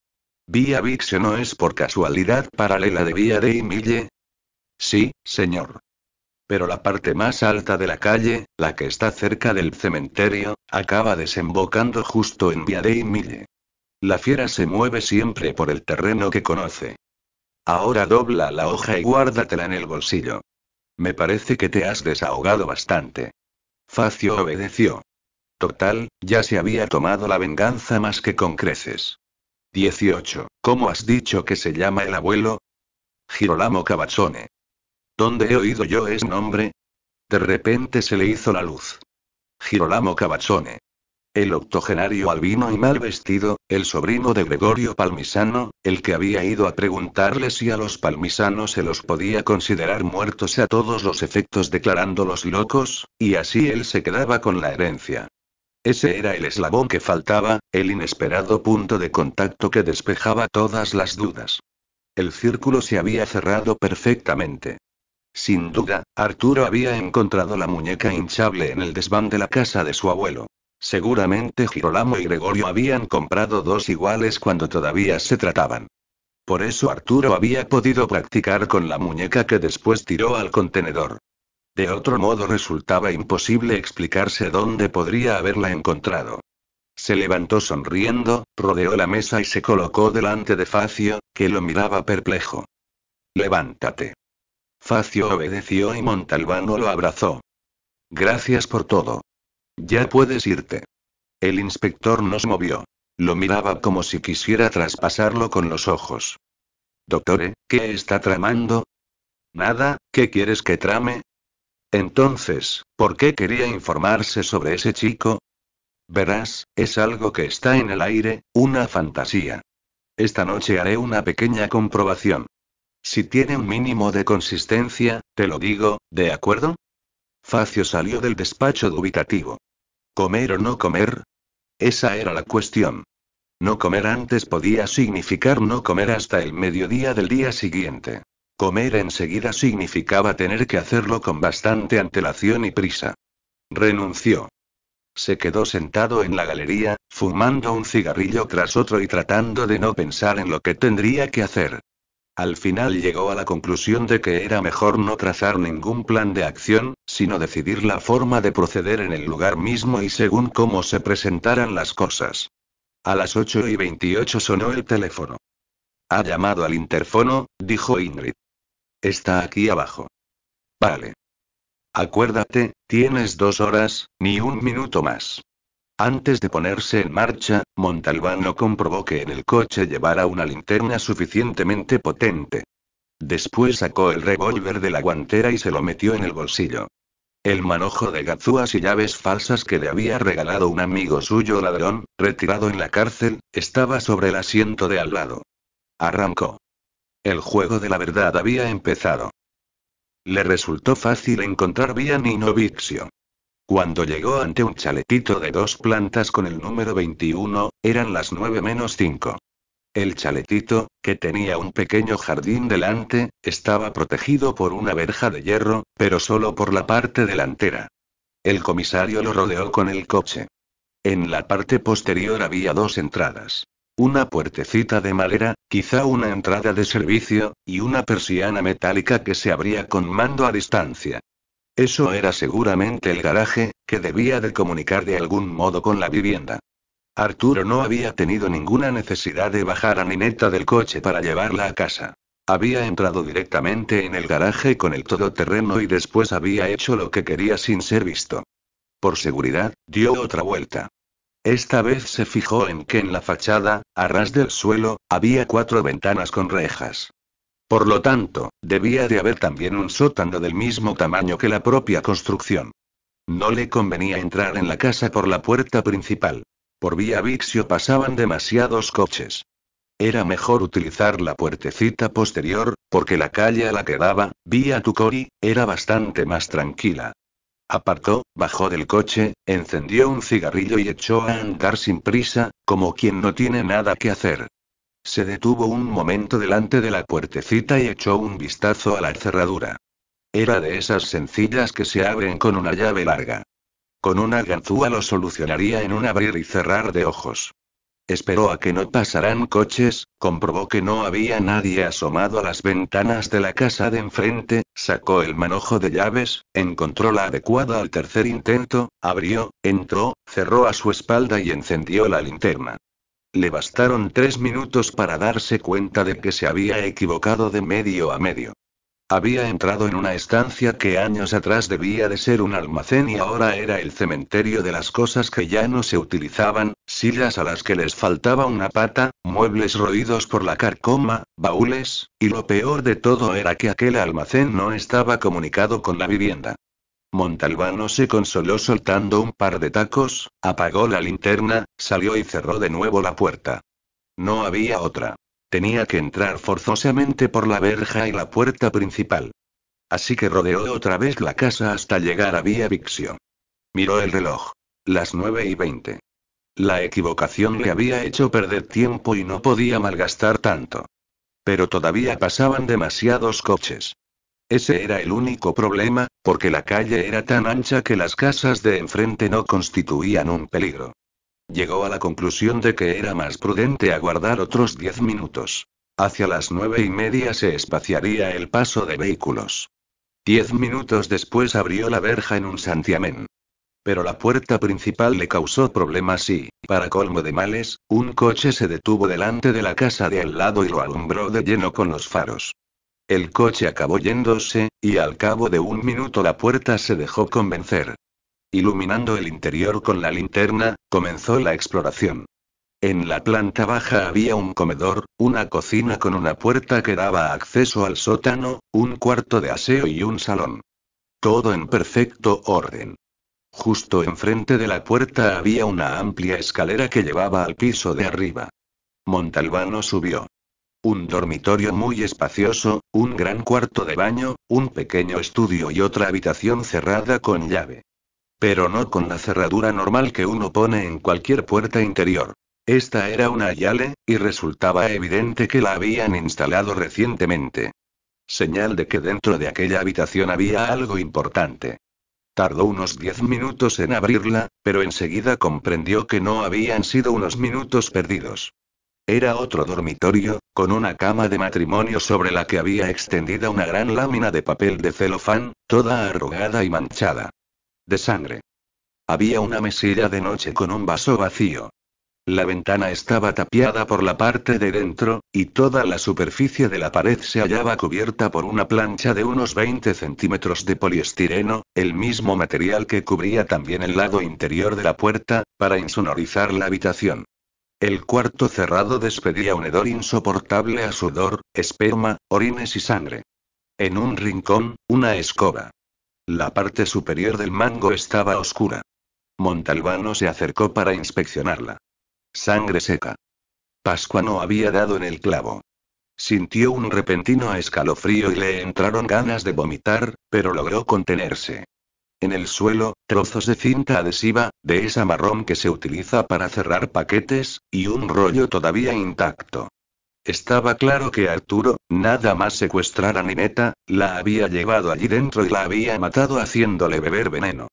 Vía Vixio no es por casualidad paralela de Vía de Mille, Sí, señor. Pero la parte más alta de la calle, la que está cerca del cementerio, acaba desembocando justo en Via y Mille. La fiera se mueve siempre por el terreno que conoce. Ahora dobla la hoja y guárdatela en el bolsillo. Me parece que te has desahogado bastante. Facio obedeció. Total, ya se había tomado la venganza más que con creces. 18. ¿Cómo has dicho que se llama el abuelo? Girolamo Cabazzone. ¿Dónde he oído yo ese nombre? De repente se le hizo la luz. Girolamo Cavazzone. El octogenario albino y mal vestido, el sobrino de Gregorio Palmisano, el que había ido a preguntarle si a los palmisanos se los podía considerar muertos a todos los efectos declarándolos locos, y así él se quedaba con la herencia. Ese era el eslabón que faltaba, el inesperado punto de contacto que despejaba todas las dudas. El círculo se había cerrado perfectamente. Sin duda, Arturo había encontrado la muñeca hinchable en el desván de la casa de su abuelo. Seguramente Girolamo y Gregorio habían comprado dos iguales cuando todavía se trataban. Por eso Arturo había podido practicar con la muñeca que después tiró al contenedor. De otro modo resultaba imposible explicarse dónde podría haberla encontrado. Se levantó sonriendo, rodeó la mesa y se colocó delante de Facio, que lo miraba perplejo. Levántate. Facio obedeció y Montalbano lo abrazó. Gracias por todo. Ya puedes irte. El inspector nos movió. Lo miraba como si quisiera traspasarlo con los ojos. Doctor, ¿eh? ¿qué está tramando? Nada, ¿qué quieres que trame? Entonces, ¿por qué quería informarse sobre ese chico? Verás, es algo que está en el aire, una fantasía. Esta noche haré una pequeña comprobación. Si tiene un mínimo de consistencia, te lo digo, ¿de acuerdo? Facio salió del despacho dubitativo. ¿Comer o no comer? Esa era la cuestión. No comer antes podía significar no comer hasta el mediodía del día siguiente. Comer enseguida significaba tener que hacerlo con bastante antelación y prisa. Renunció. Se quedó sentado en la galería, fumando un cigarrillo tras otro y tratando de no pensar en lo que tendría que hacer. Al final llegó a la conclusión de que era mejor no trazar ningún plan de acción, sino decidir la forma de proceder en el lugar mismo y según cómo se presentaran las cosas. A las 8 y 28 sonó el teléfono. Ha llamado al interfono, dijo Ingrid. Está aquí abajo. Vale. Acuérdate, tienes dos horas, ni un minuto más. Antes de ponerse en marcha, Montalbán no comprobó que en el coche llevara una linterna suficientemente potente. Después sacó el revólver de la guantera y se lo metió en el bolsillo. El manojo de gazúas y llaves falsas que le había regalado un amigo suyo ladrón, retirado en la cárcel, estaba sobre el asiento de al lado. Arrancó. El juego de la verdad había empezado. Le resultó fácil encontrar vía vixio. Cuando llegó ante un chaletito de dos plantas con el número 21, eran las 9 menos 5. El chaletito, que tenía un pequeño jardín delante, estaba protegido por una verja de hierro, pero solo por la parte delantera. El comisario lo rodeó con el coche. En la parte posterior había dos entradas. Una puertecita de madera, quizá una entrada de servicio, y una persiana metálica que se abría con mando a distancia. Eso era seguramente el garaje, que debía de comunicar de algún modo con la vivienda. Arturo no había tenido ninguna necesidad de bajar a Nineta del coche para llevarla a casa. Había entrado directamente en el garaje con el todoterreno y después había hecho lo que quería sin ser visto. Por seguridad, dio otra vuelta. Esta vez se fijó en que en la fachada, a ras del suelo, había cuatro ventanas con rejas. Por lo tanto, debía de haber también un sótano del mismo tamaño que la propia construcción. No le convenía entrar en la casa por la puerta principal. Por vía Vixio pasaban demasiados coches. Era mejor utilizar la puertecita posterior, porque la calle a la que daba, vía Tucori, era bastante más tranquila. Apartó, bajó del coche, encendió un cigarrillo y echó a andar sin prisa, como quien no tiene nada que hacer. Se detuvo un momento delante de la puertecita y echó un vistazo a la cerradura. Era de esas sencillas que se abren con una llave larga. Con una ganzúa lo solucionaría en un abrir y cerrar de ojos. Esperó a que no pasaran coches, comprobó que no había nadie asomado a las ventanas de la casa de enfrente, sacó el manojo de llaves, encontró la adecuada al tercer intento, abrió, entró, cerró a su espalda y encendió la linterna. Le bastaron tres minutos para darse cuenta de que se había equivocado de medio a medio. Había entrado en una estancia que años atrás debía de ser un almacén y ahora era el cementerio de las cosas que ya no se utilizaban, sillas a las que les faltaba una pata, muebles roídos por la carcoma, baúles, y lo peor de todo era que aquel almacén no estaba comunicado con la vivienda. Montalbano se consoló soltando un par de tacos, apagó la linterna, Salió y cerró de nuevo la puerta. No había otra. Tenía que entrar forzosamente por la verja y la puerta principal. Así que rodeó otra vez la casa hasta llegar a Vía Vixio. Miró el reloj. Las nueve y veinte. La equivocación le había hecho perder tiempo y no podía malgastar tanto. Pero todavía pasaban demasiados coches. Ese era el único problema, porque la calle era tan ancha que las casas de enfrente no constituían un peligro llegó a la conclusión de que era más prudente aguardar otros diez minutos. Hacia las nueve y media se espaciaría el paso de vehículos. Diez minutos después abrió la verja en un santiamén. Pero la puerta principal le causó problemas y, para colmo de males, un coche se detuvo delante de la casa de al lado y lo alumbró de lleno con los faros. El coche acabó yéndose, y al cabo de un minuto la puerta se dejó convencer. Iluminando el interior con la linterna, comenzó la exploración. En la planta baja había un comedor, una cocina con una puerta que daba acceso al sótano, un cuarto de aseo y un salón. Todo en perfecto orden. Justo enfrente de la puerta había una amplia escalera que llevaba al piso de arriba. Montalbano subió. Un dormitorio muy espacioso, un gran cuarto de baño, un pequeño estudio y otra habitación cerrada con llave. Pero no con la cerradura normal que uno pone en cualquier puerta interior. Esta era una Yale, y resultaba evidente que la habían instalado recientemente. Señal de que dentro de aquella habitación había algo importante. Tardó unos diez minutos en abrirla, pero enseguida comprendió que no habían sido unos minutos perdidos. Era otro dormitorio, con una cama de matrimonio sobre la que había extendida una gran lámina de papel de celofán, toda arrugada y manchada de sangre. Había una mesilla de noche con un vaso vacío. La ventana estaba tapiada por la parte de dentro, y toda la superficie de la pared se hallaba cubierta por una plancha de unos 20 centímetros de poliestireno, el mismo material que cubría también el lado interior de la puerta, para insonorizar la habitación. El cuarto cerrado despedía un hedor insoportable a sudor, esperma, orines y sangre. En un rincón, una escoba. La parte superior del mango estaba oscura. Montalbano se acercó para inspeccionarla. Sangre seca. Pascua no había dado en el clavo. Sintió un repentino escalofrío y le entraron ganas de vomitar, pero logró contenerse. En el suelo, trozos de cinta adhesiva, de esa marrón que se utiliza para cerrar paquetes, y un rollo todavía intacto. Estaba claro que Arturo, nada más secuestrar a Nineta, la había llevado allí dentro y la había matado haciéndole beber veneno.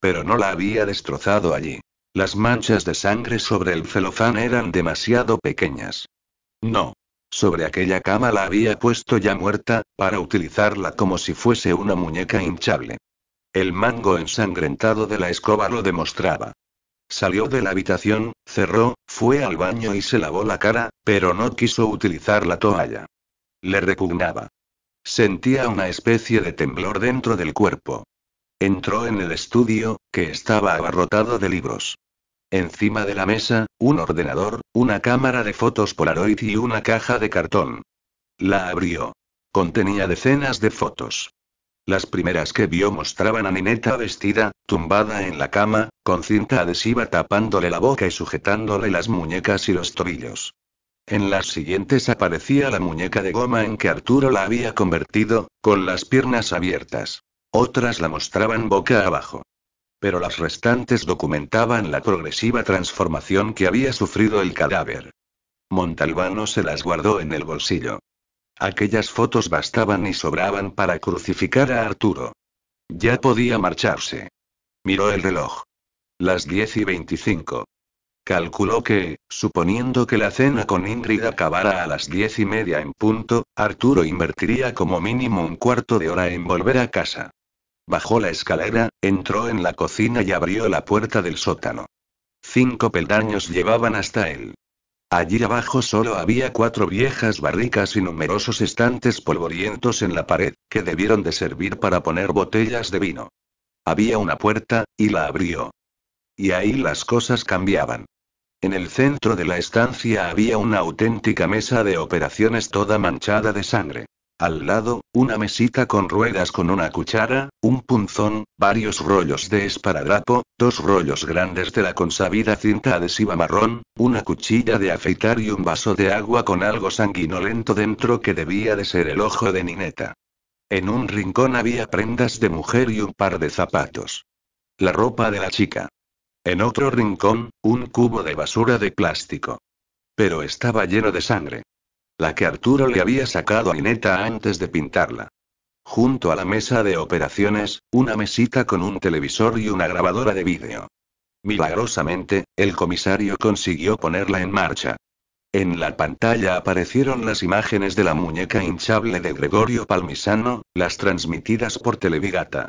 Pero no la había destrozado allí. Las manchas de sangre sobre el celofán eran demasiado pequeñas. No. Sobre aquella cama la había puesto ya muerta, para utilizarla como si fuese una muñeca hinchable. El mango ensangrentado de la escoba lo demostraba. Salió de la habitación, cerró, fue al baño y se lavó la cara, pero no quiso utilizar la toalla. Le repugnaba. Sentía una especie de temblor dentro del cuerpo. Entró en el estudio, que estaba abarrotado de libros. Encima de la mesa, un ordenador, una cámara de fotos Polaroid y una caja de cartón. La abrió. Contenía decenas de fotos. Las primeras que vio mostraban a Nineta vestida, tumbada en la cama, con cinta adhesiva tapándole la boca y sujetándole las muñecas y los tobillos. En las siguientes aparecía la muñeca de goma en que Arturo la había convertido, con las piernas abiertas. Otras la mostraban boca abajo. Pero las restantes documentaban la progresiva transformación que había sufrido el cadáver. Montalbano se las guardó en el bolsillo. Aquellas fotos bastaban y sobraban para crucificar a Arturo. Ya podía marcharse. Miró el reloj. Las 10 y 25. Calculó que, suponiendo que la cena con Ingrid acabara a las diez y media en punto, Arturo invertiría como mínimo un cuarto de hora en volver a casa. Bajó la escalera, entró en la cocina y abrió la puerta del sótano. Cinco peldaños llevaban hasta él. Allí abajo solo había cuatro viejas barricas y numerosos estantes polvorientos en la pared, que debieron de servir para poner botellas de vino. Había una puerta, y la abrió. Y ahí las cosas cambiaban. En el centro de la estancia había una auténtica mesa de operaciones toda manchada de sangre. Al lado, una mesita con ruedas con una cuchara, un punzón, varios rollos de esparadrapo, dos rollos grandes de la consabida cinta adhesiva marrón, una cuchilla de afeitar y un vaso de agua con algo sanguinolento dentro que debía de ser el ojo de Nineta. En un rincón había prendas de mujer y un par de zapatos. La ropa de la chica. En otro rincón, un cubo de basura de plástico. Pero estaba lleno de sangre la que Arturo le había sacado a Ineta antes de pintarla. Junto a la mesa de operaciones, una mesita con un televisor y una grabadora de vídeo. Milagrosamente, el comisario consiguió ponerla en marcha. En la pantalla aparecieron las imágenes de la muñeca hinchable de Gregorio Palmisano, las transmitidas por Televigata.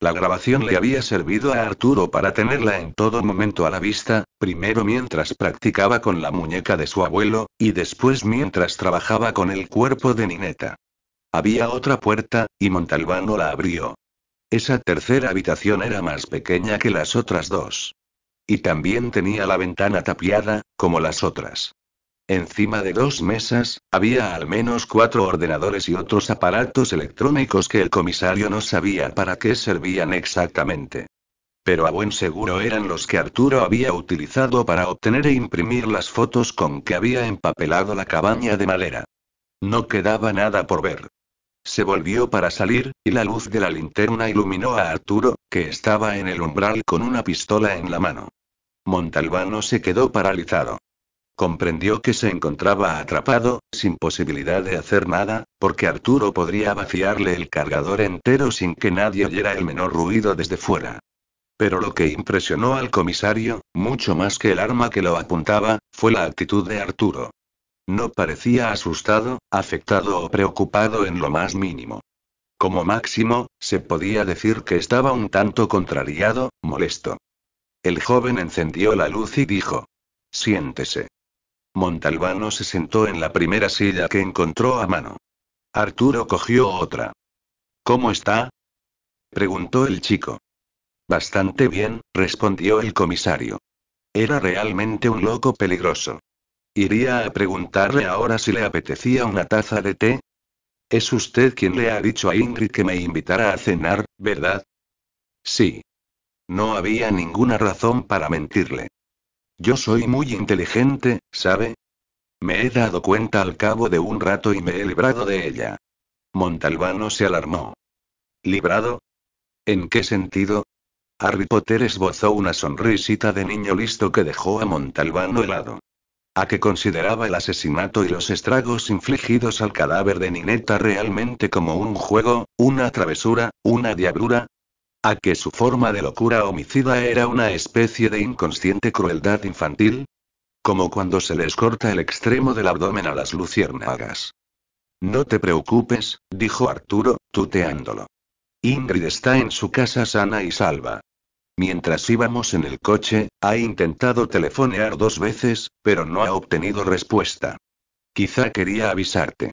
La grabación le había servido a Arturo para tenerla en todo momento a la vista, primero mientras practicaba con la muñeca de su abuelo, y después mientras trabajaba con el cuerpo de Nineta. Había otra puerta, y Montalbano la abrió. Esa tercera habitación era más pequeña que las otras dos. Y también tenía la ventana tapiada, como las otras. Encima de dos mesas, había al menos cuatro ordenadores y otros aparatos electrónicos que el comisario no sabía para qué servían exactamente. Pero a buen seguro eran los que Arturo había utilizado para obtener e imprimir las fotos con que había empapelado la cabaña de madera. No quedaba nada por ver. Se volvió para salir, y la luz de la linterna iluminó a Arturo, que estaba en el umbral con una pistola en la mano. Montalbano se quedó paralizado. Comprendió que se encontraba atrapado, sin posibilidad de hacer nada, porque Arturo podría vaciarle el cargador entero sin que nadie oyera el menor ruido desde fuera. Pero lo que impresionó al comisario, mucho más que el arma que lo apuntaba, fue la actitud de Arturo. No parecía asustado, afectado o preocupado en lo más mínimo. Como máximo, se podía decir que estaba un tanto contrariado, molesto. El joven encendió la luz y dijo, Siéntese. Montalbano se sentó en la primera silla que encontró a mano. Arturo cogió otra. ¿Cómo está? preguntó el chico. Bastante bien, respondió el comisario. Era realmente un loco peligroso. Iría a preguntarle ahora si le apetecía una taza de té. Es usted quien le ha dicho a Ingrid que me invitara a cenar, ¿verdad? Sí. No había ninguna razón para mentirle. Yo soy muy inteligente, ¿sabe? Me he dado cuenta al cabo de un rato y me he librado de ella. Montalbano se alarmó. ¿Librado? ¿En qué sentido? Harry Potter esbozó una sonrisita de niño listo que dejó a Montalbano helado. A que consideraba el asesinato y los estragos infligidos al cadáver de Nineta realmente como un juego, una travesura, una diablura, a que su forma de locura homicida era una especie de inconsciente crueldad infantil, como cuando se les corta el extremo del abdomen a las luciérnagas. No te preocupes, dijo Arturo, tuteándolo. Ingrid está en su casa sana y salva. Mientras íbamos en el coche, ha intentado telefonear dos veces, pero no ha obtenido respuesta. Quizá quería avisarte.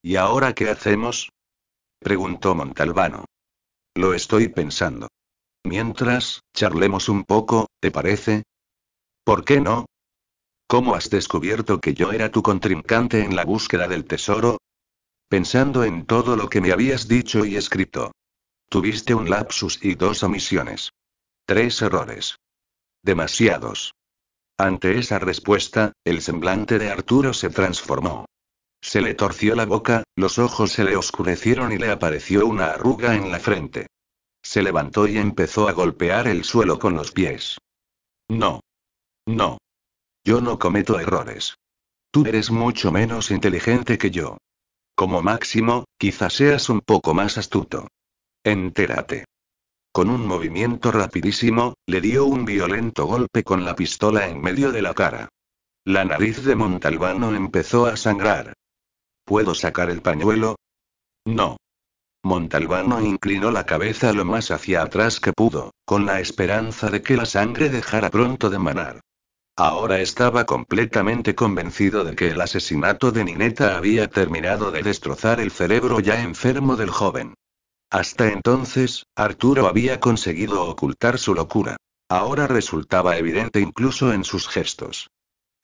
¿Y ahora qué hacemos? preguntó Montalbano. Lo estoy pensando. Mientras, charlemos un poco, ¿te parece? ¿Por qué no? ¿Cómo has descubierto que yo era tu contrincante en la búsqueda del tesoro? Pensando en todo lo que me habías dicho y escrito. Tuviste un lapsus y dos omisiones. Tres errores. Demasiados. Ante esa respuesta, el semblante de Arturo se transformó. Se le torció la boca, los ojos se le oscurecieron y le apareció una arruga en la frente. Se levantó y empezó a golpear el suelo con los pies. No. No. Yo no cometo errores. Tú eres mucho menos inteligente que yo. Como máximo, quizás seas un poco más astuto. Entérate. Con un movimiento rapidísimo, le dio un violento golpe con la pistola en medio de la cara. La nariz de Montalbano empezó a sangrar. ¿Puedo sacar el pañuelo? No. Montalbano inclinó la cabeza lo más hacia atrás que pudo, con la esperanza de que la sangre dejara pronto de manar. Ahora estaba completamente convencido de que el asesinato de Nineta había terminado de destrozar el cerebro ya enfermo del joven. Hasta entonces, Arturo había conseguido ocultar su locura. Ahora resultaba evidente incluso en sus gestos.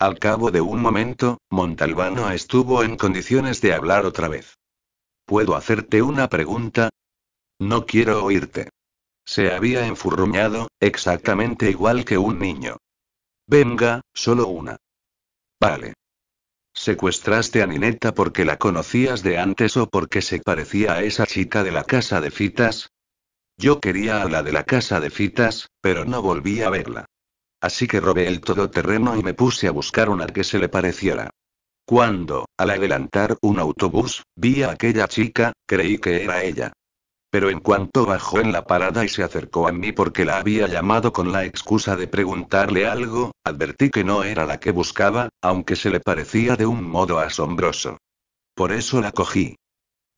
Al cabo de un momento, Montalbano estuvo en condiciones de hablar otra vez. ¿Puedo hacerte una pregunta? No quiero oírte. Se había enfurruñado, exactamente igual que un niño. Venga, solo una. Vale. ¿Secuestraste a Nineta porque la conocías de antes o porque se parecía a esa chica de la casa de citas? Yo quería a la de la casa de citas, pero no volví a verla. Así que robé el todoterreno y me puse a buscar una que se le pareciera. Cuando, al adelantar un autobús, vi a aquella chica, creí que era ella. Pero en cuanto bajó en la parada y se acercó a mí porque la había llamado con la excusa de preguntarle algo, advertí que no era la que buscaba, aunque se le parecía de un modo asombroso. Por eso la cogí.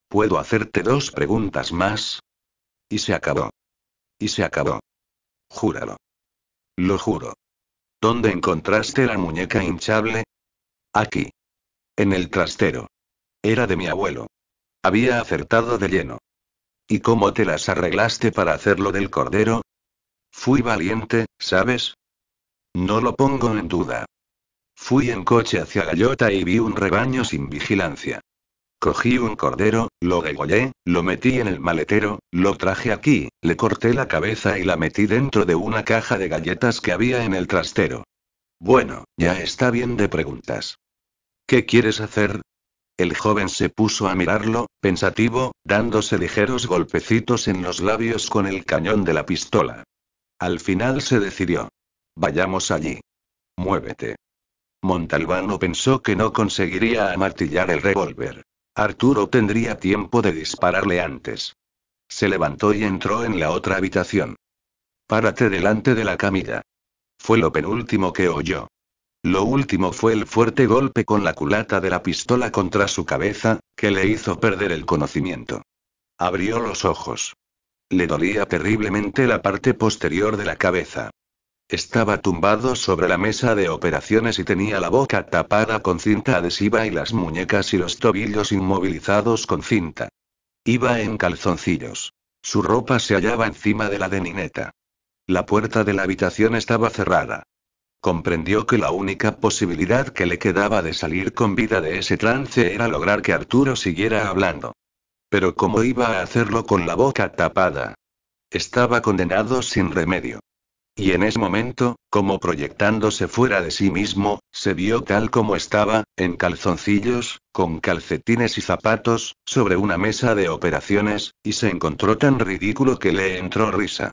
¿Puedo hacerte dos preguntas más? Y se acabó. Y se acabó. Júralo. Lo juro. ¿Dónde encontraste la muñeca hinchable? Aquí. En el trastero. Era de mi abuelo. Había acertado de lleno. ¿Y cómo te las arreglaste para hacerlo del cordero? Fui valiente, ¿sabes? No lo pongo en duda. Fui en coche hacia Gallota y vi un rebaño sin vigilancia. Cogí un cordero, lo degollé, lo metí en el maletero, lo traje aquí, le corté la cabeza y la metí dentro de una caja de galletas que había en el trastero. Bueno, ya está bien de preguntas. ¿Qué quieres hacer? El joven se puso a mirarlo, pensativo, dándose ligeros golpecitos en los labios con el cañón de la pistola. Al final se decidió. Vayamos allí. Muévete. Montalbano pensó que no conseguiría amartillar el revólver. Arturo tendría tiempo de dispararle antes. Se levantó y entró en la otra habitación. Párate delante de la camilla. Fue lo penúltimo que oyó. Lo último fue el fuerte golpe con la culata de la pistola contra su cabeza, que le hizo perder el conocimiento. Abrió los ojos. Le dolía terriblemente la parte posterior de la cabeza. Estaba tumbado sobre la mesa de operaciones y tenía la boca tapada con cinta adhesiva y las muñecas y los tobillos inmovilizados con cinta. Iba en calzoncillos. Su ropa se hallaba encima de la de Nineta. La puerta de la habitación estaba cerrada. Comprendió que la única posibilidad que le quedaba de salir con vida de ese trance era lograr que Arturo siguiera hablando. Pero ¿cómo iba a hacerlo con la boca tapada? Estaba condenado sin remedio. Y en ese momento, como proyectándose fuera de sí mismo, se vio tal como estaba, en calzoncillos, con calcetines y zapatos, sobre una mesa de operaciones, y se encontró tan ridículo que le entró risa.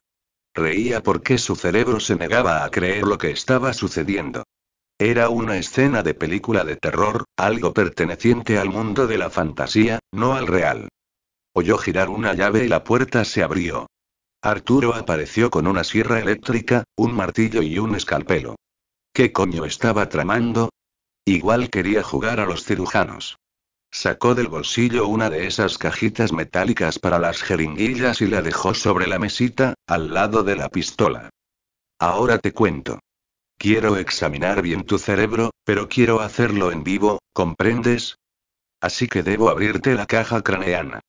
Reía porque su cerebro se negaba a creer lo que estaba sucediendo. Era una escena de película de terror, algo perteneciente al mundo de la fantasía, no al real. Oyó girar una llave y la puerta se abrió. Arturo apareció con una sierra eléctrica, un martillo y un escalpelo. ¿Qué coño estaba tramando? Igual quería jugar a los cirujanos. Sacó del bolsillo una de esas cajitas metálicas para las jeringuillas y la dejó sobre la mesita, al lado de la pistola. Ahora te cuento. Quiero examinar bien tu cerebro, pero quiero hacerlo en vivo, ¿comprendes? Así que debo abrirte la caja craneana.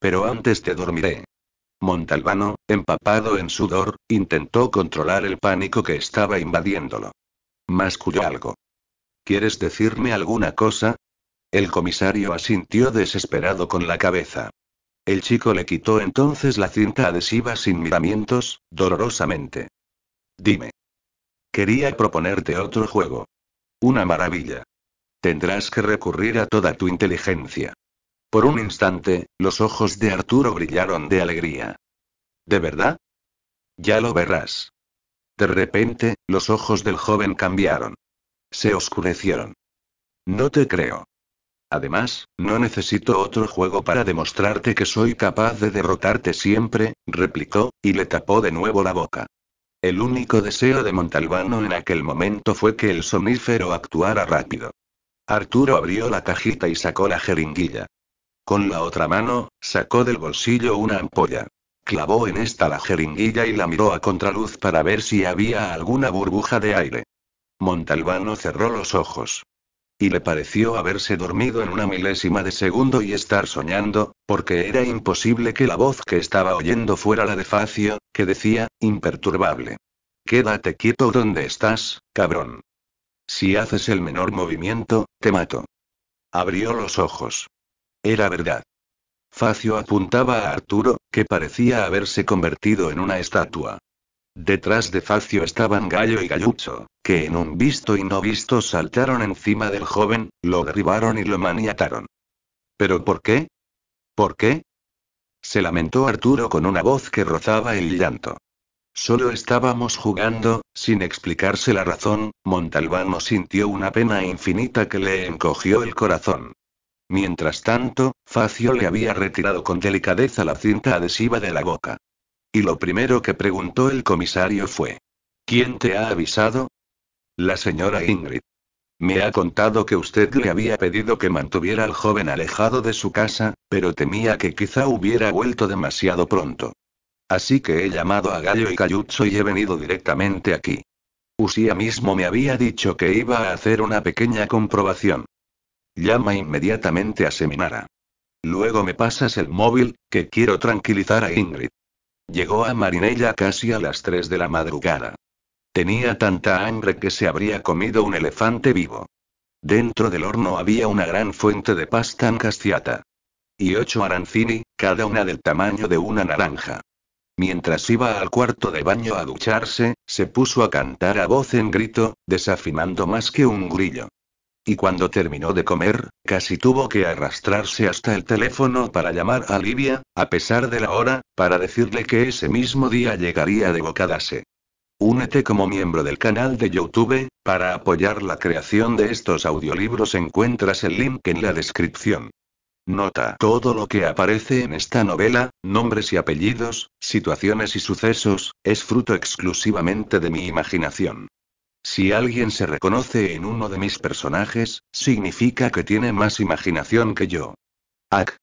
Pero antes te dormiré. Montalbano, empapado en sudor, intentó controlar el pánico que estaba invadiéndolo. Masculló algo. ¿Quieres decirme alguna cosa? El comisario asintió desesperado con la cabeza. El chico le quitó entonces la cinta adhesiva sin miramientos, dolorosamente. Dime. Quería proponerte otro juego. Una maravilla. Tendrás que recurrir a toda tu inteligencia. Por un instante, los ojos de Arturo brillaron de alegría. ¿De verdad? Ya lo verás. De repente, los ojos del joven cambiaron. Se oscurecieron. No te creo. Además, no necesito otro juego para demostrarte que soy capaz de derrotarte siempre, replicó, y le tapó de nuevo la boca. El único deseo de Montalbano en aquel momento fue que el somnífero actuara rápido. Arturo abrió la cajita y sacó la jeringuilla. Con la otra mano, sacó del bolsillo una ampolla. Clavó en esta la jeringuilla y la miró a contraluz para ver si había alguna burbuja de aire. Montalbano cerró los ojos. Y le pareció haberse dormido en una milésima de segundo y estar soñando, porque era imposible que la voz que estaba oyendo fuera la de Facio, que decía, imperturbable. Quédate quieto donde estás, cabrón. Si haces el menor movimiento, te mato. Abrió los ojos. Era verdad. Facio apuntaba a Arturo, que parecía haberse convertido en una estatua. Detrás de Facio estaban Gallo y Gallucho, que en un visto y no visto saltaron encima del joven, lo derribaron y lo maniataron. ¿Pero por qué? ¿Por qué? Se lamentó Arturo con una voz que rozaba el llanto. Solo estábamos jugando, sin explicarse la razón, Montalbano sintió una pena infinita que le encogió el corazón. Mientras tanto, Facio le había retirado con delicadeza la cinta adhesiva de la boca. Y lo primero que preguntó el comisario fue, ¿quién te ha avisado? La señora Ingrid. Me ha contado que usted le había pedido que mantuviera al joven alejado de su casa, pero temía que quizá hubiera vuelto demasiado pronto. Así que he llamado a Gallo y Cayucho y he venido directamente aquí. Usía mismo me había dicho que iba a hacer una pequeña comprobación. Llama inmediatamente a Seminara. Luego me pasas el móvil, que quiero tranquilizar a Ingrid. Llegó a Marinella casi a las 3 de la madrugada. Tenía tanta hambre que se habría comido un elefante vivo. Dentro del horno había una gran fuente de pasta en Y ocho arancini, cada una del tamaño de una naranja. Mientras iba al cuarto de baño a ducharse, se puso a cantar a voz en grito, desafinando más que un grillo. Y cuando terminó de comer, casi tuvo que arrastrarse hasta el teléfono para llamar a Livia, a pesar de la hora, para decirle que ese mismo día llegaría de Bocadase. Únete como miembro del canal de YouTube, para apoyar la creación de estos audiolibros encuentras el link en la descripción. Nota todo lo que aparece en esta novela, nombres y apellidos, situaciones y sucesos, es fruto exclusivamente de mi imaginación. Si alguien se reconoce en uno de mis personajes, significa que tiene más imaginación que yo.